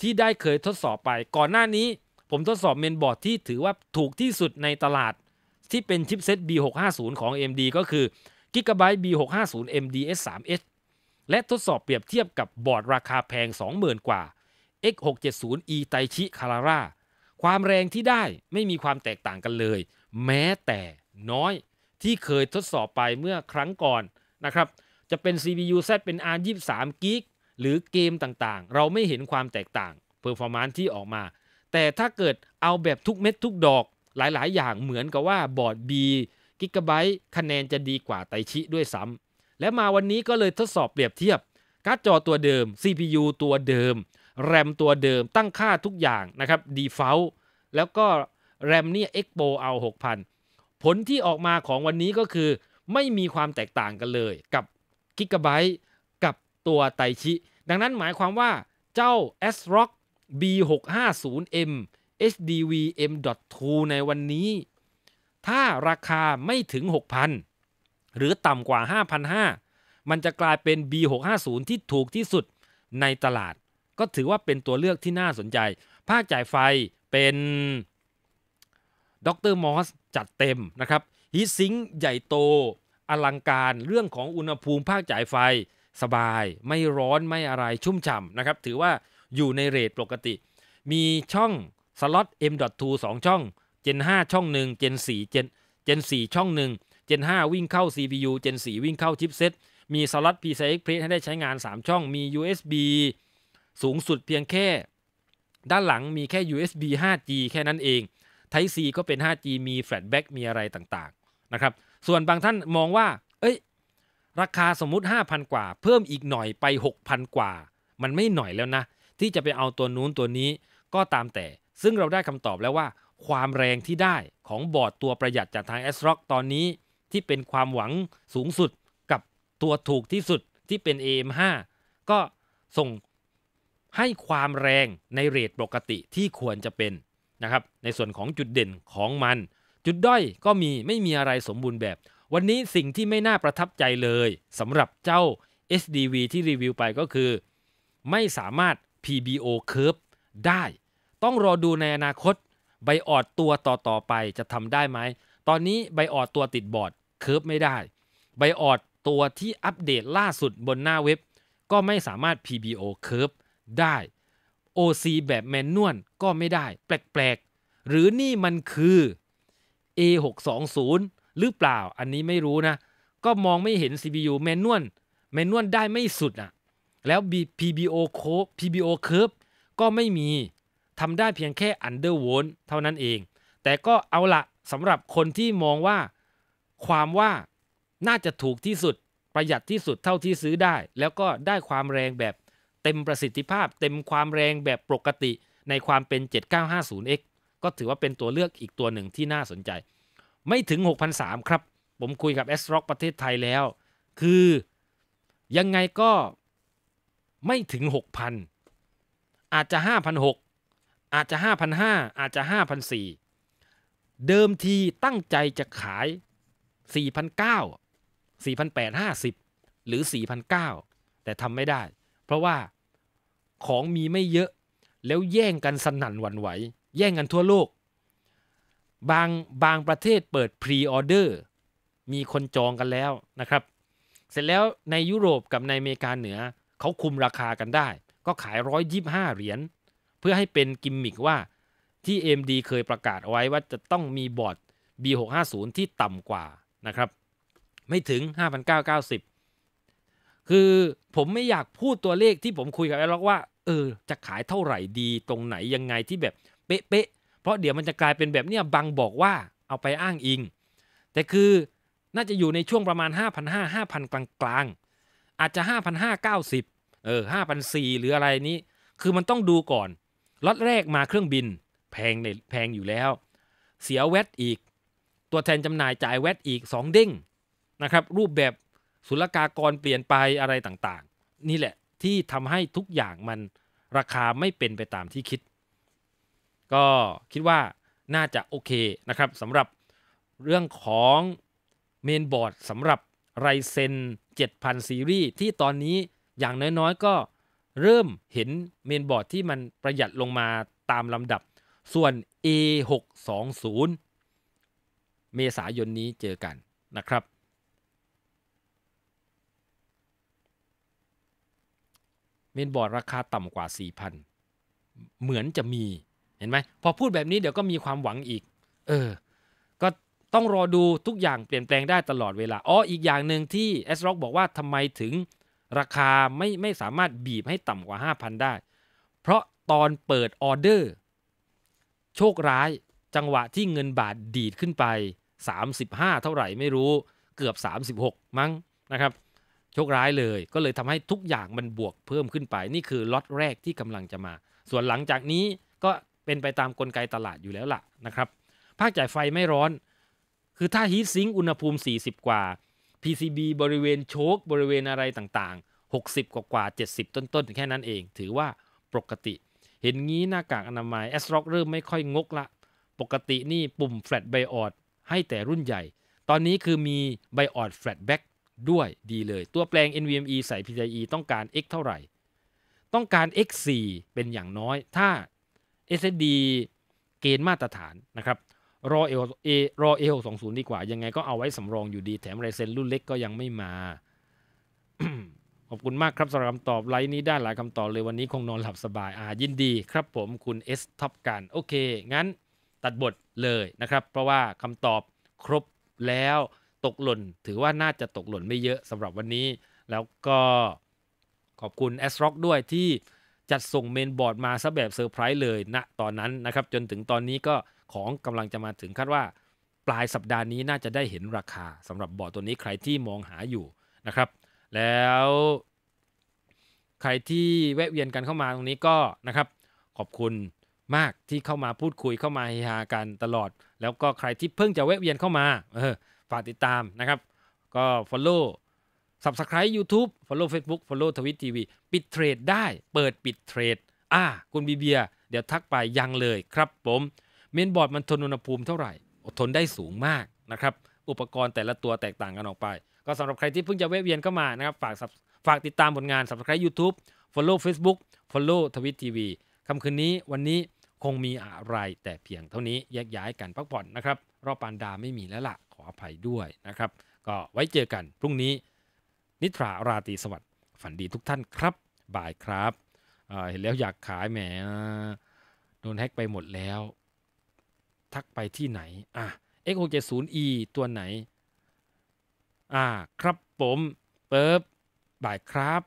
ที่ได้เคยทดสอบไปก่อนหน้านี้ผมทดสอบเมนบอร์ดที่ถือว่าถูกที่สุดในตลาด ที่เป็นชิปเซต B650 ของ AMD ก็คือ Gigabyte B650 MDS3H และทดสอบเปรียบเทียบกับบอร์ดราคาแพง 20,000 กว่า X670E TaiChi k รา a r a ความแรงที่ได้ไม่มีความแตกต่างกันเลย แม้แต่น้อย ที่เคยทดสอบไปเมื่อครั้งก่อนนะครับจะเป็น CPU Z เป็น R23 g b หรือเกมต่างๆ เราไม่เห็นความแตกต่างเ p e r f o r m a นซ์ที่ออกมาแต่ถ้าเกิดเอาแบบทุกเม็ดทุกดอกหลายๆ อย่างเหมือนกับว่าบอร์ด B กิกะไบต์คะแนนจะดีกว่าไตชิด้วยซ้ำและมาวันนี้ก็เลยทดสอบเปรียบเทียบ การ์ดจอตัวเดิม CPU ตัวเดิม แรมตัวเดิมตั้งค่าทุกอย่างนะครับ default แล้วก็แรมเนี่ย Expo เอา 6000 ผลที่ออกมาของวันนี้ก็คือ ไม่มีความแตกต่างกันเลยกับกิกะไบต์กับตัวไตชิ ดังนั้นหมายความว่าเจ้า s r o c B650M HDVM.2 ในวันนี้ ถ้าราคาไม่ถึง 6,000 หรือต่ำกว่า 5,500 มันจะกลายเป็น B650 ที่ถูกที่สุดในตลาด ก็ถือว่าเป็นตัวเลือกที่น่าสนใจ ภาคจ่ายไฟเป็นดรมอสจัดเต็มนะครับฮีซิงใหญ่โต อลังการเรื่องของอุณหภูมิภาคจ่ายไฟสบายไม่ร้อนไม่อะไรชุ่มฉ่ำนะครับถือว่าอยู่ในเรทปกติ มีช่องสล็อต M.2 2 ช่อง Gen 5ช่องหนึ่ง Gen 4 Gen Gen 4ช่องหนึ่ง Gen 5วิ่งเข้า CPU Gen 4วิ่งเข้าชิปเซ็ตมีสล็อต PCI Express ให้ได้ใช้งาน 3 ช่อง มี USB สูงสุดเพียงแค่ ด้านหลังมีแค่ USB 5G แค่นั้นเอง Type C ก็เป็น 5G มีแฟลชแบ็กมีอะไรต่างๆ นะครับ ส่วนบางท่านมองว่า เอ้ย ราคาสมมุติ 5,000 กว่า เพิ่มอีกหน่อยไป 6,000 กว่า มันไม่หน่อยแล้วนะที่จะไปเอาตัวนู้นตัวนี้ก็ตามแต่ ซึ่งเราได้คำตอบแล้วว่า ความแรงที่ได้ของบอร์ดตัวประหยัดจากทาง s r o c ตอนนี้ที่เป็นความหวังสูงสุดกับตัวถูกที่สุดที่เป็น AM5 ก็ส่งให้ความแรงในเรทปกติที่ควรจะเป็นนะครับในส่วนของจุดเด่นของมัน จุดด้อยก็มีไม่มีอะไรสมบูรณ์แบบ วันนี้สิ่งที่ไม่น่าประทับใจเลยสำหรับเจ้า SDV ที่รีวิวไปก็คือ ไม่สามารถ PBO curve ได้ ต้องรอดูในอนาคต ใบออดตัวต่อต่อไปจะทำได้ไหม ตอนนี้ใบออดตัวติดบอร์ดเคิร์ฟไม่ได้ใบออดตัวที่อัปเดตล่าสุดบนหน้าเว็บ ก็ไม่สามารถ PBO curve ได้ OC แบบแมนนวลก็ไม่ได้ แปลกๆ หรือนี่มันคือ A620 หรือเปล่าอันนี้ไม่รู้นะ ก็มองไม่เห็น CPU แมนนวลแมนนวลได้ไม่สุดอ่ะแล้ว PBO curve PBO curve ก็ไม่มีทำได้เพียงแค่ undervolt เท่านั้นเอง แต่ก็เอาละสำหรับคนที่มองว่า ความว่าน่าจะถูกที่สุดประหยัดที่สุดเท่าที่ซื้อได้ แล้วก็ได้ความแรงแบบเต็มประสิทธิภาพ เต็มความแรงแบบปกติในความเป็น 7950X ก็ถือว่าเป็นตัวเลือกอีกตัวหนึ่งที่น่าสนใจ ไม่ถึง6,003ครับ ผมคุยกับ s r o c k ประเทศไทยแล้ว คือยังไงก็ไม่ถึง 6,000 อาจจะ5,006อาจจะ5,005อาจจะ5,004เดิมทีตั้งใจจะขาย4,009 4,850 หรือ4,009แต่ทำไม่ได้ เพราะว่าของมีไม่เยอะแล้วแย่งกันสนั่นหวั่นไหว แย่งกันทั่วโลก บางบางประเทศเปิดพรีออเดอร์มีคนจองกันแล้วนะครับ เสร็จแล้วในยุโรปกับในอเมริกาเหนือเขาคุมราคากันได้ ก็ขายร้อยยิบห้าเหรียญ เพื่อให้เป็นกิมมิคว่า ที่ AMD เคยประกาศเอาไว้ว่าจะต้องมีบอร์ด B650 ที่ต่ำกว่านะครับไม่ถึง 5,990 คือผมไม่อยากพูดตัวเลขที่ผมคุยกับไอ้ล็อกว่า เออจะขายเท่าไหร่ดีตรงไหนยังไงที่แบบเป๊ะๆเพราะเดี๋ยวมันจะกลายเป็นแบบเนี้ยบังบอกว่าเอาไปอ้างอิง แต่คือน่าจะอยู่ในช่วงประมาณ 5,500 5,000 กลางอาจจะห้าพันห้าเก้าสิบเออห้าพันสี่หรืออะไรนี้ คือมันต้องดูก่อนล็อตแรกมาเครื่องบินแพงเลยแพงอยู่แล้ว เสียแวตอีกตัวแทนจำหน่ายจ่ายแวตอีก2เด้งนะครับรูปแบบศุลกากรเปลี่ยนไปอะไรต่างๆ นี่แหละที่ทำให้ทุกอย่างมันราคาไม่เป็นไปตามที่คิด ก็คิดว่าน่าจะโอเคนะครับสำหรับเรื่องของเมนบอร์ดสำหรับไรเซน7,000 ซีรีส์ที่ตอนนี้อย่างน้อยๆ ก็เริ่มเห็นเมนบอร์ดที่มันประหยัดลงมาตามลำดับ ส่วน A620 เมษายนนี้เจอกันนะครับ เมนบอร์ดราคาต่ำกว่า 4,000 เหมือนจะมีเห็นไหมพอพูดแบบนี้เดี๋ยวก็มีความหวังอีก เออต้องรอดูทุกอย่างเปลี่ยนแปลงได้ตลอดเวลาอ๋ออีกอย่างหนึ่งที่แอสโ c กบอกว่าทำไมถึงราคาไม่ไม่สามารถบีบให้ต่ำกว่า 5,000 ได้ เพราะตอนเปิดออเดอร์ โชคร้ายจังหวะที่เงินบาทดีดขึ้นไป 35 เท่าไหร่ไม่รู้เกือบ 36 มั้งนะครับ โชคร้ายเลยก็เลยทำให้ทุกอย่างมันบวกเพิ่มขึ้นไป นี่คือล็อตแรกที่กำลังจะมาส่วนหลังจากนี้ก็เป็นไปตามกลไกตลาดอยู่แล้วล่ะนะครับภาคจ่ายไฟไม่ร้อนคือถ้าฮีทซิงอุณหภูมิ 40 กว่า PCB บริเวณโชคบริเวณอะไรต่างๆ 60 กว่ากว่า 70 ต้น ๆ แค่นั้นเอง ถือว่าปกติ เห็นงี้หน้ากากอนามายัยอสโรกเริ่มไม่ค่อยงกละ ปกตินี่ปุ่มแฟลตไบออดให้แต่รุ่นใหญ่ ตอนนี้คือมีไบออดแฟลตแบ็กด้วยดีเลย ตัวแปลง NVMe ใส่ PCIe ต้องการ X เท่าไหร่ ต้องการ X4 เป็นอย่างน้อย ถ้า SSD เกณฑ์มาตรฐานนะครับรอเอลเอรอเอลสองศูนย์ดีกว่ายังไงก็เอาไว้สำรองอยู่ดีแถมไรเซนรุ่นเล็กก็ยังไม่มา ขอบคุณมากครับ สำหรับคำตอบไลน์นี้ได้หลายคำตอบเลยวันนี้คงนอนหลับสบายอ่ายินดีครับผมคุณเอสท็อปกัน โอเค งั้น ตัดบทเลยนะครับ เพราะว่าคำตอบครบแล้วตกหล่น ถือว่าน่าจะตกหล่นไม่เยอะสำหรับวันนี้ แล้วก็ขอบคุณอสร็อกด้วยที่จัดส่งเมนบอร์ดมาซะแบบเซอร์ไพรส์เลยณนะตอนนั้นนะครับ จนถึงตอนนี้ก็ของกำลังจะมาถึงคาดว่า ปลายสัปดาห์นี้น่าจะได้เห็นราคา สำหรับบ่อตัวนี้ใครที่มองหาอยู่นะครับ แล้วใครที่แวะเวียนกันเข้ามาตรงนี้ก็นะครับ ขอบคุณมากที่เข้ามาพูดคุยเข้ามาเฮฮากันตลอด แล้วก็ใครที่เพิ่งจะแวะเวียนเข้ามาเออฝากติดตามนะครับ ก็ Follow Subscribe YouTube Follow Facebook Follow t w i t TV ปิดเทรดได้ เปิดปิดเทรดอ่าคุณบีเบีย เดี๋ยวทักไปยังเลยครับผมเมนบอร์ดมันทนอุณหภูมิเท่าไหร่ทนได้สูงมากนะครับ อุปกรณ์แต่ละตัวแตกต่างกันออกไป ก็สำหรับใครที่เพิ่งจะเวทเวียนเข้ามานะครับฝากฝากติดตามผลงานสับส c r i b e ยูทูบฟอลโล่เฟซบุ๊กฟอลโล่ทวิตทีวีคำคืนนี้วันนี้คงมีอะไรแต่เพียงเท่านี้ แยกย้ายกันพักผ่อนนะครับ รอบปานดาไม่มีแล้วละ่ะขออภัยด้วยนะครับ ก็ไว้เจอกันพรุ่งนี้ นิทราราตรีสวัสดิ์ ฝันดีทุกท่านครับ บ่ายครับเเห็นแล้วอยากขายแหมโดนแฮกไปหมดแล้วทักไปที่ไหน อ่ะ X670E ตัวไหน อ่า ครับผมเปิบบ่ายครับ